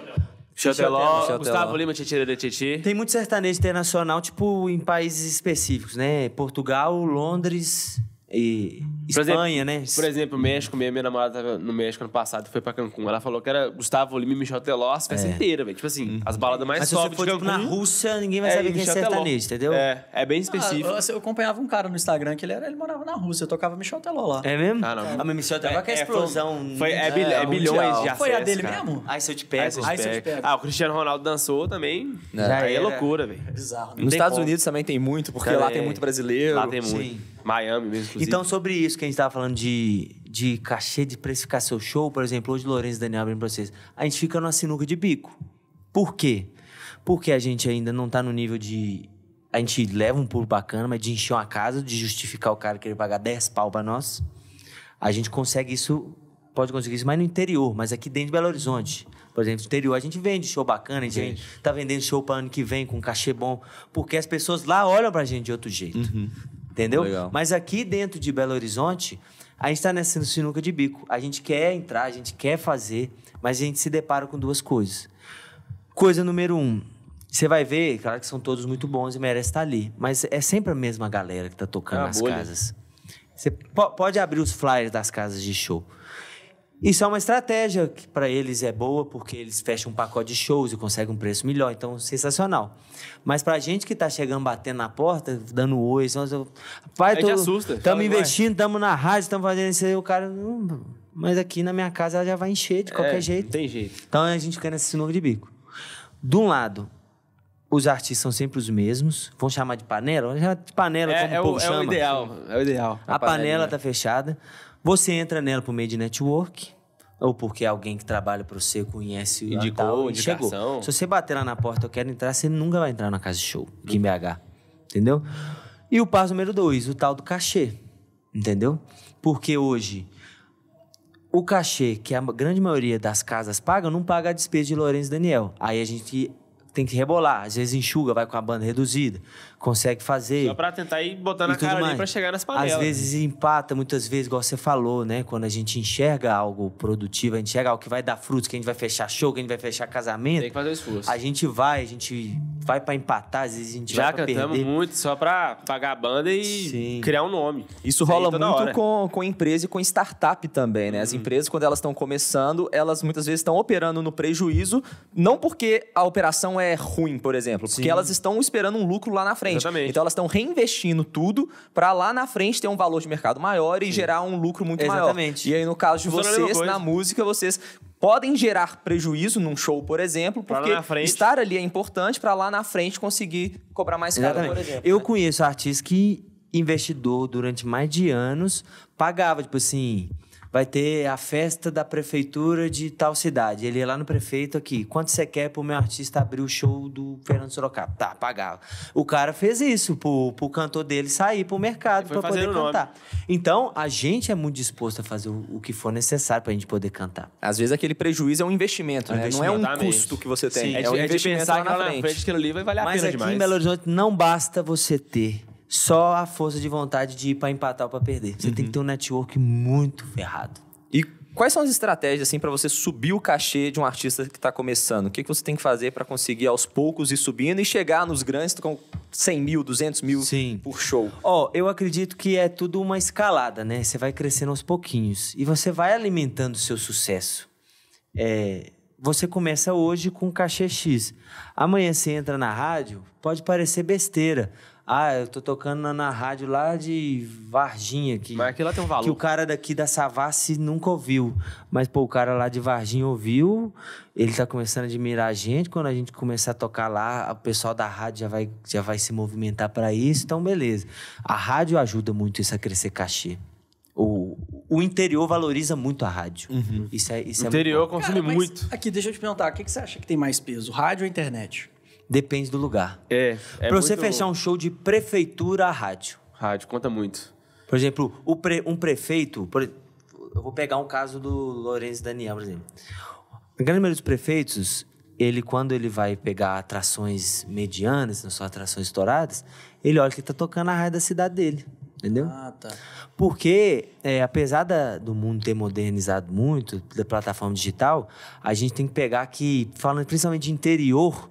Xoteló, Gustavo Lima, Titira de Titi. Tem muito sertanejo internacional, tipo, em países específicos, né? Portugal, Londres, e Espanha, exemplo, né?
Por exemplo, México mesmo, minha namorada tava no México ano passado, foi pra Cancún. Ela falou que era Gustavo Lima e Michel Teló, as festas é. inteiras, velho. Tipo assim, uhum. as baladas mais sóbrias de
Cancún. Tipo, na Rússia, ninguém vai é, saber quem é sertanejo, entendeu? É, é bem específico. Ah, eu,
eu, acompanhava um cara no Instagram que ele, era, ele morava na Rússia, eu tocava Michel Teló lá.
É mesmo? Ah, não. É. Ah, Michel Teló é, que é, é explosão. Foi, é, é bilhões de acessos, Foi a dele cara.
mesmo?
Aí se eu te pego. Aí se eu te pego. Ah, o Cristiano Ronaldo dançou também. Aí é loucura, velho. Bizarro.
Nos Estados Unidos também tem muito, porque lá é. tem muito brasileiro. Lá tem muito.
Miami mesmo,
inclusive. Então,
sobre isso que a gente estava falando de, de cachê de precificar seu show, por exemplo, hoje Lourenço e Daniel abrem para vocês. A gente fica numa sinuca de bico. Por quê? Porque a gente ainda não está no nível de. A gente leva um pulo bacana, mas de encher uma casa, de justificar o cara querer pagar 10 pau para nós. A gente consegue isso, pode conseguir isso, mas no interior, mas aqui dentro de Belo Horizonte. Por exemplo, no interior, a gente vende show bacana, a gente vende. tá vendendo show para ano que vem com cachê bom, porque as pessoas lá olham a gente de outro jeito. Uhum. Entendeu? Legal. Mas aqui dentro de Belo Horizonte, a gente está nessa sinuca de bico. A gente quer entrar, a gente quer fazer, mas a gente se depara com duas coisas. Coisa número um. Você vai ver, claro que são todos muito bons e merece estar ali. Mas é sempre a mesma galera que está tocando é nas bolha. casas. Você pode abrir os flyers das casas de show. Isso é uma estratégia que para eles é boa, porque eles fecham um pacote de shows e conseguem um preço melhor, então sensacional. Mas para a gente que está chegando, batendo na porta, dando oi, pai, tô, assusta. Estamos é. investindo, estamos na rádio, estamos fazendo isso aí, o cara. Hum, mas aqui na minha casa ela já vai encher de qualquer é, jeito. Não tem jeito. Então a gente fica nesse sinuca de bico. De um lado, os artistas são sempre os mesmos. Vão chamar de panela? Vamos chamar de panela, é, como é o povo é chama. O ideal, é o ideal. A, a panela, está é fechada. Você entra nela por meio de network, ou porque alguém que trabalha para você conhece e indicou, tal, tá, Chegou. Se você bater lá na porta, eu quero entrar, você nunca vai entrar na casa de show aqui em BH, entendeu? E o passo número dois, o tal do cachê, entendeu? Porque hoje o cachê que a grande maioria das casas paga não paga a despesa de Lourenço e Daniel. Aí a gente tem que rebolar, às vezes enxuga, vai com a banda reduzida consegue fazer. Só pra
tentar ir botando a cara mais. ali pra chegar nas panelas. Às vezes
empata, muitas vezes, igual você falou, né? Quando a gente enxerga algo produtivo, a gente enxerga algo que vai dar frutos, que a gente vai fechar show, que a gente vai fechar casamento. Tem que fazer o esforço. A gente vai, a gente vai pra empatar, às vezes a gente Já vai pra Já cantamos
muito só pra pagar a banda e Sim. criar um nome. Isso, rola muito
com, com empresa e com startup também, né? As uhum. empresas, quando elas estão começando, elas muitas vezes estão operando no prejuízo, não porque a operação é ruim, por exemplo, Sim. porque elas estão esperando um lucro lá na frente. Exatamente. Então elas estão reinvestindo tudo para lá na frente ter um valor de mercado maior e Sim. gerar um lucro muito Exatamente. maior. Exatamente. E aí, no caso de vocês, na música, vocês podem gerar prejuízo num show, por exemplo, porque estar ali é importante para lá na frente conseguir cobrar mais caro, Exatamente. por exemplo. Eu né?
conheço artistas que investidor durante mais de anos pagava, tipo assim, vai ter a festa da prefeitura de tal cidade. Ele ia lá no prefeito aqui. Quanto você quer pro meu artista abrir o show do Fernando Sorocaba? Tá, pagava. O cara fez isso pro, o cantor dele sair pro mercado para poder cantar. Então, a gente é muito disposto a fazer o, o que for necessário pra gente poder cantar. Às vezes aquele prejuízo é um investimento, é um né? Investimento. Não é um Exatamente. custo que você tem. Sim, é, é, um investimento é de pensar lá na, na frente. que Aquilo ali vai valer a Mas pena aqui demais. em Belo Horizonte não basta você ter só a força de vontade de ir para empatar ou para perder. Você uhum. tem que ter um network muito ferrado. E quais são as estratégias assim para você subir o cachê de um
artista que está começando? O que, que você tem que fazer para conseguir aos poucos ir subindo e chegar nos grandes com
100 mil, 200 mil Sim. por show? Ó, oh, eu acredito que é tudo uma escalada, né? Você vai crescendo aos pouquinhos e você vai alimentando o seu sucesso. É, você começa hoje com um cachê X. Amanhã você entra na rádio, pode parecer besteira, ah, eu tô tocando na, na rádio lá de Varginha. Que, Mas aquilo lá tem um valor. Que o cara daqui da Savassi nunca ouviu. Mas, pô, o cara lá de Varginha ouviu. Ele tá começando a admirar a gente. Quando a gente começar a tocar lá, o pessoal da rádio já vai, já vai se movimentar para isso. Então, beleza. A rádio ajuda muito isso a crescer cachê. O, o interior valoriza muito a rádio. Uhum. Isso é, isso o é interior é muito consome cara, muito.
Aqui, deixa eu te perguntar. O que, que você acha que tem mais peso, rádio ou internet? Depende do lugar.
É. é pra você
muito... fechar um
show de prefeitura a rádio. Rádio, conta muito. Por exemplo, pre... um prefeito. Por... eu vou pegar um caso do Lourenço Daniel, por exemplo. A grande maioria dos prefeitos, ele, quando ele vai pegar atrações medianas, não só atrações estouradas, ele olha que tá tocando a rádio da cidade dele. Entendeu? Ah, tá. Porque, é, apesar da, do mundo ter modernizado muito, da plataforma digital, a gente tem que pegar que, falando principalmente de interior,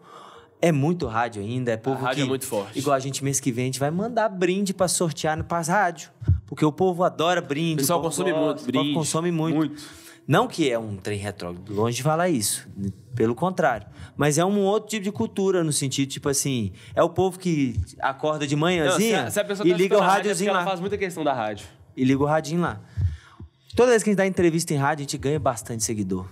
é muito rádio ainda, é povo a rádio que, é muito forte. Igual a gente mês que vem, a gente vai mandar brinde para sortear no Paz Rádio. Porque o povo adora brinde. O pessoal o consome gosta, muito, brinde. O povo consome muito. muito. Não que é um trem retrógrado, longe de falar isso. Pelo contrário. Mas é um outro tipo de cultura, no sentido, tipo assim, é o povo que acorda de manhãzinha Não, se a, se a e tá liga o é rádiozinho é lá. Ela faz muita questão da rádio. E liga o radinho lá. Toda vez que a gente dá entrevista em rádio, a gente ganha bastante seguidor.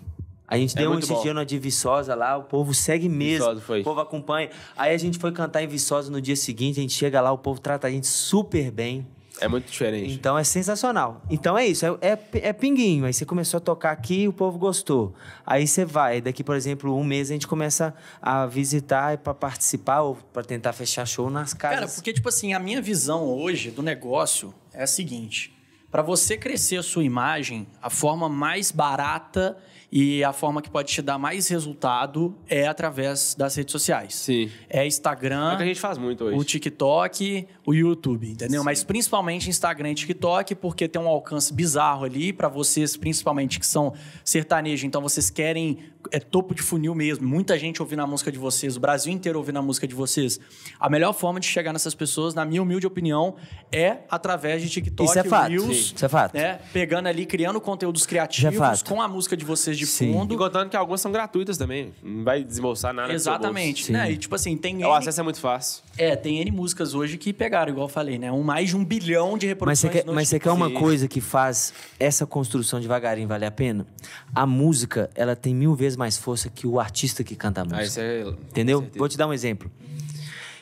A gente é deu um dia na de Viçosa lá, o povo segue mesmo. Viçosa foi. O povo acompanha. Aí a gente foi cantar em Viçosa no dia seguinte, a gente chega lá, o povo trata a gente super bem. É muito diferente. Então é sensacional. Então é isso, é, é, é pinguinho. Aí você começou a tocar aqui, o povo gostou. Aí você vai, daqui, por exemplo, um mês a gente começa a visitar para participar ou para tentar fechar show nas casas. Cara, porque,
tipo assim, a minha visão hoje do negócio é a seguinte: para você crescer a sua imagem, a forma mais barata e a forma que pode te dar mais resultado é através das redes sociais. Sim. É Instagram. É o que a gente faz muito hoje. O TikTok, o YouTube, entendeu? Sim. Mas principalmente Instagram e TikTok, porque tem um alcance bizarro ali para vocês, principalmente que são sertanejo. Então vocês querem é topo de funil mesmo, muita gente ouvindo a música de vocês, o Brasil inteiro ouvindo a música de vocês. A melhor forma de chegar nessas pessoas, na minha humilde opinião, é através de TikTok, Isso é fato. Reels, Isso é fato. Né? Pegando ali, criando conteúdos é criativos é com a música de vocês de Sim. fundo. E contando que algumas são
gratuitas também, não vai desembolsar nada. Exatamente, né? E tipo assim, tem... É, o acesso é muito fácil.
É, tem
N músicas hoje que pegaram, igual eu falei, né? Um, mais de um bilhão de reproduções. Mas você quer, mas você quer uma coisa
que faz essa construção devagarinho valer a pena? A música, ela tem mil vezes mais força que o artista que canta a ah, música. Ah, isso é... Entendeu? Vou te dar um exemplo.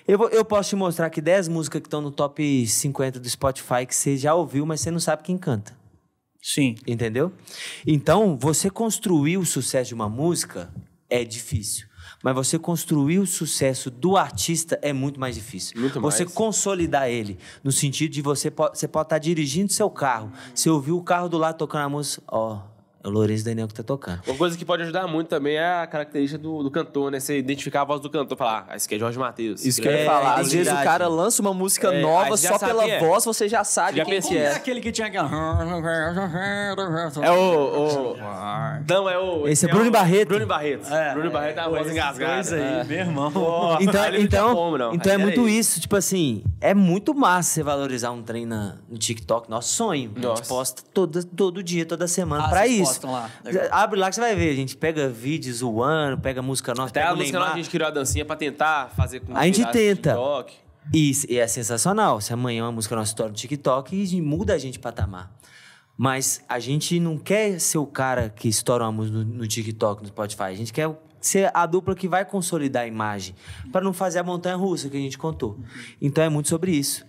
Eu, eu posso te mostrar aqui 10 músicas que estão no top 50 do Spotify que você já ouviu, mas você não sabe quem canta. Sim. Entendeu? Então, você construir o sucesso de uma música é difícil. Mas você construir o sucesso do artista é muito mais difícil. Muito você mais. consolidar ele, no sentido de você, po você pode estar tá dirigindo seu carro. Você ouviu o carro do lado tocando a música, ó, o Lourenço Daniel que tá tocando.
Uma coisa que pode ajudar muito também é a característica do, do cantor, né? Você identificar a voz do cantor, falar, ah, esse aqui é Jorge Matheus. Isso que eu ia é falar. Às vezes o cara lança
uma música É, nova, só sabe pela é. voz você já sabe Já quem que Como é aquele que tinha aquela...
É
o. o... Não, é o. Esse é Bruno é Barreto. Bruno Barreto. Bruno Barreto é, é a voz Coisa engasgada. aí, meu irmão. Então, então, como, não. então é muito
isso. Tipo assim, é muito massa você valorizar um trem no TikTok. Nosso sonho. A gente Nossa. posta todo, todo dia, toda semana Ah, pra isso postam lá. Tá Legal. Abre lá que você vai ver. A gente pega vídeo zoando, pega música nossa, Até pega a música nossa a gente criou a dancinha pra tentar fazer com A gente tenta. TikTok. e é sensacional. Se amanhã uma música nossa estoura no TikTok, muda a gente patamar. Mas a gente não quer ser o cara que estoura uma música no, no TikTok, no Spotify. A gente quer ser a dupla que vai consolidar a imagem, para não fazer a montanha russa que a gente contou. Então é muito sobre isso.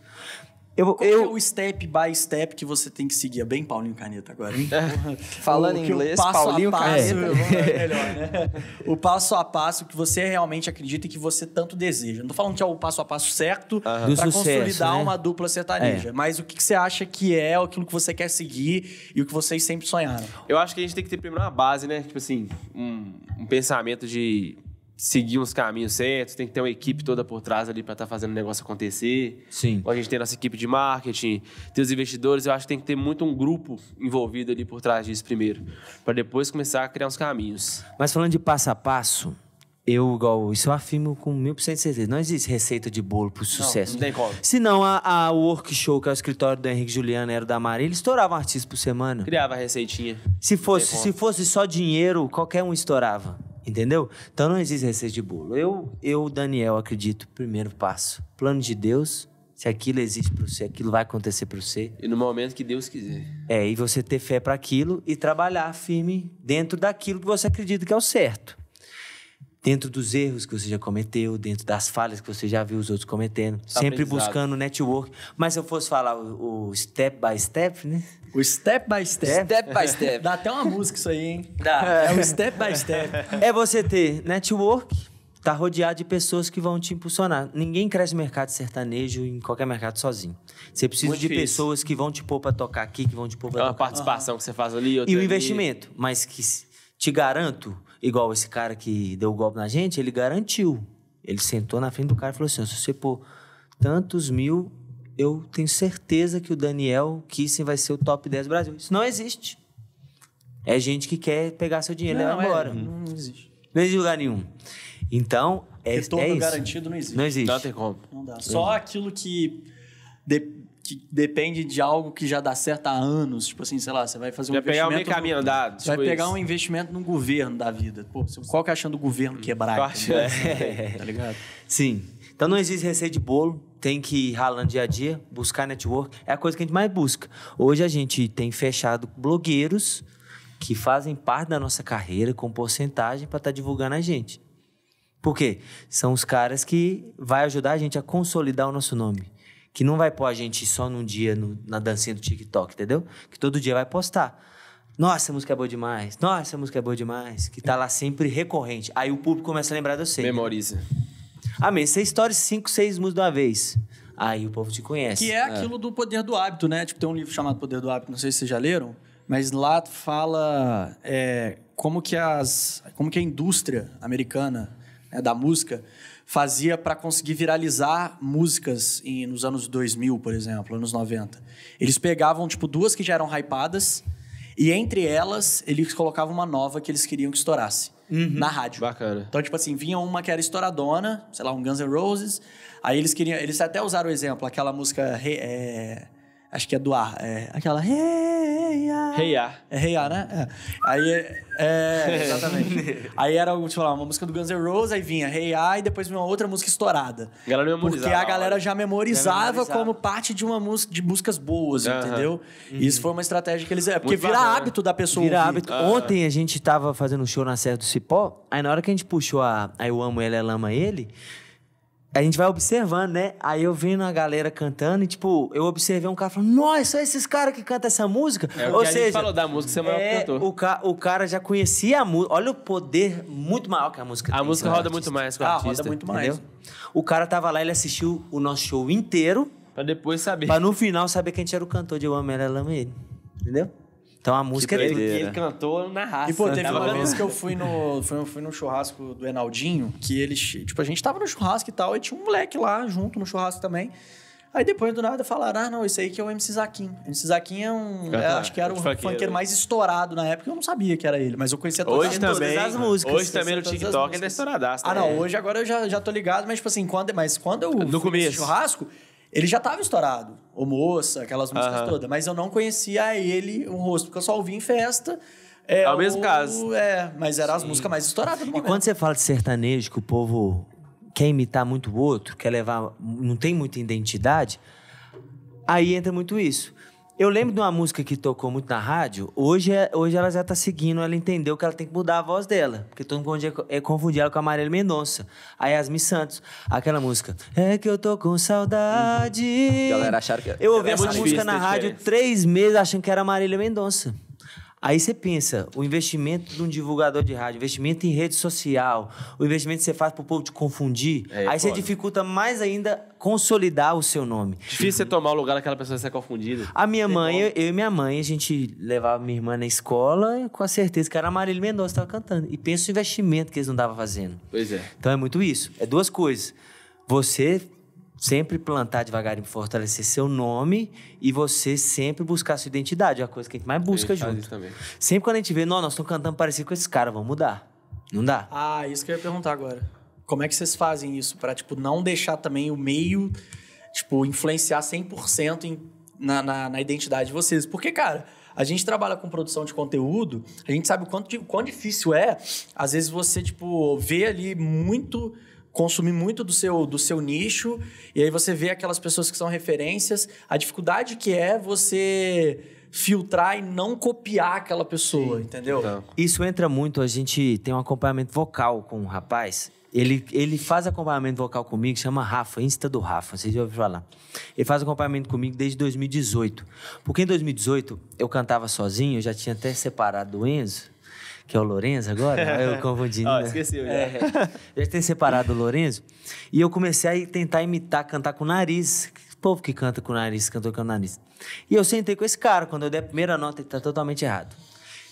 Eu, Qual eu... é o step by step que você tem que seguir? É
bem Paulinho Caneta agora, hein? É. Falando em inglês, passo Paulinho passo, Caneta. melhor, né? o passo a passo que você realmente acredita e que você tanto deseja. Não tô falando que é o passo a passo certo para consolidar né? uma dupla sertaneja. É. Mas o que, que, você acha que é aquilo que você quer seguir e o que vocês sempre sonharam?
Eu acho que a gente tem que ter primeiro uma base, né? Tipo assim, um, um pensamento de seguir uns caminhos certos, tem que ter uma equipe toda por trás ali para estar tá fazendo o negócio acontecer. Sim. A gente tem nossa equipe de marketing, tem os investidores, eu acho que tem que ter muito um grupo envolvido ali por trás disso primeiro, para depois começar a criar uns caminhos.
Mas falando de passo a passo, eu, igual, isso eu afirmo com mil por cento de certeza. Não existe receita de bolo pro sucesso. Não, não tem como. Senão, a, a workshop que é o escritório do Henrique Juliano, era da Maria, ele estourava artistas por semana. Criava a receitinha. Se fosse, se fosse só dinheiro, qualquer um estourava. Entendeu? Então não existe receita de bolo. Eu, eu, Daniel, acredito, primeiro passo, plano de Deus, se aquilo existe para você, aquilo vai acontecer para você.
E no momento que Deus quiser.
É, e você ter fé para aquilo e trabalhar firme dentro daquilo que você acredita que é o certo dentro dos erros que você já cometeu, dentro das falhas que você já viu os outros cometendo, tá sempre buscando network. Mas se eu fosse falar o, o, step by step, né? O step by step. Step by step. Dá até uma música isso aí, hein? Dá. É, é o step by step. É você ter network, tá rodeado de pessoas que vão te impulsionar. Ninguém cresce no mercado sertanejo em qualquer mercado sozinho. Você precisa Muito de difícil. pessoas que vão te pôr para tocar aqui, que vão te pôr pra é uma participação uhum. que você faz ali. E o ali. investimento, mas que te garanto igual esse cara que deu o golpe na gente, ele garantiu. Ele sentou na frente do cara e falou assim: se você pôr tantos mil, eu tenho certeza que o Daniel Kissen vai ser o top 10 do Brasil. Isso não existe. É gente que quer pegar seu dinheiro e levar é, embora. É, não existe. Não existe lugar nenhum. Então, é, é isso. garantido não existe. Não existe. Não tem como.
Não dá. Só aquilo que de, que depende de algo que já dá certo há anos. Tipo assim, sei lá, você vai fazer um vai investimento. Pegar meio caminho andado, vai tipo pegar isso. um investimento no governo da vida. Pô, qual
que é achando do governo quebrar? Acho, é. é. Tá ligado? Sim. Então não existe receita de bolo, tem que ir ralando dia a dia, buscar network. É a coisa que a gente mais busca. Hoje a gente tem fechado blogueiros que fazem parte da nossa carreira com porcentagem para estar tá divulgando a gente. Por quê? São os caras que vai ajudar a gente a consolidar o nosso nome que não vai pôr a gente só num dia no, na dancinha do TikTok, entendeu? Que todo dia vai postar. Nossa, a música é boa demais. Nossa, a música é boa demais. Que tá lá sempre recorrente. Aí o público começa a lembrar de você. Memoriza. Ah, mesmo. Você história cinco, seis músicas de uma vez. Aí o povo te conhece. Que é, é aquilo do poder do hábito,
né? Tipo, tem um livro chamado Poder do Hábito, não sei se vocês já leram, mas lá fala é, como, que as, como que a indústria americana né, da música fazia para conseguir viralizar músicas em, nos anos 2000, por exemplo, anos 90. Eles pegavam, tipo, duas que já eram hypadas e entre elas eles colocavam uma nova que eles queriam que estourasse. Uhum. Na rádio. Bacana. Então, tipo assim, vinha uma que era estouradona, sei lá, um Guns N' Roses. Aí eles queriam. Eles até usaram o exemplo, aquela música. É, Acho que é do ar. É aquela. Reia. Hey, Reia. é Reia, né? É. Aí. É, exatamente. aí era, tipo lá, uma música do Guns N' Roses, aí vinha Reia e depois vinha uma outra música estourada. A galera memorizava. Porque a galera já memorizava, já como parte de uma música de músicas boas, uh -huh. entendeu? Uhum. E isso foi uma estratégia que eles. É, porque Muito vira bacana. Né? hábito da pessoa. Vira ouvir. hábito. Ontem
a gente tava fazendo um show na Serra do Cipó, aí na hora que a gente puxou a, a Eu Amo ele Ela Ama Ele a gente vai observando, né? Aí eu vendo a galera cantando e, tipo, eu observei um cara falando, nossa, esses caras que cantam essa música. É, Ou seja, falou da música, você é maior é, cantor. O, ca o cara já conhecia a música. Olha o poder muito maior que a música A tem, música né, roda muito mais com o ah, roda muito mais. Entendeu? O cara tava lá, ele assistiu o nosso show inteiro. Pra depois saber. Pra no final saber que a gente era o cantor de Uma Mera Lama ele. Entendeu? Então a música é dele. Ele cantou na raça. E pô, teve né? uma vez que eu
fui no, fui, fui no churrasco do Enaldinho, que eles. Tipo, a gente tava no churrasco e tal, e tinha um moleque lá junto no churrasco também. Aí depois do nada falaram: ah, não, esse aí que é o MC Zaquim. MC Zaquim é um. É, acho que era o funkeiro é. mais estourado na época. Eu não sabia que era ele, mas eu conhecia todas, hoje também, todas as músicas. Hoje também no TikTok ele é estouradaço. Ah, não, né? hoje agora eu já, já tô ligado, mas tipo assim, quando, mas quando eu no começo. churrasco, ele já estava estourado, o Moça, aquelas músicas Aham. todas, mas eu não conhecia ele, o rosto, porque eu só ouvia em festa. É, É o mesmo caso. É, mas eram as músicas mais estouradas do
E quando você fala de sertanejo, que o povo quer imitar muito o outro, quer levar. não tem muita identidade, aí entra muito isso. Eu lembro de uma música que tocou muito na rádio. Hoje, é, hoje ela já tá seguindo, ela entendeu que ela tem que mudar a voz dela. Porque todo mundo é, confundia ela com a Marília Mendonça. A Yasmin Santos. Aquela música. É que eu tô com saudade. Galera acharam que. Eu ouvi essa música na rádio três meses achando que era a Marília Mendonça. Aí você pensa, o investimento de um divulgador de rádio, investimento em rede social, o investimento que você faz pro povo te confundir, é, aí você dificulta mais ainda consolidar o seu nome.
Difícil você tomar o lugar daquela pessoa ser você confundida.
A minha mãe, eu, eu, e minha mãe, a gente levava minha irmã na escola com a certeza que era Marília Mendonça estava cantando. E pensa o investimento que eles não estavam fazendo. Pois é. Então é muito isso. É duas coisas. Você sempre plantar devagarinho, fortalecer seu nome e você sempre buscar sua identidade, é a coisa que a gente mais busca gente junto. também. Sempre quando a gente vê, não, nós estamos cantando parecido com esses caras, vamos mudar. Não dá.
Ah, isso que eu ia perguntar agora. Como é que vocês fazem isso para tipo não deixar também o meio tipo influenciar 100% em, na, na, na identidade de vocês? Porque, cara, a gente trabalha com produção de conteúdo, a gente sabe o quanto, de, quão difícil é, às vezes, você, tipo, ver ali muito consumir muito do seu, do seu nicho, e aí você vê aquelas pessoas que são referências, a dificuldade que é você filtrar e não copiar
aquela pessoa, Sim, entendeu? Isso entra muito, a gente tem um acompanhamento vocal com um rapaz, ele, ele faz acompanhamento vocal comigo, chama Rafa, Insta do Rafa, vocês já ouviram falar. Ele faz acompanhamento comigo desde 2018. Porque em 2018 eu cantava sozinho, eu já tinha até separado o Enzo, que é o Lourenço agora. Ah, eu confundi. oh, né? Já. É, já separado o Lourenço. E eu comecei a tentar imitar, cantar com o nariz. O povo que canta com o nariz, cantou com é o nariz. E eu sentei com esse cara. Quando eu dei a primeira nota, ele tá totalmente errado.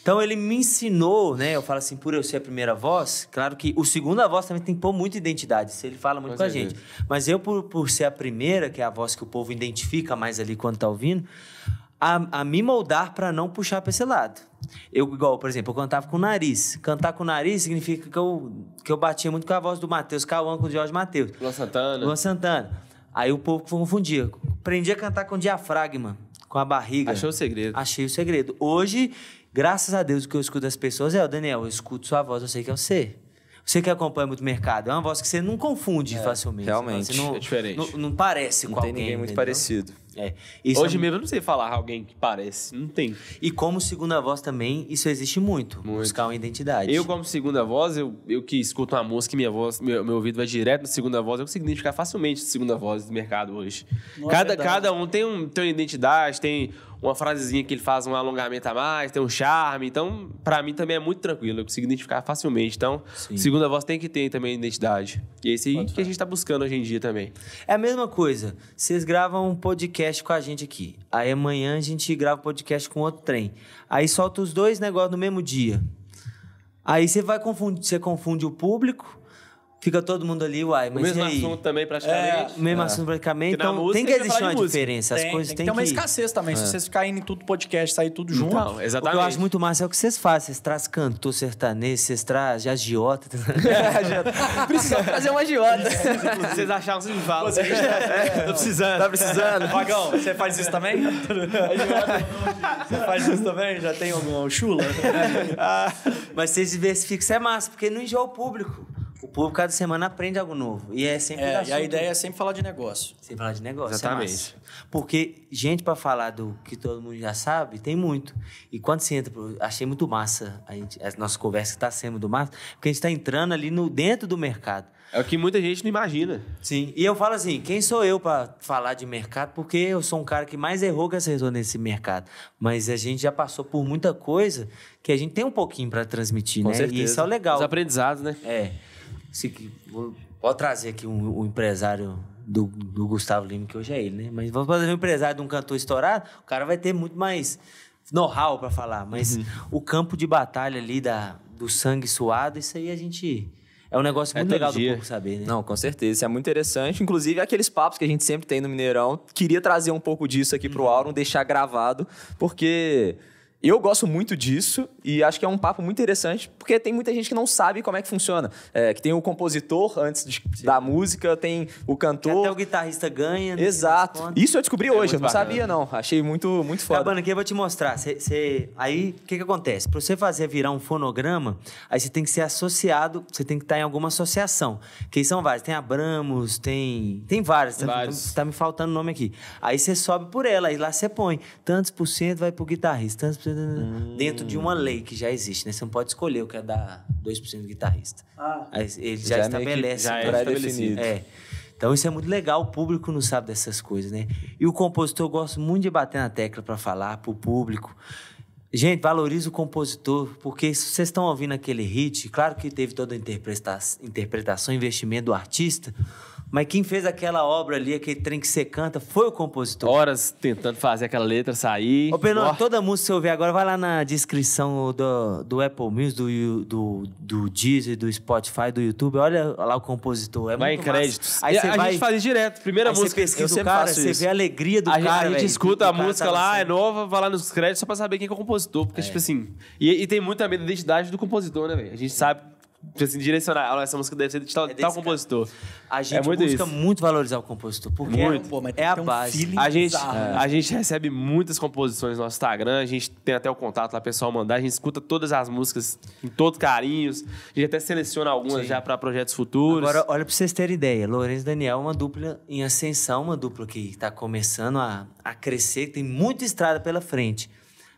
Então ele me ensinou, né? Eu falo assim, por eu ser a primeira voz, claro que o segunda voz também tem que pôr muita identidade, Se ele fala muito com, com a gente. Mas eu, por, por ser a primeira, que é a voz que o povo identifica mais ali quando tá ouvindo, a, a me moldar para não puxar para esse lado. Eu, igual, por exemplo, eu cantava com o nariz. Cantar com o nariz significa que eu, que eu batia muito com a voz do Matheus Cauã, com o Jorge Matheus. Luan Santana. Luan Santana. Aí o povo confundia. Aprendi a cantar com diafragma, com a barriga. Achou o segredo. Achei o segredo. Hoje, graças a Deus, o que eu escuto das pessoas é, o Daniel, eu escuto sua voz, eu sei que é você. Você que acompanha muito o mercado, é uma voz que você não confunde é, facilmente. Né? Realmente. Não, é diferente. Não, não parece não com tem alguém. ninguém muito entendeu? parecido. É. Hoje é... mesmo eu não sei falar alguém que parece. Não tem.
E como segunda voz também, isso existe muito. muito. Buscar uma identidade. Eu, como segunda voz, eu, eu que escuto uma música e minha voz, meu, meu ouvido vai direto na segunda voz, é eu consigo identificar facilmente a segunda voz do mercado hoje. Nossa, é cada, cada um tem, um tem uma identidade, tem uma frasezinha que ele faz um alongamento a mais, tem um charme. Então, para mim também é muito tranquilo, eu consigo identificar facilmente. Então, Sim. segunda
voz tem que ter também identidade. E esse é aí que a gente tá buscando hoje em dia também. É a mesma coisa. Vocês gravam um podcast com a gente aqui. Aí amanhã a gente grava um podcast com outro trem. Aí solta os dois negócios no mesmo dia. Aí você vai confundir, você confunde o público Fica todo mundo ali, uai, mas. O mesmo assunto também, é, praticamente. É, mesmo é. assunto, praticamente. então, tem que existir uma diferença. Tem, as coisas tem, tem que. Tem uma escassez também. É. Se vocês
ficarem em tudo podcast, sair tudo então, junto. exatamente. O que eu acho
muito massa é o que vocês fazem. Vocês trazem cantor sertanejo, vocês trazem agiota. Tá é, precisam trazer
um agiota.
vocês
acharam que vocês me falam. tá precisando. Tá precisando. Vagão, você
faz isso também?
você faz isso também? Já tem alguma chula? Ah, mas vocês diversificam. Isso é massa, porque não enjoa o público. O público cada semana aprende algo novo. E é sempre. É, e a ideia é sempre falar de negócio. Sempre falar de negócio. Exatamente. É Porque gente para falar do que todo mundo já sabe, tem muito. E quando você entra, achei muito massa a, gente, a nossa conversa está sendo muito massa, porque a gente está entrando ali no, dentro do mercado. É o que muita gente não imagina. Sim. E eu falo assim: quem sou eu para falar de mercado? Porque eu sou um cara que mais errou que acertou nesse mercado. Mas a gente já passou por muita coisa que a gente tem um pouquinho para transmitir, Com né? Certeza. E isso é legal. Os aprendizados, né? É. Se, pode trazer aqui o um, um empresário do, do, Gustavo Lima, que hoje é ele, né? Mas vamos fazer um empresário de um cantor estourado, o cara vai ter muito mais know-how para falar. Mas uhum. o campo de batalha ali da, do sangue suado, isso aí a gente. É um negócio é muito é legal dia. do povo saber, né? Não, com certeza. Isso é muito interessante. Inclusive, aqueles papos que a gente sempre
tem no Mineirão. Queria trazer um pouco disso aqui uhum. pro Auron, deixar gravado, porque eu gosto muito disso e acho que é um papo muito interessante, porque tem muita gente que não sabe como é que funciona. É, que tem o compositor antes de, da música, tem o cantor. Que até o guitarrista ganha. Exato. Isso eu descobri é hoje, eu não bacana. sabia,
não. Achei muito, muito foda. Cabana, aqui eu vou te mostrar. Cê, cê... Aí, o que, que acontece? Para você fazer virar um fonograma, aí você tem que ser associado, você tem que estar tá em alguma associação. Que são várias. Tem Abramos, tem. Tem várias. está Tá, tá me faltando o nome aqui. Aí você sobe por ela, aí lá você põe. Tantos por cento vai pro guitarrista, tantos por cento. Hum. Dentro de uma lei que já existe, né? Você não pode escolher o que é dar 2% do guitarrista. Ah, ele já, já é estabelece. que, já é estabelecido. Então. É. Então isso é muito legal, o público não sabe dessas coisas, né? E o compositor, eu gosto muito de bater na tecla para falar para o público. Gente, valoriza o compositor, porque se vocês estão ouvindo aquele hit, claro que teve toda a interpretação, investimento do artista, mas quem fez aquela obra ali, aquele trem que você canta, foi o compositor. Horas tentando fazer aquela letra sair. Ô, Penão, oh. toda música que você ouvir agora, vai lá na descrição do, do Apple Music, do, do, do Deezer, do Spotify, do YouTube. Olha lá o compositor. É vai em créditos. Aí a, a vai... gente faz direto. Primeira Aí música. Você pesquisa eu cara, você vê a alegria do a, cara. A gente véio, escuta a música tá lá, assim. é
nova, vai lá nos créditos só pra saber quem é o compositor. Porque, é. tipo assim. E, e tem muito também da identidade do compositor, né, velho? A gente sabe Tipo assim, direcionar. Olha, essa música deve ser de tal, é tal compositor. A é gente é muito busca isso.
muito valorizar o compositor, porque é muito. É, pô, é a base. Um a gente, é, a
gente recebe muitas composições no nosso Instagram, a gente tem até o contato lá, o pessoal mandar, a gente escuta todas as músicas em todo carinho, a gente até seleciona algumas Sim. já para projetos futuros. Agora,
olha para vocês terem ideia, Lourenço e Daniel é uma dupla em ascensão, uma dupla que está começando a, a crescer, tem muita estrada pela frente.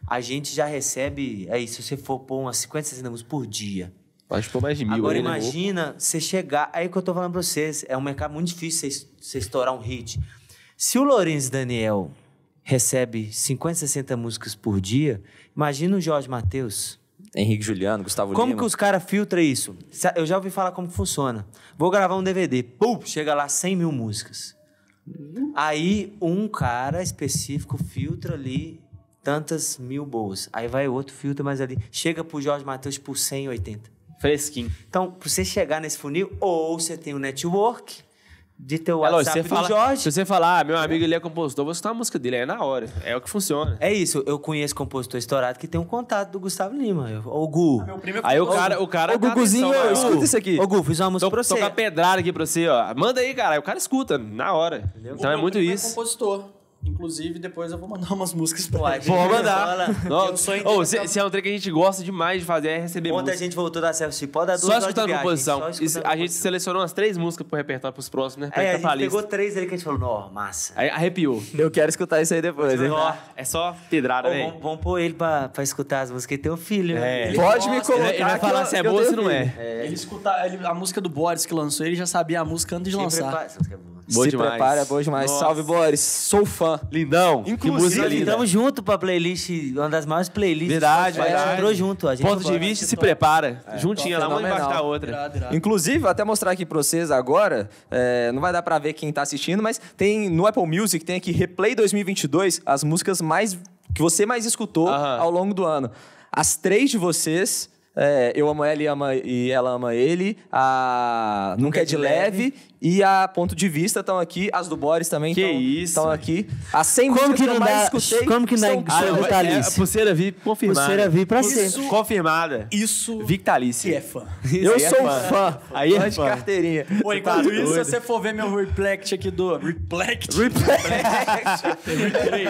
A gente já recebe, aí, se você for pôr umas 50, 60 músicas por dia, Acho que foi mais de mil. Agora né, imagina você chegar. Aí que eu tô falando pra vocês, é um mercado muito difícil você, você estourar um hit. Se o Lourenço Daniel recebe 50, 60 músicas por dia, imagina o Jorge Matheus. Henrique Juliano, Gustavo como Lima. Como que os caras filtram isso? Eu já ouvi falar como funciona. Vou gravar um DVD. Pum, chega lá 100 mil músicas. Aí um cara específico filtra ali tantas mil boas. Aí vai outro filtra mais ali. Chega pro Jorge Matheus por 180. Fresquinho. Então, para você chegar nesse funil, ou você tem o um network de teu é, WhatsApp você fala, Jorge.
Se você falar, ah, meu amigo ele é compositor, vou tá a música dele, aí é na hora. É o que funciona. É isso, eu conheço compositor estourado
que tem um contato do Gustavo Lima, o Gu. Ah, é aí o cara, o cara. o tá Guguzinho, eu, escuta isso aqui. O Gu, fiz uma música Tô, pra você. Tocar
pedrada aqui pra você, ó. Manda aí, cara. Aí o cara escuta na hora. Entendeu? Então o é muito é isso. É
compositor. Inclusive, depois eu vou mandar umas músicas pra ele. Vou mandar.
Não, se, oh, se é um trem que a gente gosta demais de fazer, é receber Ontem música. Ontem a gente voltou da selfie, pode dar duas Só escutando a composição. a gente selecionou umas três músicas pro repertório, pros próximos, né? É, pra é, a gente pegou
três ali que a gente falou, ó, massa.
Aí, arrepiou.
Eu quero escutar isso aí depois, hein? Ó,
é só pedrada, né? Vamos,
vamos pôr ele pra, pra escutar as músicas. Ele tem um filho, né? É. Pode me colocar. Ele vai falar se é boa ou se não é. é. Ele escutar
a música do Boris que lançou, ele já sabia a música antes de lançar. Boa demais.
Se prepara, boa demais.
Salve,
Boris. Sou fã. Lindão.
Inclusive, entramos estamos
junto pra playlist, uma das maiores playlists. Verdade, verdade. A gente entrou junto. A gente Ponto de né? vista
se prepara. É, juntinha lá, uma embaixo da outra. Irado, irado.
Inclusive, vou até mostrar aqui pra vocês agora, é, não vai dar pra ver quem tá assistindo, mas tem no Apple Music, tem aqui Replay 2022, as músicas mais que você mais escutou Aham. ao longo do ano. As três de vocês... É, eu amo ela e, ama, e ela ama ele. A Nunca, é Nunca é de, de leve. leve. E a ponto de vista estão aqui, as do Boris também
estão aqui. A 100 como que, que eu mais escutei. Como que não é, ah, é, é pulseira vi confirmada. Pulseira vi pra isso, sempre.
Confirmada. Isso. Vitalice. Que é fã. eu é sou fã. fã. Aí é fã. de carteirinha. Pô, tá enquanto tá isso, doido. se você for ver meu replect aqui do... Replect? Replect. Replay.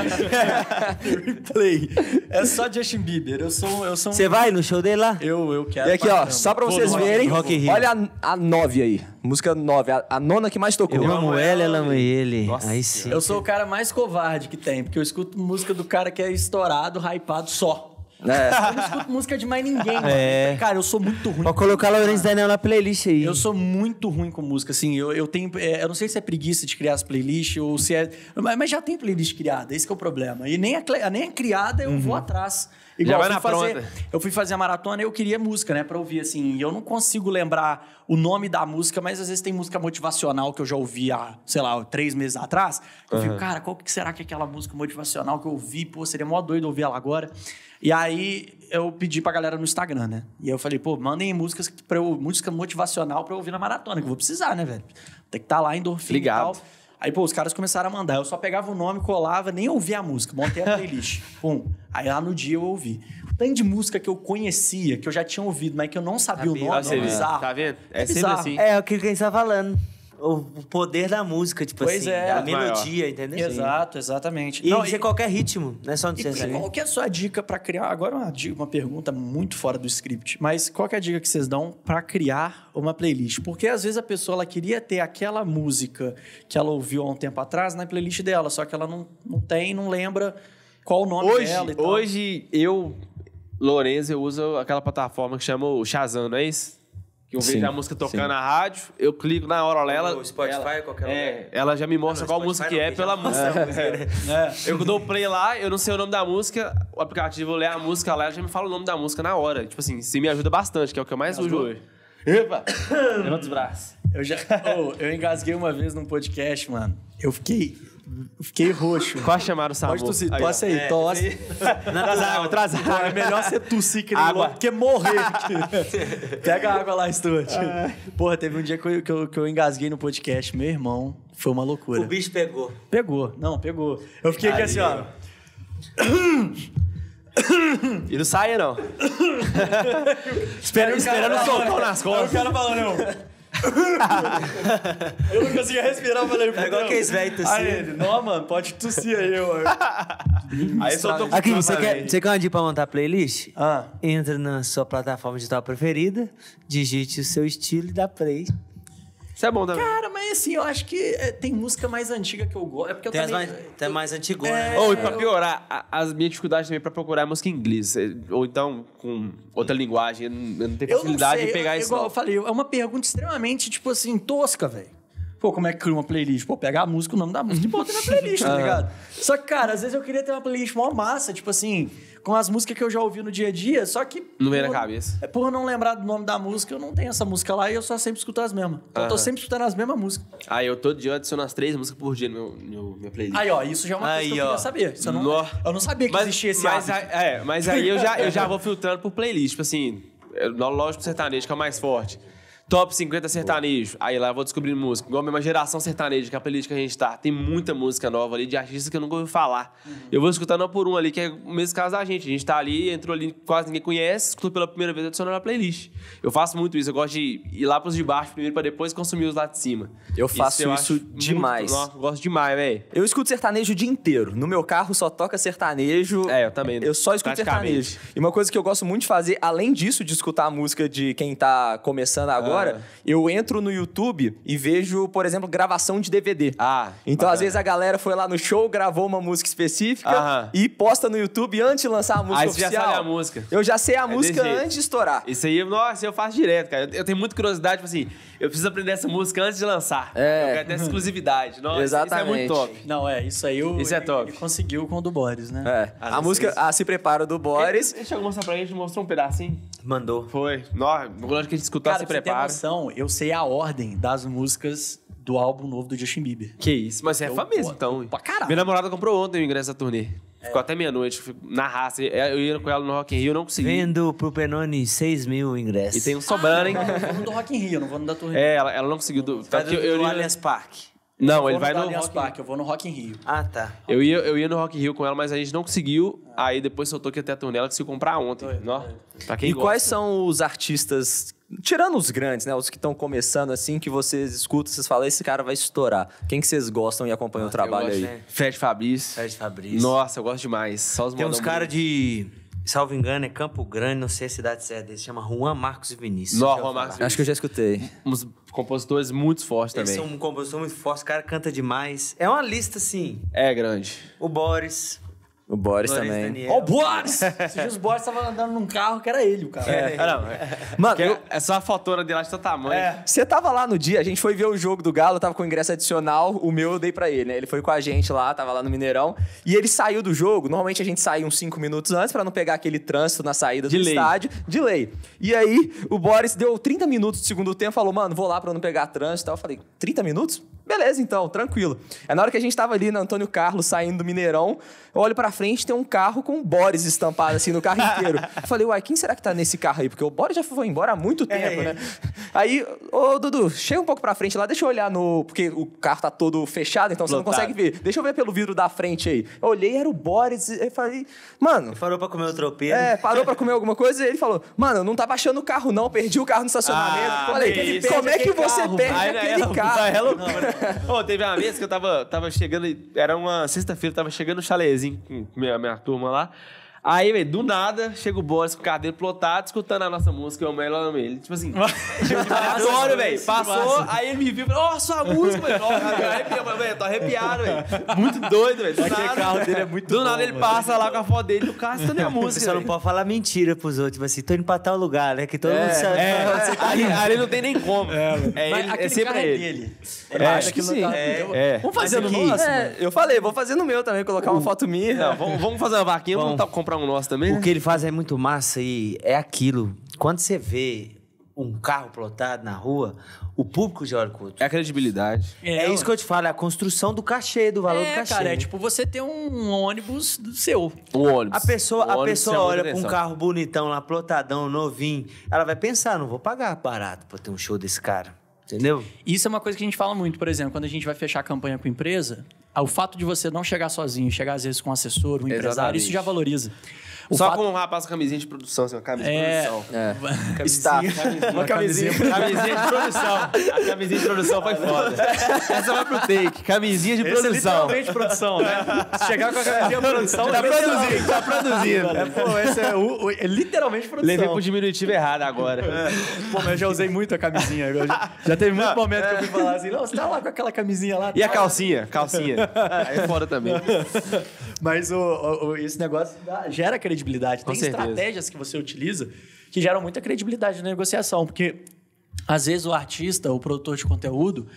Replay. É só Justin Bieber. Eu sou, eu sou um... Você vai
no show dele lá? Eu, eu quero. E aqui, ó, só pra vocês verem. Olha
a 9 aí.
Música 9,
é a, a, nona que mais tocou. Eu, amo ela,
ela amo
ele. Nossa, Aí
sim. Eu sou o cara mais covarde que tem, porque eu escuto música do cara que é estourado, hypado só. É. Eu não escuto música de mais
ninguém, é. Cara, eu sou muito ruim. Vou colocar Lorenz Daniel na playlist
aí. Eu sou muito ruim com música, assim. Eu, eu tenho. É, eu não sei se é preguiça de criar as playlists ou se é. Mas, mas já tem playlist criada, esse é o problema. E nem a, nem a criada eu uhum. vou atrás. Igual, Já vai na fazer, pronta. Eu fui fazer a maratona e eu queria música, né? Pra ouvir, assim. E eu não consigo lembrar o nome da música, mas às vezes tem música motivacional que eu já ouvi há, sei lá, três meses atrás. Eu uhum. fico, cara, qual que será que é aquela música motivacional que eu ouvi? Pô, seria mó doido ouvir ela agora. E aí eu pedi pra galera no Instagram, né? E eu falei, pô, mandem músicas pra eu, música motivacional pra eu ouvir na maratona, que eu vou precisar, né, velho? Tem que estar tá lá, endorfina Ligado. e tal. Aí, pô, os caras começaram a mandar. Eu só pegava o nome, colava, nem ouvia a música. Montei a playlist. Pum. Aí lá no dia eu ouvi. Tanto de música que eu conhecia, que eu já tinha ouvido, mas que eu não sabia, sabia o nome. Sabia. É bizarro. Tá vendo? É, é sempre assim.
É o que gente tá falando o poder da música, tipo pois assim, é, a melodia, entendeu? Exato,
exatamente.
E não, e... qualquer ritmo, não é só no e, assim. Qual que é a sua dica para criar?
Agora uma, uma pergunta muito fora do script, mas qual que é a dica que vocês dão para criar uma playlist? Porque às vezes a pessoa ela queria ter aquela música que ela ouviu há um tempo atrás na playlist dela, só que ela não, não tem, não lembra qual o nome hoje, dela e tal.
Hoje eu, Lorenzo, eu uso aquela plataforma que chama o Shazam, não é isso? que eu vejo sim, a música tocando na rádio, eu clico na hora ela. No Spotify, ela, qualquer é, lugar. Ela já me mostra ah, não, qual é Spotify música é pela música. É. É. Eu dou play lá, eu não sei o nome da música, o aplicativo lê a música lá, ela já me fala o nome da música na hora. Tipo assim, isso me ajuda bastante, que é o que eu mais uso hoje.
Epa! Levanta os braços. Eu já. Oh, eu engasguei uma vez num podcast, mano. Eu fiquei
Fiquei roxo. Quase chamaram
o Samu. Pode tossir, é, tosse aí, tosse. traz água, traz é água. É melhor você tossir que água. Louco, que morrer. Pega água lá, Stuart. Ah. Porra, teve um dia que eu, que, eu, que eu engasguei no podcast, meu irmão. Foi uma loucura. O
bicho pegou.
Pegou, não, pegou. Eu fiquei aqui assim, ó. E não saia, não. esperando o nas costas. O quero falar, não.
eu não conseguia respirar, eu falei, É igual que esse velho tossir. Aí ele,
não, mano, pode tossir aí, mano.
aí só tô Aqui, você quer, você quer uma dica pra montar playlist? Ah. Entra na sua plataforma digital preferida, digite o seu estilo e dá play. Isso é bom também.
Cara, mas assim, eu acho que eh, tem música mais antiga que eu gosto. É
porque tem eu também... mais, tem mais antigona, é, né? Ou, e pra
piorar, a, as minhas dificuldades também pra procurar é música em inglês. Eh, ou então, com outra linguagem. Eu não, tenho facilidade de pegar eu, isso. Igual não. eu
falei, é uma pergunta
extremamente, tipo assim, tosca, velho. Pô, como é que cria uma playlist? Pô, pegar a música, o nome da música e bota na playlist, tá ah. ligado? Só que, cara, às vezes eu queria ter uma playlist mó massa, tipo assim com as músicas que eu já ouvi no dia a dia, só que.
Não vem na cabeça.
É por não lembrar do nome da música, eu não tenho essa música lá e eu só sempre escuto as mesmas. Então eu tô sempre escutando as mesmas músicas.
Aí ah, eu todo dia adiciono as três músicas por dia no meu, no, minha playlist. Aí, ó, isso já é uma aí, coisa que eu queria saber. Isso eu, não, no... eu não sabia que mas, existia esse mas, É, mas aí eu já, eu já vou filtrando por playlist. Tipo assim, é, lógico pro sertanejo, que é o mais forte. Top 50 sertanejo. Aí lá eu vou descobrindo música. Igual a mesma geração sertaneja, que é a playlist que a gente tá. Tem muita música nova ali de artistas que eu nunca ouvi falar. Uhum. Eu vou escutando uma por um ali, que é o mesmo caso da gente. A gente tá ali, entrou ali, quase ninguém conhece, escutou pela primeira vez adicionando na playlist. Eu faço muito isso. Eu gosto de ir lá pros de baixo primeiro pra depois consumir os lá de cima. Eu faço isso, eu isso demais. Muito, eu gosto demais, velho.
Eu escuto sertanejo o dia inteiro. No meu carro só toca sertanejo. É, eu também. Né? Eu só escuto sertanejo. E uma coisa que eu gosto muito de fazer, além disso, de escutar a música de quem tá começando agora. Ah agora, ah. eu entro no YouTube e vejo, por exemplo, gravação de DVD. Ah, então, bacana. às vezes, a galera foi lá no show, gravou uma música específica Aham. e posta no YouTube antes de lançar a música Aí você oficial. já sabe a música. Eu já sei a é música antes
de estourar. Isso aí, nossa, eu faço direto, cara. Eu tenho muita curiosidade, tipo assim, eu preciso aprender essa música antes de lançar. É. Eu quero ter exclusividade. Nossa, Exatamente. isso é muito top. Não,
é, isso aí o, isso é top. Ele, conseguiu com o do Boris, né? É. Ah, a música vezes... A Se Prepara do Boris.
Deixa eu mostrar pra gente, mostrou um pedacinho.
Mandou. Foi. Nossa, lógico que a gente escutou Cara, Se Prepara. Cara, noção, eu sei a ordem das músicas do álbum novo do Justin Bieber. Que isso, mas você é fã mesmo, então.
Pra caralho. Minha namorada comprou ontem o ingresso da turnê. Ficou até meia-noite, na raça. É, eu ia com ela no
Rock in Rio, não consegui. Vendo
pro Penoni 6 mil ingressos. E tem um sobrando, hein? Eu vou no do Rock in Rio, não vou
no da Torre. É, ela, ela não conseguiu. Do, tá do, eu, eu, Allianz Park.
Não, ele vai no, Rock. Allianz
Park, eu vou no Rock in Rio. Ah, tá.
Eu ia, eu ia no Rock in Rio com ela, mas a gente não conseguiu. Aí depois soltou que até a turnê, ela conseguiu comprar ontem. não? Pra quem e gosta. quais são os artistas Tirando os grandes, né? Os que estão
começando assim, que vocês escutam, vocês falam, esse cara vai estourar. Quem que vocês gostam e acompanham Nossa, o ah, trabalho gosto, aí? Né?
Fred Fabrício. Fred Fabrício. Nossa, eu gosto demais. Só os Tem uns caras de. Salvo engano, é Campo Grande, não sei a cidade certa dele, chama Juan Marcos e Vinícius. Não, Juan Marcos Acho
que eu já escutei. Uns compositores muito fortes Eles também. São
um compositor muito forte, o cara canta demais. É uma lista, assim. É grande. O Boris,
o Boris, também. Daniel. o
Boris! Esses dias o Boris
tava andando num carro que era ele, o
cara. É, é. Não, é. Mano, eu... essa é fotora dele lá de seu tamanho. É.
Você tava lá no dia, a gente foi ver o jogo do Galo, tava com ingresso adicional, o meu eu dei pra ele, né? Ele foi com a gente lá, tava lá no Mineirão, e ele saiu do jogo. Normalmente a gente sai uns 5 minutos antes para não pegar aquele trânsito na saída de do lei. estádio. De lei. E aí, o Boris deu 30 minutos do segundo tempo, falou, mano, vou lá pra não pegar trânsito e tal. Eu falei, 30 minutos? Beleza, então, tranquilo. É na hora que a gente tava ali na Antônio Carlos saindo do Mineirão. Eu olho pra frente, tem um carro com o Boris estampado assim no carro inteiro. Eu falei, uai, quem será que tá nesse carro aí? Porque o Boris já foi embora há muito é, tempo, é, né? É. Aí, ô Dudu, chega um pouco pra frente lá, deixa eu olhar no. Porque o carro tá todo fechado, então Lotado. você não consegue ver. Deixa eu ver pelo vidro da frente aí. Eu olhei, era o Boris, e falei, mano. Ele parou pra comer o tropeiro. É, parou pra comer alguma coisa e ele falou, mano, não tava achando o carro não, perdi o carro no estacionamento. Ah, falei, que é como é que é você perde aquele carro? Não, não,
não. oh, teve uma vez que eu tava, tava chegando, era uma sexta-feira, tava chegando no chalezinho com minha, minha turma lá. Aí, velho, do nada, chega o Boris com o cabelo plotado, escutando a nossa música, eu amo ela, ele, tipo assim, aleatório, velho, passou, aí ele me viu, ó, sua música, velho, tô arrepiado, velho, muito doido, velho, do Aquele nada, carro dele é muito do bom, nada ele mano. passa lá com a foto dele, o
carro escutando a música, Você não pode falar mentira pros outros, tipo assim, tô indo pra tal lugar, né, que todo é, mundo sabe. É, é, ali, não tem nem como,
é,
é, é sempre é ele. dele.
É, acho que sim. Vamos fazer no nosso? É.
Eu
falei, vou fazer no meu também, colocar uma hum. foto minha. Vamos
fazer uma vaquinha, vamos tá, comprar um nosso também? O né? que ele faz é muito massa e é aquilo. Quando você vê um carro plotado na rua, o público já olha É a credibilidade. É, é, isso que eu te falo, é a construção do cachê, do valor é, do cachê. Cara, é tipo
você ter um ônibus do seu.
Um ônibus. A pessoa, um a pessoa olha pra um carro bonitão lá, plotadão, novinho. Ela vai pensar, não vou pagar barato pra ter um show desse
cara. Entendeu? Isso é uma coisa que a gente fala muito, por exemplo, quando a gente vai fechar a campanha com empresa, o fato de você não chegar sozinho, chegar às vezes com um assessor, um empresário, Exatamente. isso já valoriza. O Só fato... com um rapaz com camisinha de produção, assim, uma camisa é... de produção. É. Camisinha, Está. Camisinha, uma camisinha. Camisinha de produção.
A camisinha de produção foi foda. Essa vai pro take. Camisinha de Esse é produção. Literalmente produção, né?
Chegar com a camisinha de produção. Tá produzindo, tá produzindo. É, pô, esse é, o, o, é literalmente produção. Levei pro
diminutivo errado agora. É. Pô, mas eu já usei muito a camisinha. Já, já, teve muito não, momento é. que eu fui é. falar
assim, não, você tá lá com aquela camisinha lá. E tá? a calcinha? Calcinha. Aí é, fora também. Mas o, o, esse negócio gera credibilidade credibilidade. Com Tem certeza. estratégias que você utiliza que geram muita credibilidade na negociação, porque às vezes o artista, o produtor de conteúdo,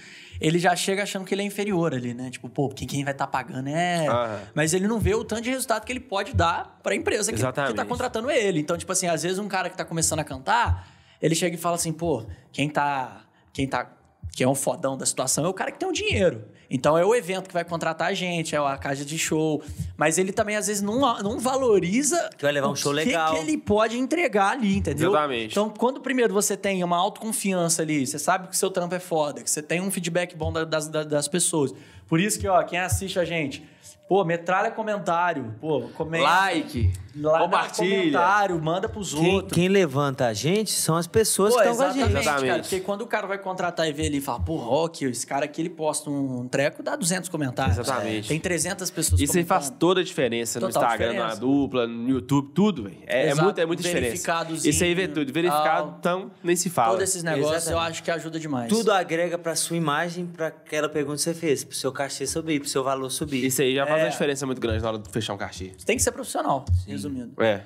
ele já chega achando que ele é inferior ali, né? Tipo, pô, quem, quem vai estar tá pagando é. Ah, Mas ele não vê o tanto de resultado que ele pode dar para a empresa que, está que tá contratando ele. Então, tipo assim, às vezes um cara que tá começando a cantar, ele chega e fala assim, pô, quem tá. Quem tá. Quem é um fodão da situação é o cara que tem o um dinheiro. Então é o evento que vai contratar a gente, é a casa de show. Mas ele também, às vezes, não, não valoriza. Que vai levar um show que legal. O que ele pode entregar ali, entendeu? Exatamente. Então, quando primeiro você tem uma autoconfiança ali, você sabe que o seu trampo é foda, que você tem um feedback bom das, das, das pessoas. Por isso que, ó, quem assiste a gente Pô, metralha comentário. Pô, comenta. Like. Lá, compartilha. comentário, manda pros quem, outros.
Quem levanta a gente são as pessoas Pô, que estão com a gente. Exatamente, cara, Porque
quando o cara vai contratar e vê ele e fala, pô, Rock, esse cara aqui, ele posta um treco, dá 200 comentários. Exatamente. É, tem 300 pessoas Isso aí faz toda a diferença Total no Instagram, diferença. na
dupla, no YouTube, tudo, velho. É, é,
muito, é muito diferença. Isso aí vê tudo. Verificado, então, nem se fala. Todos esses negócios eu acho
que ajuda demais. Tudo
agrega pra sua imagem, pra aquela pergunta que você fez, pro seu cachê subir, pro seu valor subir. Isso aí já já faz é. uma diferença muito grande na hora de fechar um cachê. Você
tem que ser profissional, Sim. resumindo.
É.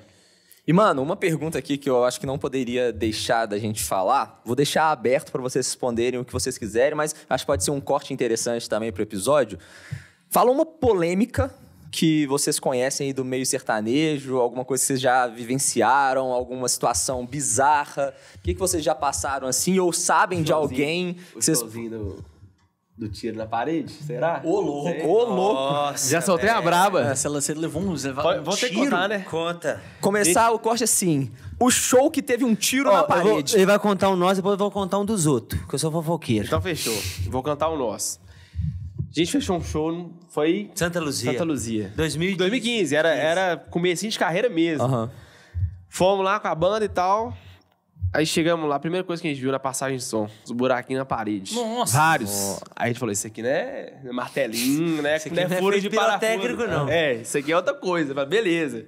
E,
mano, uma pergunta aqui que eu acho que não poderia deixar da gente falar. Vou deixar aberto para vocês responderem o que vocês quiserem, mas acho que pode ser um corte interessante também para o episódio. Fala uma polêmica que vocês conhecem aí do meio sertanejo, alguma coisa que vocês já vivenciaram, alguma situação bizarra. O que, que vocês já passaram assim, ou sabem o de
alguém. O vocês... do do tiro na parede, será? Ô louco! Ô louco!
Já soltei a braba. Essa
você levou um, você vai, um tiro. contar, né? Conta. Começar
o corte
assim. O show que teve um tiro na vou- parede. ele vai contar um nós, depois eu vou contar um dos outros, que eu sou fofoqueiro. Então
fechou. Vou cantar o nós. A gente fechou um show, foi Santa Luzia. Santa Luzia. 2015. 2015, era, era comecinho de carreira mesmo. Fomos lá com a banda e tal. Aí chegamos lá, a primeira coisa que a gente viu na passagem de som, os buraquinhos na parede. Nossa! Vários. Aí a gente falou, isso aqui não é martelinho, né? Isso aqui não é, não é furo de parafuso não. É, isso aqui é outra coisa. mas falei, beleza.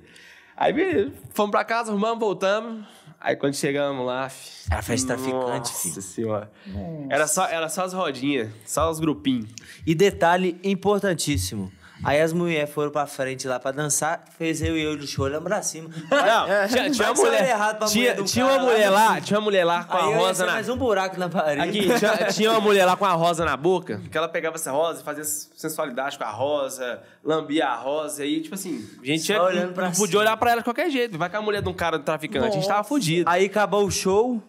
Aí beleza, fomos pra casa, arrumamos, voltamos. Aí quando chegamos lá. Era festa ficante, filho. Nossa senhora. Nossa.
Era, só, era só as rodinhas, só os grupinhos. E detalhe importantíssimo: Aí as mulheres foram pra frente lá pra dançar, fez eu e eu de olhando pra cima. Não, tinha, tinha uma mulher. Tinha, mulher tinha uma mulher lá, tinha uma mulher lá com aí a rosa na. mais um buraco na parede. Aqui, tinha, tinha, uma
mulher lá com a rosa na boca. Que ela pegava essa rosa e fazia sensualidade com a rosa, lambia a rosa
e, tipo assim.
A gente tinha, olhando pra podia cima. olhar pra ela de qualquer jeito. Vai com a mulher de um cara do traficante, Nossa. a gente tava
fudido. Aí acabou o show.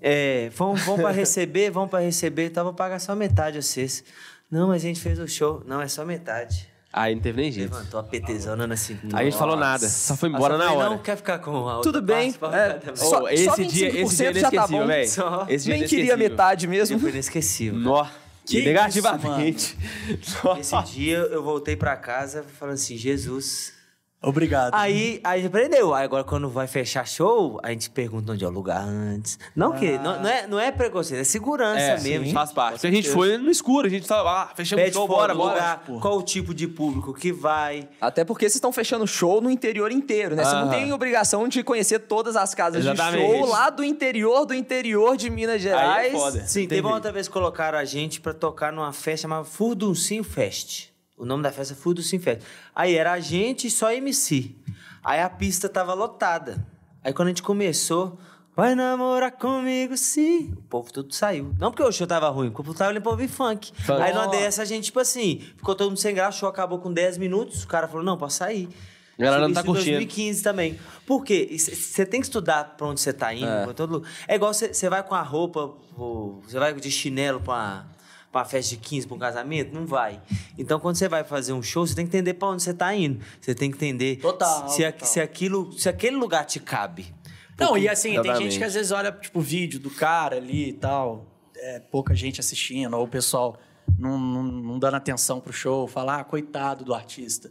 É, vão, vão pra receber, vão pra receber, tava tá, pagar só metade a vocês. Não, mas a gente fez o show. Não, é só metade. Aí não teve nem jeito. Levantou a petezona na cintura. Aí a gente falou nada, só foi embora só na hora. Não, quer ficar com a Tudo bem. é, só, oh, esse, só dia, esse dia é já tá bom. Só... Esse dia é Nem queria metade mesmo. Foi inesquecível. Nó. Que negativamente. Esse dia eu voltei para casa falando assim, Jesus, Obrigado. Aí a gente aprendeu. Aí agora, quando vai fechar show, a gente pergunta onde é o lugar antes. Não ah. que. Não, ah. não, é, não é preconceito, é segurança é, mesmo. Sim. Faz parte. Se a gente foi no escuro, a gente tava lá, ah, fechamos Pede show, bora, bora. Lugar, qual o tipo de
público que vai.
Até porque vocês estão fechando show no interior inteiro, né? Você ah. não tem obrigação de conhecer todas as casas Exatamente. de show lá do interior, do interior de Minas Gerais. Aí é foda. Sim, Entendi. teve uma
outra vez que colocaram a gente pra tocar numa festa chamada Furduncinho Fest. O nome da festa foi do Sinfest. Aí era a gente e só MC. Aí a pista tava lotada. Aí quando a gente começou, vai namorar comigo sim. O povo todo saiu. Não porque o show tava ruim, porque o povo tava limpando o funk. Falou. Aí numa dessa a gente, tipo assim, ficou todo mundo sem graça, o show acabou com 10 minutos, o cara falou, não, posso sair. A não tá isso curtindo. 2015 também. Por quê? Você tem que estudar pra onde você tá indo. É, todo... é igual você vai com a roupa, você vai de chinelo pra uma festa de 15, para um casamento, não vai. Então, quando você vai fazer um show, você tem que entender para onde você está indo. Você tem que entender total, se, total. se, aquilo, se aquele lugar te cabe. Porque, não, e assim, exatamente. tem gente que às
vezes olha, tipo, vídeo do cara ali e tal, é, pouca gente assistindo, ou o pessoal não, não, não dando atenção pro show, falar, ah, coitado do artista.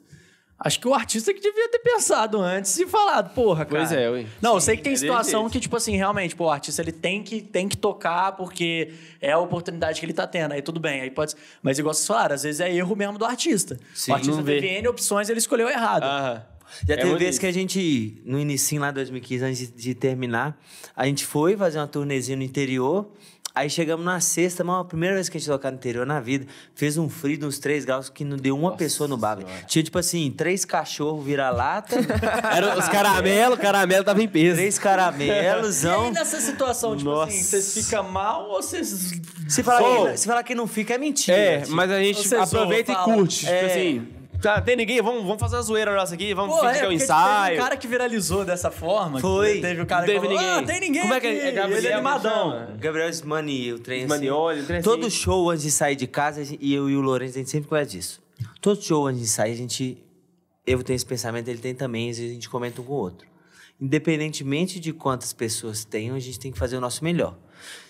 Acho que o artista que devia ter pensado antes e falado, porra, cara. Pois é, ui. Não, Sim, eu sei que tem é situação que, tipo assim, realmente, pô, o artista ele tem que, tem que tocar porque é a oportunidade que ele tá tendo. Aí tudo bem, aí pode. Mas igual vocês falaram, às vezes é erro mesmo do artista. Sim, o artista teve N opções ele escolheu errado.
Aham. Já é teve vezes que a gente, no início lá de 2015, antes de terminar, a gente foi fazer uma turnêzinha no interior. Aí chegamos na sexta, mas a primeira vez que a gente tocou no interior na vida, fez um frio de uns três graus que não deu uma Nossa pessoa no bar. Tinha, tipo assim, três cachorros vira-lata. Eram os caramelos, caramelo tava em peso. Três caramelos. e aí, nessa
situação, tipo assim, Nossa. assim, vocês ficam mal ou vocês. Se falar, oh. que, se
falar que não fica, é mentira. É, tipo. mas a gente aproveita zoa, e fala. curte. Tipo é. Tipo assim,
Tá, tem ninguém? Vamos, vamos fazer uma zoeira nossa aqui, vamos Pô, fingir é, que é um ensaio. Teve um cara que viralizou dessa forma. Foi. Teve o um cara teve que falou, ninguém. Ah, tem ninguém Como é que é? é Gabriel, ele é animadão.
Gabriel Smani, o trem Smanioli, assim. Todo assim. show antes de sair de casa, e eu e o Lourenço, a gente sempre conhece disso. Todo show antes de sair, a gente... Eu tenho esse pensamento, ele tem também, às vezes a gente comenta um com o outro independentemente de quantas pessoas tenham, a gente tem que fazer o nosso melhor.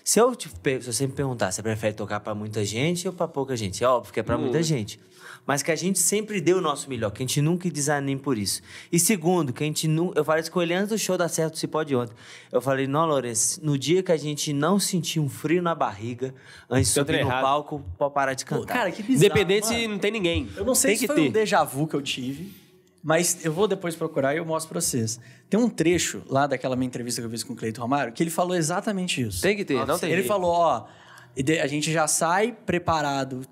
Se eu, te, se eu sempre perguntar, você prefere tocar para muita gente ou para pouca gente? É óbvio que é para hum. muita gente. Mas que a gente sempre dê o nosso melhor, que a gente nunca desanime por isso. E segundo, que a gente Eu falei isso com ele antes do show dar Certo Se Pode ontem. Eu falei, não, Lourenço, no dia que a gente não sentir um frio na barriga, antes de subir no errado. palco, pode parar de cantar. Pô, cara, que bizarro. Independente mano. se não tem ninguém. Eu não sei tem se que foi ter. um
déjà vu que eu tive. Mas eu vou depois procurar e eu mostro pra vocês. Tem um trecho lá daquela minha entrevista que eu fiz com o Cleito Romário que ele falou exatamente isso. Tem que ter, Nossa, não tem Ele jeito. falou, ó, a gente já sai preparado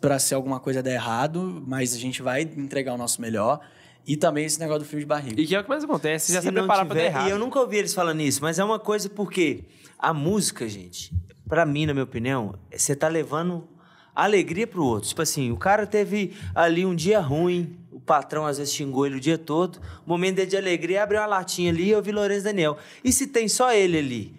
para se alguma coisa der errado, mas a gente vai entregar o nosso melhor. E também esse negócio do fio de barriga. E que é o que mais acontece, você já se, se preparar tiver, pra der errado. E eu
nunca ouvi eles falando isso, mas é uma coisa porque a música, gente, para mim, na minha opinião, você tá levando alegria pro outro. Tipo assim, o cara teve ali um dia ruim, o patrão às vezes xingou ele o dia todo. o Momento dele de alegria, abriu uma latinha ali e eu vi Lourenço Daniel. E se tem só ele ali?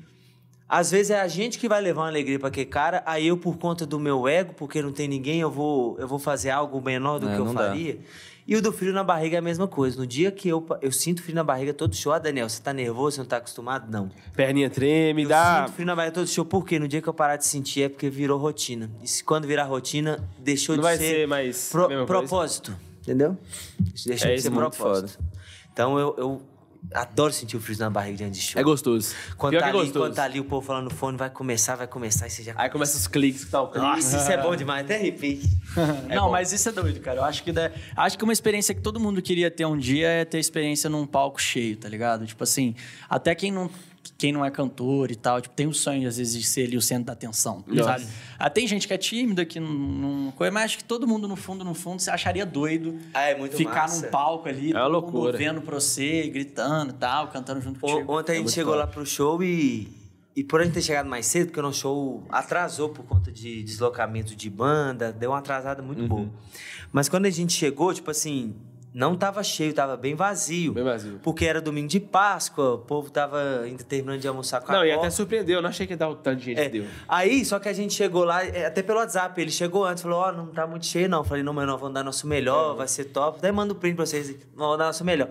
Às vezes é a gente que vai levar uma alegria para aquele cara, aí eu, por conta do meu ego, porque não tem ninguém, eu vou, eu vou fazer algo menor do é, que eu faria. Dá. E o do frio na barriga é a mesma coisa. No dia que eu, eu sinto frio na barriga todo show, ah, Daniel, você tá nervoso, você não tá acostumado? Não. Perninha treme, eu dá. Eu sinto frio na barriga todo show, por quê? No dia que eu parar de sentir é porque virou rotina. E se quando virar rotina, deixou não de vai ser, ser mais pro, propósito. Coisa. Entendeu? Isso deixa é de ser muito foda. Então eu, eu adoro sentir o frio na barriga antes de show. É gostoso. Quando, tá, é ali, gostoso. quando tá ali o povo falando no fone, vai começar, vai começar, e você já Aí começa os cliques e tal. Nossa, isso é bom demais, até repique. É não, mas isso é doido, cara. Eu acho que dá...
acho que uma experiência que todo mundo queria ter um dia é ter experiência num palco cheio, tá ligado? Tipo assim, até quem não quem não é cantor e tal, tipo, tem o sonho, às vezes, de ser ali o centro da atenção, Nossa. sabe? Ah, tem gente que é tímida, que não... Mas acho que todo mundo, no fundo, no fundo, você acharia doido
ah, é ficar massa. num palco ali, é loucura. vendo pra você, gritando e tal, cantando junto contigo. Ontem a é gente é chegou top. lá pro show e... E por a gente ter chegado mais cedo, porque o nosso show atrasou por conta de deslocamento de banda, deu uma atrasada muito uhum. boa. Mas quando a gente chegou, tipo assim, não estava cheio, estava bem vazio. Bem vazio. Porque era domingo de Páscoa, o povo estava ainda terminando de almoçar com a Não, e até surpreendeu, não achei que ia dar o tanto de gente é. deu. Aí, só que a gente chegou lá, é, até pelo WhatsApp, ele chegou antes, falou, ó, oh, não tá muito cheio não. Falei, não, mas nós vamos dar nosso melhor, é. vai ser top. Daí manda o print pra vocês, vamos dar nosso melhor.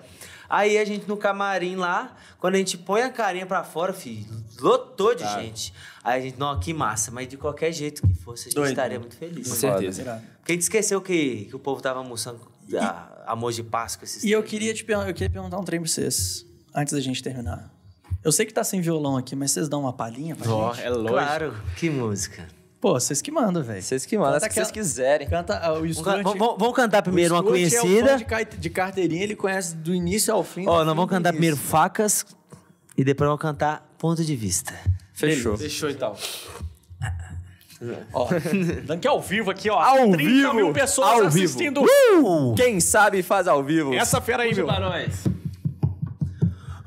Aí a gente no camarim lá, quando a gente põe a carinha pra fora, filho, lotou de claro. gente. Aí a gente, não, que massa, mas de qualquer jeito que fosse, a gente Doido. estaria muito feliz. Com certeza. Porque a gente esqueceu que, que o povo tava almoçando a, amor de Páscoa. Esses e
eu né? queria, te eu queria perguntar um trem pra vocês, antes da gente terminar. Eu sei que tá sem violão aqui, mas vocês dão uma palhinha pra oh, gente? É lógico. Claro,
que música.
Pô, vocês que mandam, velho. Vocês que mandam, as que vocês
quiserem. Canta, uh, o Sturante,
vamos, cantar primeiro uma é conhecida. É de, de, carteirinha,
ele conhece do início ao fim. Ó, oh, nós vamos cantar primeiro facas e depois vamos cantar ponto de vista. Fechou. Fechou então.
Ó, dando ao vivo aqui, ó. Ao 30 vivo! mil pessoas ao assistindo.
Vivo. Uh!
Quem sabe faz ao vivo. Essa fera aí, Vamos meu. Pra nós.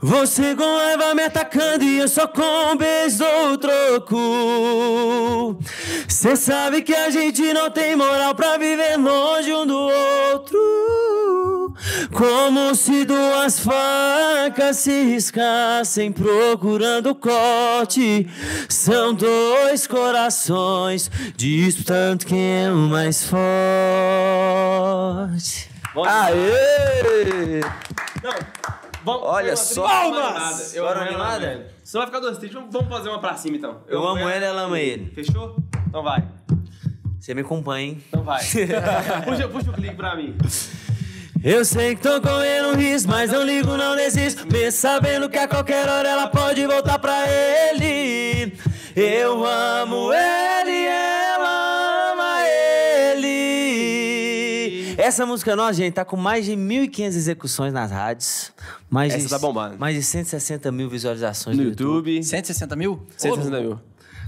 Você com raiva me atacando e eu só com um beijo troco. Cê sabe que a gente não tem moral pra viver longe um do outro. Como se duas facas se riscassem procurando corte. São dois corações, disputando quem é o mais forte. Aê! Não.
Vamos, Olha só. Palmas!
Eu amo Ela, Você vai ficar doce, triste, vamos fazer uma pra cima então. Eu, eu amo ela, ela ama ele. Fechou?
Então vai. Você me acompanha, hein? Então vai. puxa,
puxa o clique pra mim.
Eu sei que tô correndo riso, risco, mas não ligo, não desisto. Mesmo sabendo que a qualquer hora ela pode voltar pra ele. Eu amo ele, ela ama ele. Essa música nossa, gente, tá com mais de 1.500 execuções nas rádios, mais Essa de, tá bombando. Mais de 160 mil visualizações no, no YouTube. YouTube. 160 mil? 160 mil.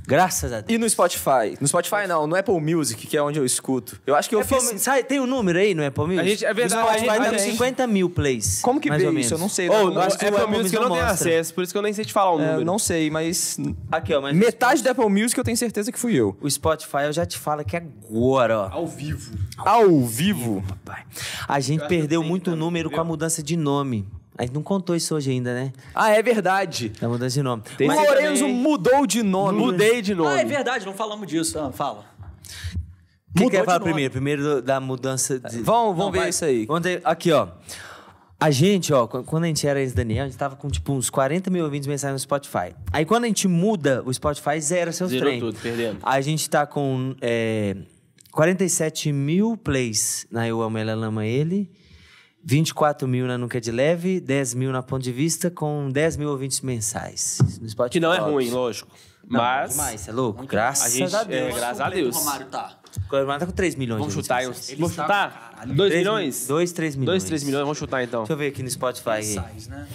Graças a Deus. E no Spotify?
No Spotify não, no Apple Music, que é onde eu escuto. Eu acho que eu Apple, fiz... Sai, tem um número aí no Apple Music? A gente, é verdade. No Spotify dá 50 mil plays. Como
que veio vê isso? Eu não sei. Oh, não, acho que Apple, Apple Music eu não tenho acesso,
por isso que eu nem sei te falar o é, número. É, não sei, mas... Aqui, ó. Mas Metade do Apple Music eu tenho certeza que fui eu. O
Spotify eu já te falo que é agora, ó. Ao vivo. Ao vivo? Ao vivo papai. A gente perdeu muito número com a mudança de nome. A gente não contou isso hoje ainda, né? Ah, é verdade. Tá mudando de nome. Tem Mas Lorenzo também... mudou de nome. Mudei de nome. Ah, é
verdade, não falamos disso.
Ah, fala. O que, quer falar primeiro? Primeiro da mudança de... Vamos, vamos não, ver vai. isso aí. Aqui, ó. A gente, ó, quando a gente era ex-Daniel, a gente tava com, tipo, uns 40 mil ouvintes mensais no Spotify. Aí, quando a gente muda, o Spotify zera seus Zerou trem. tudo, perdendo. A gente tá com é, 47 mil plays na Eu Amo Ela, Lama Ele... 24 mil na Nunca de Leve, 10 mil na Ponto de Vista, com 10 mil ouvintes mensais. No Spotify. Que não é ruim, lógico. Não, é mas. É demais, é louco. Muito graças a, gente, a Deus. É, graças a Deus. O Romário tá. O Romário tá com 3 milhões. Vamos chutar. Vamos chutar? 2 tá milhões? 2, 3 milhões. 2, 3 milhões. Vamos chutar então. Deixa eu ver aqui no Spotify. Mensais, né?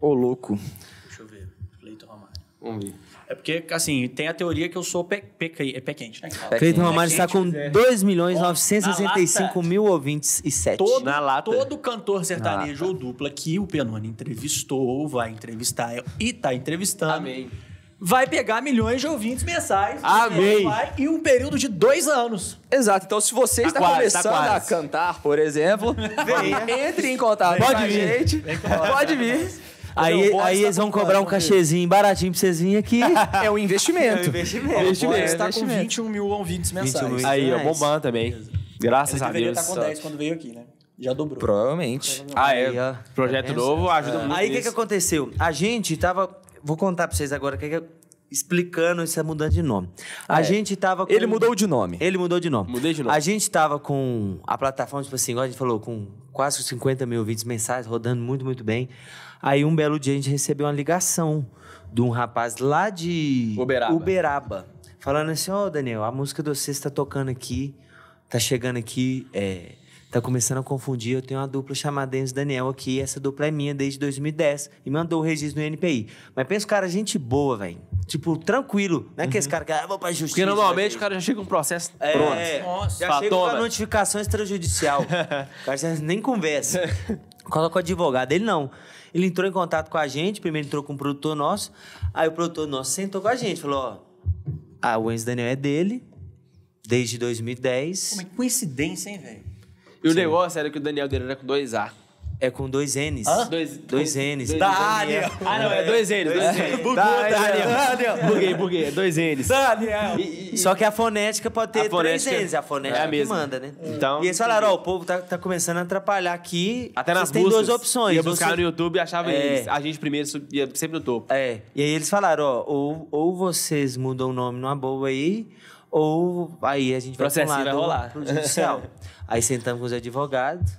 Ô, louco.
Deixa eu ver. Leito Romário. Vamos ver. É porque, assim, tem a teoria que eu sou pé, pé, pé quente,
né? Cleiton Ramalho está com é. 2 milhões 965 mil ouvintes e 7. Todo, na lata. todo
cantor sertanejo ou dupla que o Penone entrevistou vai entrevistar e está entrevistando... Amém vai pegar milhões de ouvintes mensais. Amém. E em um período de dois anos. Exato. Então, se você tá está quase, tá começando tá a cantar, por exemplo,
vem,
entre em contato vem, com a gente.
Vem, pode vir
aí, aí eles vão cobrar um cachezinho baratinho pra vocês virem aqui. É um investimento. É um investimento. investimento. Está com 21 mil ouvintes mensais. aí, ó, é bombando também.
Graças Ele a Deus. Ele deveria estar com 10 quando
veio aqui, né? Já dobrou.
Provavelmente. Ah, é. Aí, Projeto é novo ajuda é. muito. Aí o que, que
aconteceu? A gente tava. Vou contar pra vocês agora o que, que é, explicando essa mudança de nome. A é. gente tava com... Ele mudou de nome. Ele mudou de nome. Mudei de nome. A gente tava com a plataforma, tipo assim, igual a gente falou, com quase 50 mil vídeos mensais, rodando muito, muito bem. Aí um belo dia a gente recebeu uma ligação de um rapaz lá de Uberaba, Uberaba falando assim: ó oh, Daniel, a música do você está tocando aqui, tá chegando aqui, é, tá começando a confundir. Eu tenho uma dupla chamada Enzo Daniel aqui, essa dupla é minha desde 2010 e mandou o registro no NPI. Mas pensa, cara, gente boa, velho. Tipo, tranquilo. Não é uhum. que esse uhum. cara quer, ah, vou pra justiça. Porque normalmente né, o cara já chega com um processo é, pronto. É, Nossa, já chega com a notificação extrajudicial. o cara já nem conversa. Coloca o advogado. Ele não. Ele entrou em contato com a gente, primeiro entrou com um produtor nosso, aí o produtor nosso sentou com a gente, falou, ó, a ah, Wendy Daniel é dele, desde 2010. Como é coincidência, hein, velho? E o negócio era que o Daniel dele era com dois A. É com dois N's. Hã? Dois, dois, dois N's. Daniel. É. Ah, não, é dois N's. Dois N's. Bugou, Daniel. Daniel. Buguei, buguei. É dois N's. Daniel. E, e, Só que a fonética pode ter três N's. A fonética é a mesma. que manda, né? Então, e eles falaram, ó, oh, o povo tá, tá começando a atrapalhar aqui. Até nas tem duas opções. Ia buscar você... no YouTube e
achava é. eles. A gente primeiro ia sempre no
topo. É. E aí eles falaram, ó, oh, ou, ou vocês mudam o nome numa boa aí, ou aí a gente vai, pro lado, vai rolar pro judicial. aí sentamos com os advogados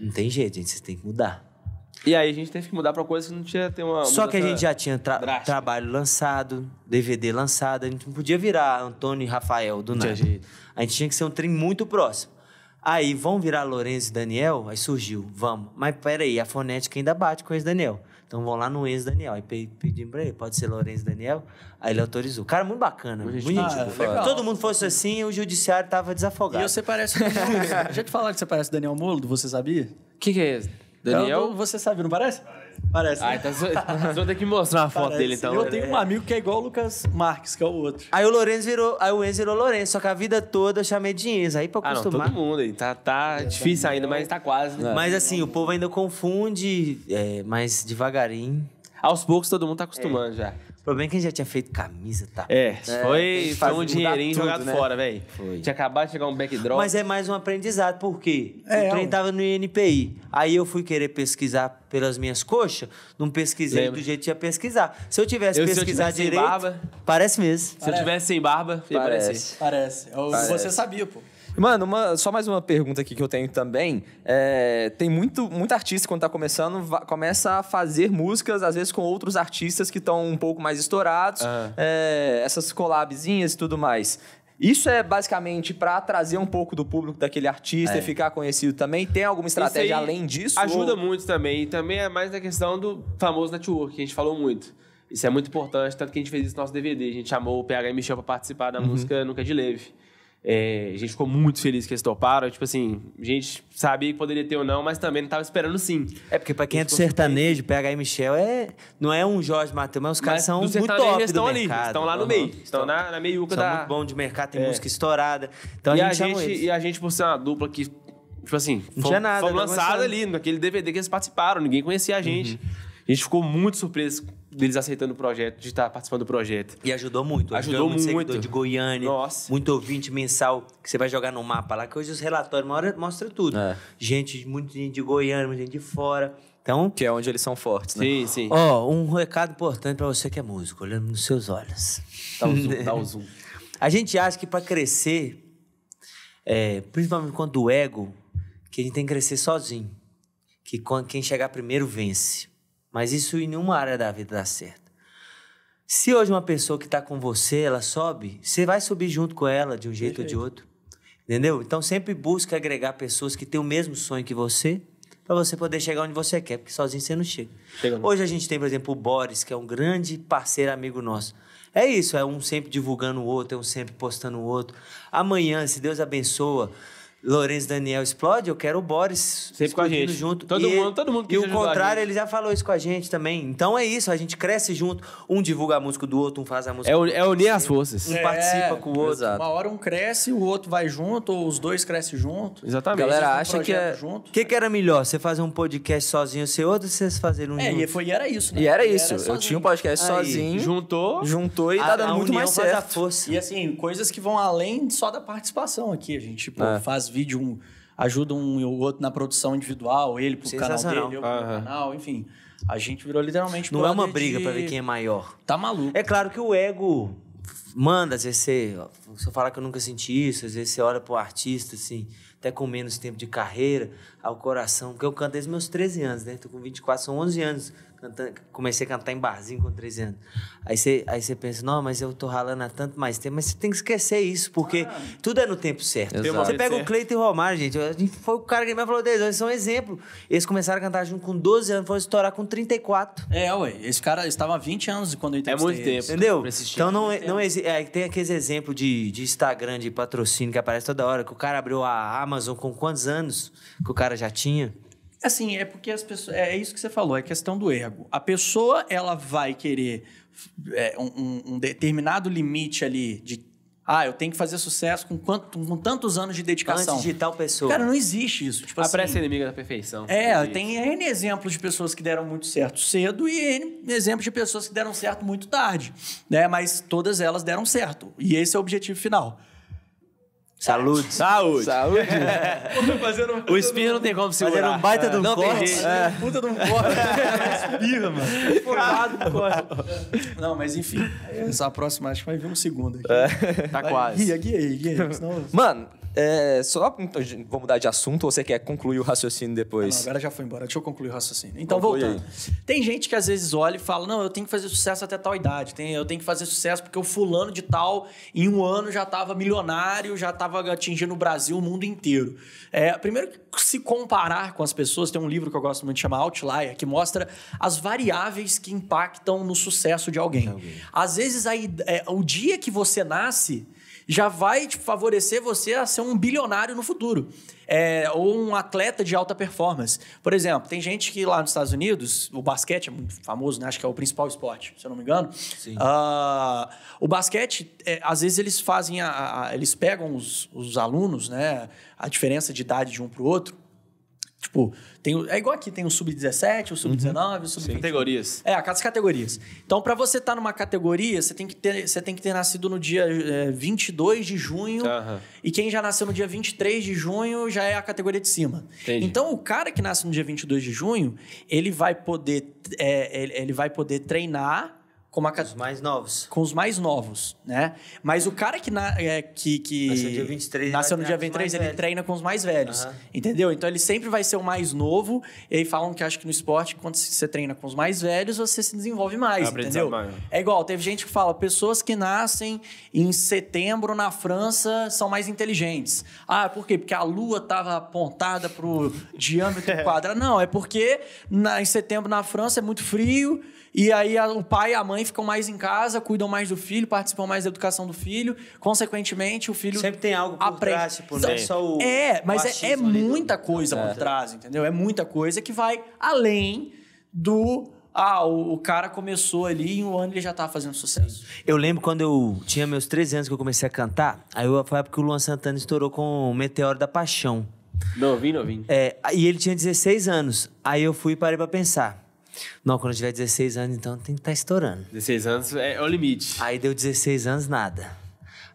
não tem jeito, gente, vocês têm que mudar.
E aí a gente teve que mudar pra coisa que não tinha ter uma. Só que a gente já
tinha tra drástica. trabalho lançado, DVD lançado, a gente não podia virar Antônio e Rafael do nada. Tinha jeito. A gente tinha que ser um trem muito próximo. Aí, vão virar Lourenço e Daniel? Aí surgiu, vamos. Mas peraí, a fonética ainda bate com esse Daniel. Então vão lá no Enzo Daniel. Aí pedindo pra ele, pode ser Lourenço Daniel? Aí ele autorizou. Cara, é muito bacana. Muito tá tipo, gente, Todo mundo fosse assim o judiciário tava desafogado. E você parece. Já te falaram que você parece Daniel Molo,
você sabia? O que, que é esse? É Daniel? Então, você sabe, não parece? Parece. Ah, então você vai ter que mostrar uma foto
Parece. dele, então. Eu tenho um
é. amigo que é igual o Lucas Marques, que é o outro. Aí o Lorenzo virou. Aí o Enzo virou Lourenço, só que a vida toda eu chamei de Enzo. Aí pra eu ah, acostumar. Não, todo mundo aí. Tá, tá difícil ainda, mas tá quase. Né? Mas assim, o povo ainda confunde, é, mas devagarinho. Aos poucos todo mundo tá acostumando é. já. O problema é que a gente já tinha feito camisa, tá? É, é foi, foi um dinheirinho tudo, jogado né? fora, velho. Tinha acabado de chegar um backdrop. Mas é mais um aprendizado, porque é, o trem eu... tava no INPI. Aí eu fui querer pesquisar pelas minhas coxas, não pesquisei Lembra. do jeito que ia pesquisar. Se eu tivesse pesquisado se eu barba, parece mesmo. Se eu tivesse sem barba, parece. Parece. parece. Ou parece. você sabia, pô.
Mano, uma, só mais uma pergunta aqui que eu tenho também. É, tem muito, muito artista, quando tá começando, va, começa a fazer músicas, às vezes com outros artistas que estão um pouco mais estourados, é, essas collabzinhas e tudo mais. Isso é basicamente para trazer um pouco do público daquele artista é. e ficar conhecido também. Tem alguma estratégia além disso? Ajuda ou...
muito também. E também é mais na questão do famoso network, que a gente falou muito. Isso é muito importante, tanto que a gente fez isso no nosso DVD. A gente chamou o PH Michel para participar da uhum. música Nunca de Leve. É, a gente ficou muito feliz que eles toparam. Tipo assim, a gente sabia que poderia ter ou não, mas também não estava esperando sim.
É, porque para quem é do sertanejo, PH e Michel é, não é um Jorge Matheus, mas os caras são muito top estão ali, mercado. Estão lá no uhum. meio. Estão, estão
na, na meiuca são da... muito bom de mercado, tem é. música estourada. Então e a gente, a gente E a gente, por ser uma dupla que... Tipo assim, não foi, tinha nada, foi lançado ali, naquele DVD que eles participaram. Ninguém conhecia a gente. Uhum. A gente ficou muito surpreso
deles aceitando o projeto, de estar participando do projeto. E ajudou muito. Ajudou, ajudou muito. muito. de Goiânia. Nossa. Muito ouvinte mensal que você vai jogar no mapa lá, que hoje os relatórios mostram mostra tudo. É. Gente, muito gente de Goiânia, muita gente de fora. Então, que é onde eles são fortes, né? Sim, sim. Ó, oh, um recado importante para você que é músico, olhando nos seus olhos. Dá o um zoom, dá um zoom. A gente acha que para crescer, é, principalmente quando o ego, que a gente tem que crescer sozinho. Que quem chegar primeiro vence. Mas isso em nenhuma área da vida dá certo. Se hoje uma pessoa que está com você, ela sobe, você vai subir junto com ela de um jeito ou de outro. Entendeu? Então sempre busca agregar pessoas que têm o mesmo sonho que você, para você poder chegar onde você quer, porque sozinho você não chega. chega hoje a gente tem, por exemplo, o Boris, que é um grande parceiro amigo nosso. É isso, é um sempre divulgando o outro, é um sempre postando o outro. Amanhã, se Deus abençoa, Lourenço Daniel explode, eu quero o Boris sempre com a gente junto. Todo e, mundo, todo mundo que E o contrário, ele já falou isso com a gente também. Então é isso, a gente cresce junto, um divulga a música do outro, um faz a música.
É, é unir as forças. Um é, participa com o outro.
Exato.
Uma hora um cresce, o outro vai junto, ou os dois crescem junto. Exatamente. A galera acha que é junto.
Que que era melhor, você fazer um podcast sozinho outro, ou vocês fazerem um é, junto? É, e foi era isso, né? E era isso. E era eu tinha um podcast Aí, sozinho. Juntou. Juntou e a, tá dando muito mais certo.
E assim, coisas que vão além só da participação aqui, a gente tipo, é. faz vídeo um ajuda um e o outro na produção
individual, ele pro canal dele, eu pro canal, enfim. A
gente virou literalmente Não é uma briga de... para ver quem é
maior. Tá maluco. É claro que o ego manda, às vezes você, você fala que eu nunca senti isso, às vezes você olha pro artista, assim, até com menos tempo de carreira, ao coração, porque eu canto desde meus 13 anos, né? Tô com 24, são 11 anos cantando, comecei a cantar em barzinho com 13 anos. Aí você aí pensa, não, mas eu tô ralando há tanto mais tempo. Mas você tem que esquecer isso, porque ah. tudo é no tempo certo. Exato. Você pega o Cleiton e o Romário, gente. A gente foi o cara que me falou, eles são um exemplo. Eles começaram a cantar junto com 12 anos, foram estourar com 34. É, ué. Esse cara estava há 20 anos quando eu é entrevistei É muito tempo. Entendeu? Então não, é, não é, é tem aqueles exemplos de, de Instagram, de patrocínio que aparece toda hora, que o cara abriu a Amazon com quantos anos que o cara já tinha. Assim, é porque as pessoas. É, é isso que você falou, é questão do ego A pessoa, ela
vai querer é, um, um, determinado limite ali de. Ah, eu tenho que fazer sucesso com, quanto, com tantos anos de dedicação. Antes de tal pessoa. Cara, não existe isso. Tipo a assim, pressa inimiga da perfeição. É, tem N exemplos de pessoas que deram muito certo cedo e N exemplos de pessoas que deram certo muito tarde. Né? Mas todas elas deram certo. E esse é o objetivo final. Saúde. Saúde. Saúde. o espirro não tem como
segurar. Fazendo um baita de um é, não corte. Tem É.
Puta de um corte. espirra, mano. Formado do corte. Não, mas enfim. Essa próxima acho que vai vir um segundo aqui. É. Tá quase. Guia, guia aí, guia aí. Senão...
Mano, é, só então, vou mudar de assunto ou você quer concluir o raciocínio
depois? Ah, não, agora já foi embora, deixa eu concluir o raciocínio. Então, Conclui voltando. Aí. Tem gente que às vezes olha e fala: não, eu tenho que fazer sucesso até tal idade, eu tenho que fazer sucesso porque o fulano de tal, em um ano, já estava milionário, já estava atingindo o Brasil, o mundo inteiro. É, primeiro, se comparar com as pessoas, tem um livro que eu gosto muito de chamar Outlier, que mostra as variáveis que impactam no sucesso de alguém. alguém. Às vezes, aí, é, o dia que você nasce já vai tipo, favorecer você a ser um bilionário no futuro. É, ou um atleta de alta performance. Por exemplo, tem gente que lá nos Estados Unidos, o basquete é muito famoso, né? acho que é o principal esporte, se eu não me engano. Sim. Uh, o basquete, é, às vezes eles fazem, a, a, eles pegam os, os alunos, né? a diferença de idade de um para o outro, Tipo, tem, é igual aqui, tem o sub-17, o sub-19, uhum. o sub-20. Categorias. É, as categorias. Então, para você estar tá numa categoria, você tem, que ter, você tem que ter nascido no dia é, eh, 22 de junho. Uhum. E quem já nasceu no dia 23 de junho já é a categoria de cima. Entendi. Então, o cara que nasce no dia 22 de junho, ele vai poder, é, ele vai poder treinar como a... Os mais novos. Com os mais novos, né? Mas o cara que, na, é, que, que nasceu no dia 23, nasceu no dia 23 ele velhos. treina com os mais velhos, uhum. entendeu? Então, ele sempre vai ser o mais novo. E aí falam que acho que no esporte, quando você treina com os mais velhos, você se desenvolve mais, Abre entendeu? É igual, teve gente que fala, pessoas que nascem em setembro na França são mais inteligentes. Ah, por quê? Porque a lua estava apontada para o diâmetro é. quadrado. Não, é porque na, em setembro na França é muito frio e aí a, o pai e a mãe ficam mais em casa, cuidam mais do filho, participam mais da educação do filho. Consequentemente, o filho. Sempre tem algo por aprende. trás, tipo, não é só o. É, mas é, é muita do... coisa é. por trás, entendeu? É muita coisa que vai além do. Ah, o, o cara começou
ali e em um ano ele já estava tá fazendo sucesso. Eu lembro quando eu tinha meus 13 anos que eu comecei a cantar, aí foi a época que o Luan Santana estourou com o Meteoro da Paixão.
Novinho, novinho.
É, e ele tinha 16 anos. Aí eu fui e parei pra pensar. Não, quando eu tiver 16 anos, então tem que estar tá estourando. 16 anos é, é, o limite. Aí deu 16 anos, nada.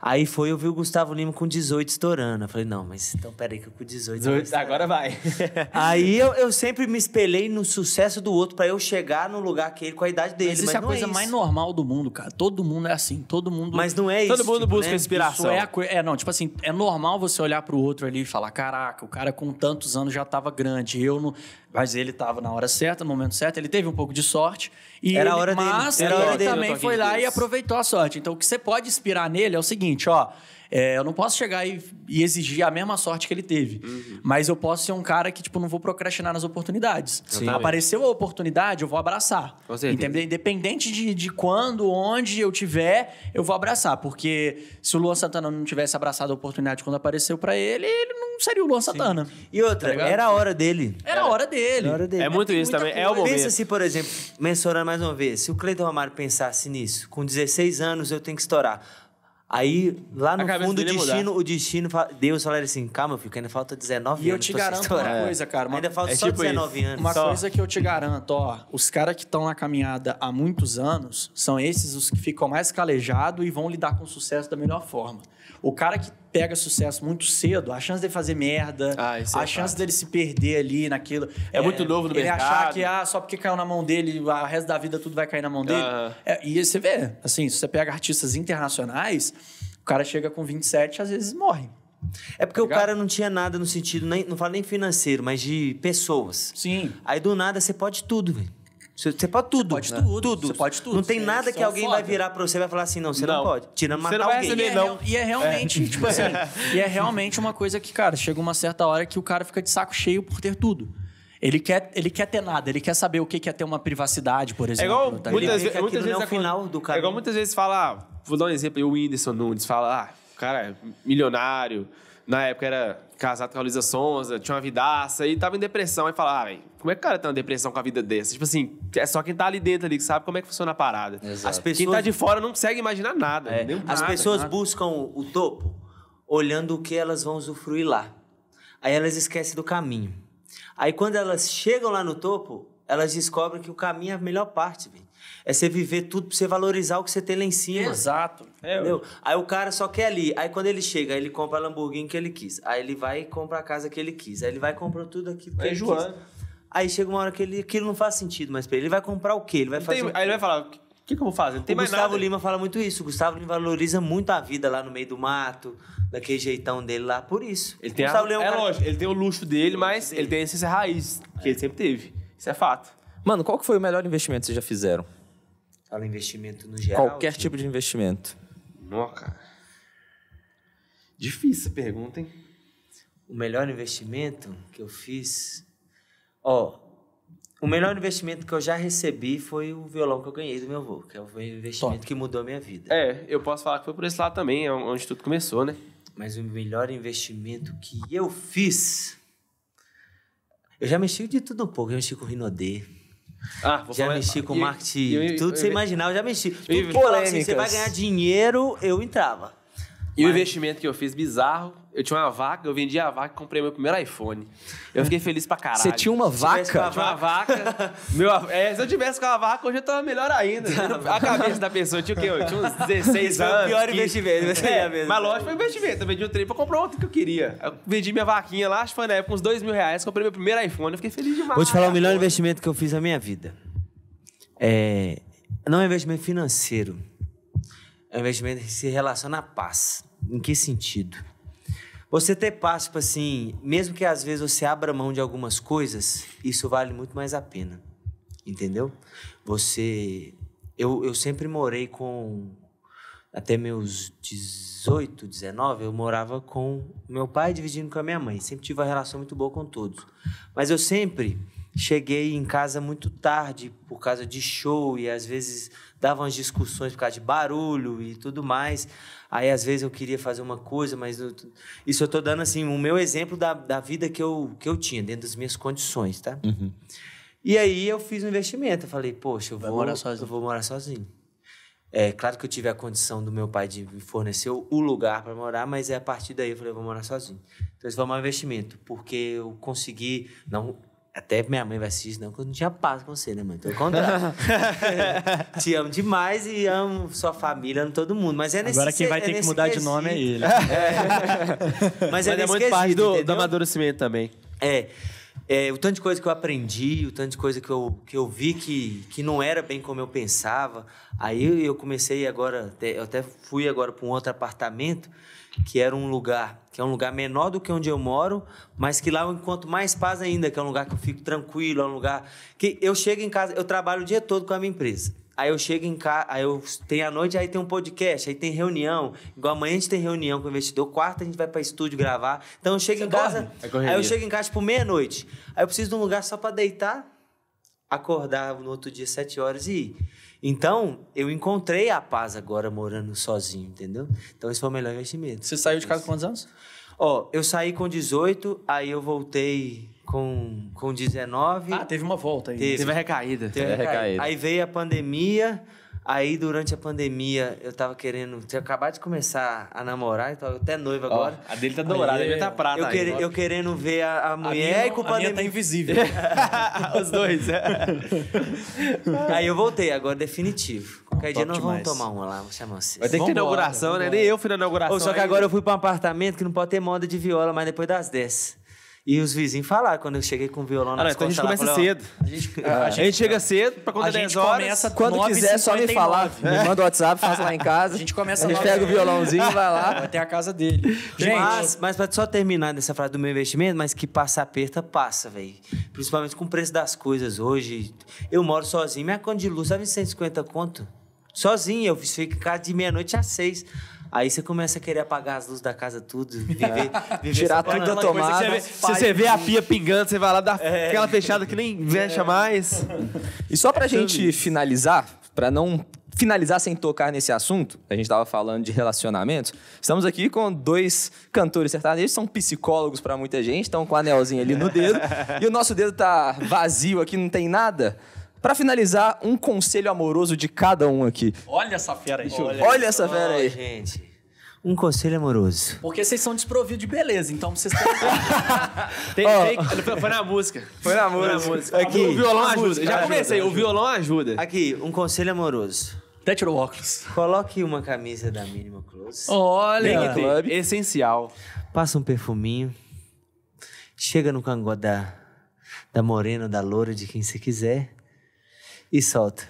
Aí foi, eu vi o Gustavo Lima com 18 estourando. Eu falei, não, mas então peraí que eu com 18... 18 tá- agora vai. aí eu, eu sempre me espelhei no sucesso do outro para eu chegar no lugar que ele, com a idade dele. Mas, mas isso é a é coisa é mais
normal do mundo, cara. Todo mundo é assim, todo mundo... Mas não é isso. Todo mundo tipo, busca né? inspiração. É, é, não, tipo assim, é normal você olhar pro outro ali e falar, caraca, o cara com tantos anos já tava grande, eu não... Mas ele estava na hora certa, no momento certo, ele teve um pouco de sorte. E era ele, a hora mas dele. Mas era ele hora dele, também foi lá e aproveitou a sorte. Então, o que você pode inspirar nele é o seguinte, ó... É, eu não posso chegar e, e, exigir a mesma sorte que ele teve. Uhum. Mas eu posso ser um cara que, tipo, não vou procrastinar nas oportunidades. Sim. Apareceu a oportunidade, eu vou abraçar. Entendeu? Independente de, de quando, onde eu tiver, eu vou abraçar. Porque se o Luan Santana não tivesse abraçado a oportunidade quando apareceu para ele, ele não seria o Luan Sim. Santana. E outra,
tá era a hora dele. Era a hora dele. Era hora dele. É, muito isso também. Coisa. É o momento. Pensa se, por exemplo, mencionando mais uma vez, se o Cleiton Amaro pensasse nisso, com 16 anos eu tenho que estourar. Aí, lá no fundo, o destino, o destino Deus fala assim, calma, filho, que ainda falta 19 e anos. E eu te garanto uma coisa, cara. Uma... Ainda falta é só tipo 19 isso. anos. Uma só. coisa
que eu te garanto, ó, os caras que estão na caminhada há muitos anos são esses os que ficam mais calejados e vão lidar com o sucesso da melhor forma. O cara que pega sucesso muito cedo, a chance dele fazer merda, ah, é a é chance dele se perder ali naquilo. É, é muito novo no ele mercado. Ele achar que ah, só porque caiu na mão dele, o resto da vida tudo vai cair na mão dele. Ah. É, e você vê, assim, se você pega artistas internacionais, o cara chega com 27
às vezes morre. É porque tá o cara não tinha nada no sentido, nem, não fala nem financeiro, mas de pessoas. Sim. Aí do nada você pode tudo, velho. Você, você pode tudo. Você pode né? tudo. tudo. Você pode tudo. Não tem nada que é alguém foda. vai virar pra você e vai falar assim, não, você não, não pode. Tirando matar você não vai alguém. Receber, não. E é, e é, é. realmente, é. tipo assim,
e é realmente uma coisa que, cara, chega uma certa hora que o cara fica de saco cheio por ter tudo. Ele quer, ele quer ter nada, ele quer saber o que é ter uma privacidade, por é exemplo. É igual tá muitas, né, vezes, muitas vezes é
final do cara. É igual muitas vezes fala, vou dar um exemplo o Whindersson Nunes fala, ah, o cara é milionário, na época era casado com a Luísa Sonza, tinha uma vidaça e tava em depressão. Aí falava ah, como é que o cara tá uma depressão com a vida dessa? Tipo assim, é só quem tá ali dentro ali que sabe como é que funciona a parada. Exato.
As pessoas... Quem tá de fora não consegue imaginar nada. É. Nada, As pessoas nada. buscam o topo olhando o que elas vão usufruir lá. Aí elas esquecem do caminho. Aí quando elas chegam lá no topo, elas descobrem que o caminho é a melhor parte, véio. É você viver tudo pra você valorizar o que você tem lá em cima. Exato. É, entendeu? Aí o cara só quer ali. Aí quando ele chega, ele compra a Lamborghini que ele quis. Aí ele vai e compra a casa que ele quis. Aí ele vai e compra tudo aquilo que é, ele Joana. quis. Aí chega uma hora que ele, aquilo não faz sentido mais pra ele. Ele vai comprar o quê? Ele vai não fazer. Tem, quê? Aí ele vai falar. O que, que, eu vou fazer? Não tem o mais Gustavo nada. Lima fala muito isso. O Gustavo Lima valoriza muito a vida lá no meio do mato, daquele jeitão dele lá, por isso. Ele tem a, Lima, é, é lógico,
ele tem o luxo dele, mas dele. ele tem a essência raiz, que é. ele sempre teve. Isso é
fato. Mano,
qual que foi o melhor investimento que vocês já fizeram?
Fala investimento no geral. Qualquer tipo,
tipo de investimento.
Noca. Difícil essa pergunta, hein? O melhor investimento que eu fiz. Ó, o melhor investimento que eu já recebi foi o violão que eu ganhei do meu avô, que foi é o investimento Top. que mudou a minha vida. É, eu posso falar que foi por esse
lado também, é onde é tudo começou, né?
Mas o melhor investimento que eu fiz. Eu já mexi de tudo um pouco. Eu mexi com o Rinodê, ah, vou já falar... mexi com e, marketing, e, tudo e, você imaginar, eu já mexi. Tudo e, que assim, você vai ganhar dinheiro, eu entrava. E Mas... o investimento
que eu fiz bizarro eu tinha uma vaca, eu vendi a vaca e comprei meu primeiro iPhone. Eu fiquei feliz pra caralho. Você tinha uma vaca? eu tinha uma vaca, meu, é, se eu tivesse com uma vaca, hoje eu tava melhor ainda. a cabeça da pessoa tinha o quê? Eu tinha uns 16 é anos. Foi o pior que... investimento. Né? É, é, mesmo. Mas lógico, foi um investimento. Eu vendi um trem pra comprar outro que eu queria. Eu vendi minha vaquinha lá, acho que foi na época uns 2 mil reais, comprei meu primeiro
iPhone, eu fiquei feliz demais. Vou te falar o melhor investimento que eu fiz na minha vida. É... Não é investimento financeiro. É um investimento que se relaciona à paz. Em que sentido? Você ter paz, tipo assim, mesmo que às vezes você abra mão de algumas coisas, isso vale muito mais a pena. Entendeu? Você. Eu, eu sempre morei com. Até meus 18, 19, eu morava com meu pai dividindo com a minha mãe. Sempre tive uma relação muito boa com todos. Mas eu sempre cheguei em casa muito tarde por causa de show e às vezes davam umas discussões por causa de barulho e tudo mais. Aí, às vezes, eu queria fazer uma coisa, mas... Eu... Isso eu estou dando, assim, o meu exemplo da, da vida que eu, que eu tinha, dentro das minhas condições, tá? Uhum. E aí, eu fiz um investimento. Eu falei, poxa, eu Vai vou... morar sozinho. Eu vou morar sozinho. É claro que eu tive a condição do meu pai de me fornecer o lugar para morar, mas é a partir daí eu falei, eu vou morar sozinho. Então, isso foi um investimento, porque eu consegui, não, até minha mãe vai assistir, não, porque eu não tinha paz com você, né, mãe? Tô contando. Te amo demais e amo sua família, amo todo mundo. Mas é nesse Agora quem vai é ter que mudar quesito. de nome é ele. É.
Mas, Mas, é, é muito quesito, parte do,
do, amadurecimento também. É. é. O tanto de coisa que eu aprendi, o tanto de coisa que eu, que eu vi que, que não era bem como eu pensava. Aí eu comecei agora, eu até fui agora para um outro apartamento, que era um lugar que é um lugar menor do que onde eu moro, mas que lá eu encontro mais paz ainda, que é um lugar que eu fico tranquilo, é um lugar que eu chego em casa, eu trabalho o dia todo com a minha empresa. Aí eu chego em casa, aí eu tem a noite, aí tem um podcast, aí tem reunião. Igual amanhã a gente tem reunião com o investidor, quarta a gente vai para estúdio gravar. Então eu chego Você em casa, é aí eu chego em casa tipo meia-noite. Aí eu preciso de um lugar só para deitar, acordar no outro dia sete horas e ir. Então, eu encontrei a paz agora morando sozinho, entendeu? Então, esse foi o melhor investimento. Você saiu de casa com quantos anos? Ó, eu saí com 18, aí eu voltei com, com 19. Ah, teve uma volta aí. Teve, teve recaída. Teve a recaída. Aí veio a pandemia, Aí, durante a pandemia, eu tava querendo. Tinha acabado de começar a namorar, então eu até noiva agora. Ó, a dele tá dourada, a minha tá prata. Eu, quer, eu querendo ver a, a mulher a e com a pandemia. A minha tá invisível. Os dois. É. aí eu voltei, agora definitivo. Qualquer dia nós vamos tomar uma lá, vamos chamar vocês. Vai ter que ter inauguração, né? Nem eu fui na inauguração. Só que agora eu fui pra um apartamento que não pode ter moda de viola, mas depois das 10. E os vizinhos falaram, quando eu cheguei com o violão na ah, então a gente começa cedo. A gente, a, a gente, é. chega cedo, pra quando a é 10 horas. Começa quando 9, quiser, 59.
só me falar.
É. Me manda o WhatsApp, faz lá em casa. A gente começa A gente pega o violãozinho e vai lá. Vai
ter
a casa dele. Gente. Mas, mas pra só terminar nessa frase do meu investimento, mas que passa aperta, passa, velho. Principalmente com o preço das coisas hoje. Eu moro sozinho, minha conta de luz sabe 150 conto. Sozinho, eu fico em casa de meia-noite às seis. Aí você começa a querer apagar as luzes da casa, tudo, viver. viver Tirar tudo da tomada. se você vê
a pia pingando, você vai lá dar
é. aquela fechada que nem mexe é. mais. E só pra é gente finalizar, pra não finalizar sem tocar nesse assunto, a gente estava falando de relacionamentos. Estamos aqui com dois cantores sertanejos, são psicólogos para muita gente, estão com o anelzinho ali no dedo. e o nosso dedo tá vazio aqui, não tem nada. Para finalizar, um conselho amoroso de cada
um aqui.
Olha essa fera aí. Olha, Olha essa fera aí. Gente.
Um conselho amoroso.
Porque vocês são desprovidos de beleza, então vocês têm.
tem, oh. tem... Foi,
foi na música. Foi na música. Aqui. O violão ajuda. Já comecei, ajuda, o
violão ajuda. Aqui, um conselho amoroso. Até tirou óculos. Coloque uma camisa da Minimal Close.
Olha, Club.
essencial. Passa um perfuminho. Chega no cangó da, da morena, da loura, de quem você quiser e solta.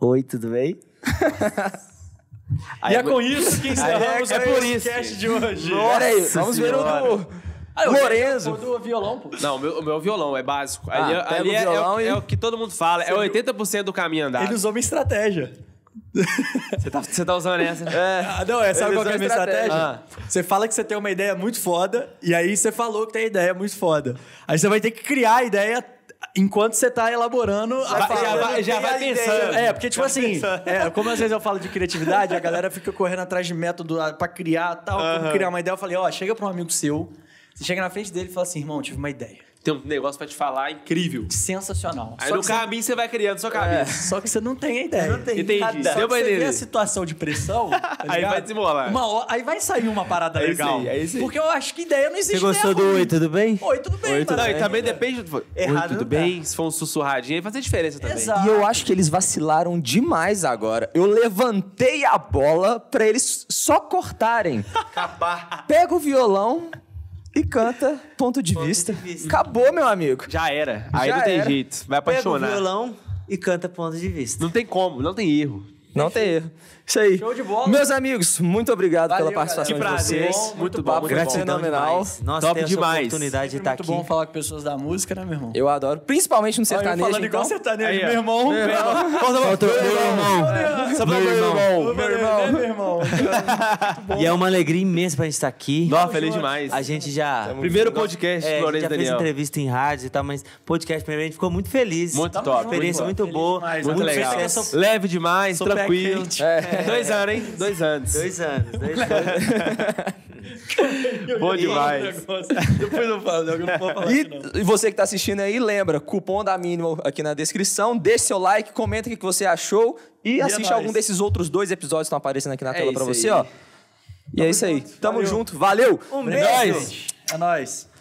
Oi, tudo bem?
e é com isso que encerramos é, é o podcast de hoje. aí vamos senhora. ver o do...
Ah, Lorenzo. O do violão, pô.
Não, o meu, o meu é violão é básico. Ah, ali, é, ali é, é, e... é, o que todo mundo fala, é 80% do caminho andado. Ele
usou uma estratégia. Você tá, você tá usando essa? É. Ah, não, é, sabe qual é a minha estratégia? estratégia? Ah. Você fala que você tem uma ideia muito foda, e aí você falou que tem ideia muito foda. Aí você vai ter que criar a ideia enquanto você tá elaborando já, a já, vai, já vai pensando. É, porque, tipo assim, é, como às vezes eu falo de criatividade, a galera fica correndo atrás de método ah, para criar tal, como criar uma ideia. Eu falei, ó, chega para um amigo seu, você chega na frente dele e fala assim, irmão, tive uma ideia tem um negócio pra te falar incrível. Sensacional. Aí Só no caminho você... você
vai criando sua cabeça.
É, só que você não tem a ideia. Não tem Entendi. Nada. Só que você vê a situação de pressão. Tá aí vai desmolar. Uma aí vai sair uma parada é aí legal. É sim, aí sim. Porque eu acho que ideia não existe. Você gostou do Oi, tudo bem? Oi, tudo bem, Oi, tudo Não, bem. e também
depende do. Errado. Oi, tudo bem? Se for um sussurradinho, aí faz a diferença também. Exato. E
eu acho que eles vacilaram demais agora. Eu levantei a bola pra eles só cortarem.
Acabar.
Pega o violão, e canta Ponto de, ponto vista. de vista. Acabou, meu amigo. Já era. Aí Já não tem era. jeito. Vai apaixonar. Pega o violão e canta Ponto de Vista. Não tem como, não tem erro. Não tem erro. Isso aí. Show de bola. Meus amigos, muito obrigado Valeu, pela participação
galera. de vocês. Bom, muito bom, muito gratidão fenomenal. Demais. Nossa, Top demais. oportunidade de estar é tá aqui. Muito bom falar com pessoas da música, né, meu irmão? Eu adoro, principalmente no sertanejo. Olha, falando então. igual sertanejo, aí, meu irmão. Meu irmão.
Meu irmão. Meu irmão. Meu irmão. E é uma alegria imensa pra gente estar aqui. Nossa, feliz demais. A gente já Primeiro podcast é, Daniel. Já fez entrevista em rádio e tal, mas podcast primeiro a gente ficou muito feliz. Muito top. Experiência muito boa, muito né? legal. Leve demais, tranquilo. É. é. É. Dois anos, hein? Dois anos. Dois anos,
dois anos. Bom demais. Depois eu falo, eu não vou falar e, não. e
você que tá assistindo aí, lembra, cupom da Minimal aqui na descrição, deixe seu like, comenta o que você achou e, e é assiste é algum desses outros dois episódios que estão aparecendo aqui na é tela é para você, ó. E Tamo é isso aí. Junto. Tamo Valeu. junto. Valeu. Um beijo. É nóis. É nóis.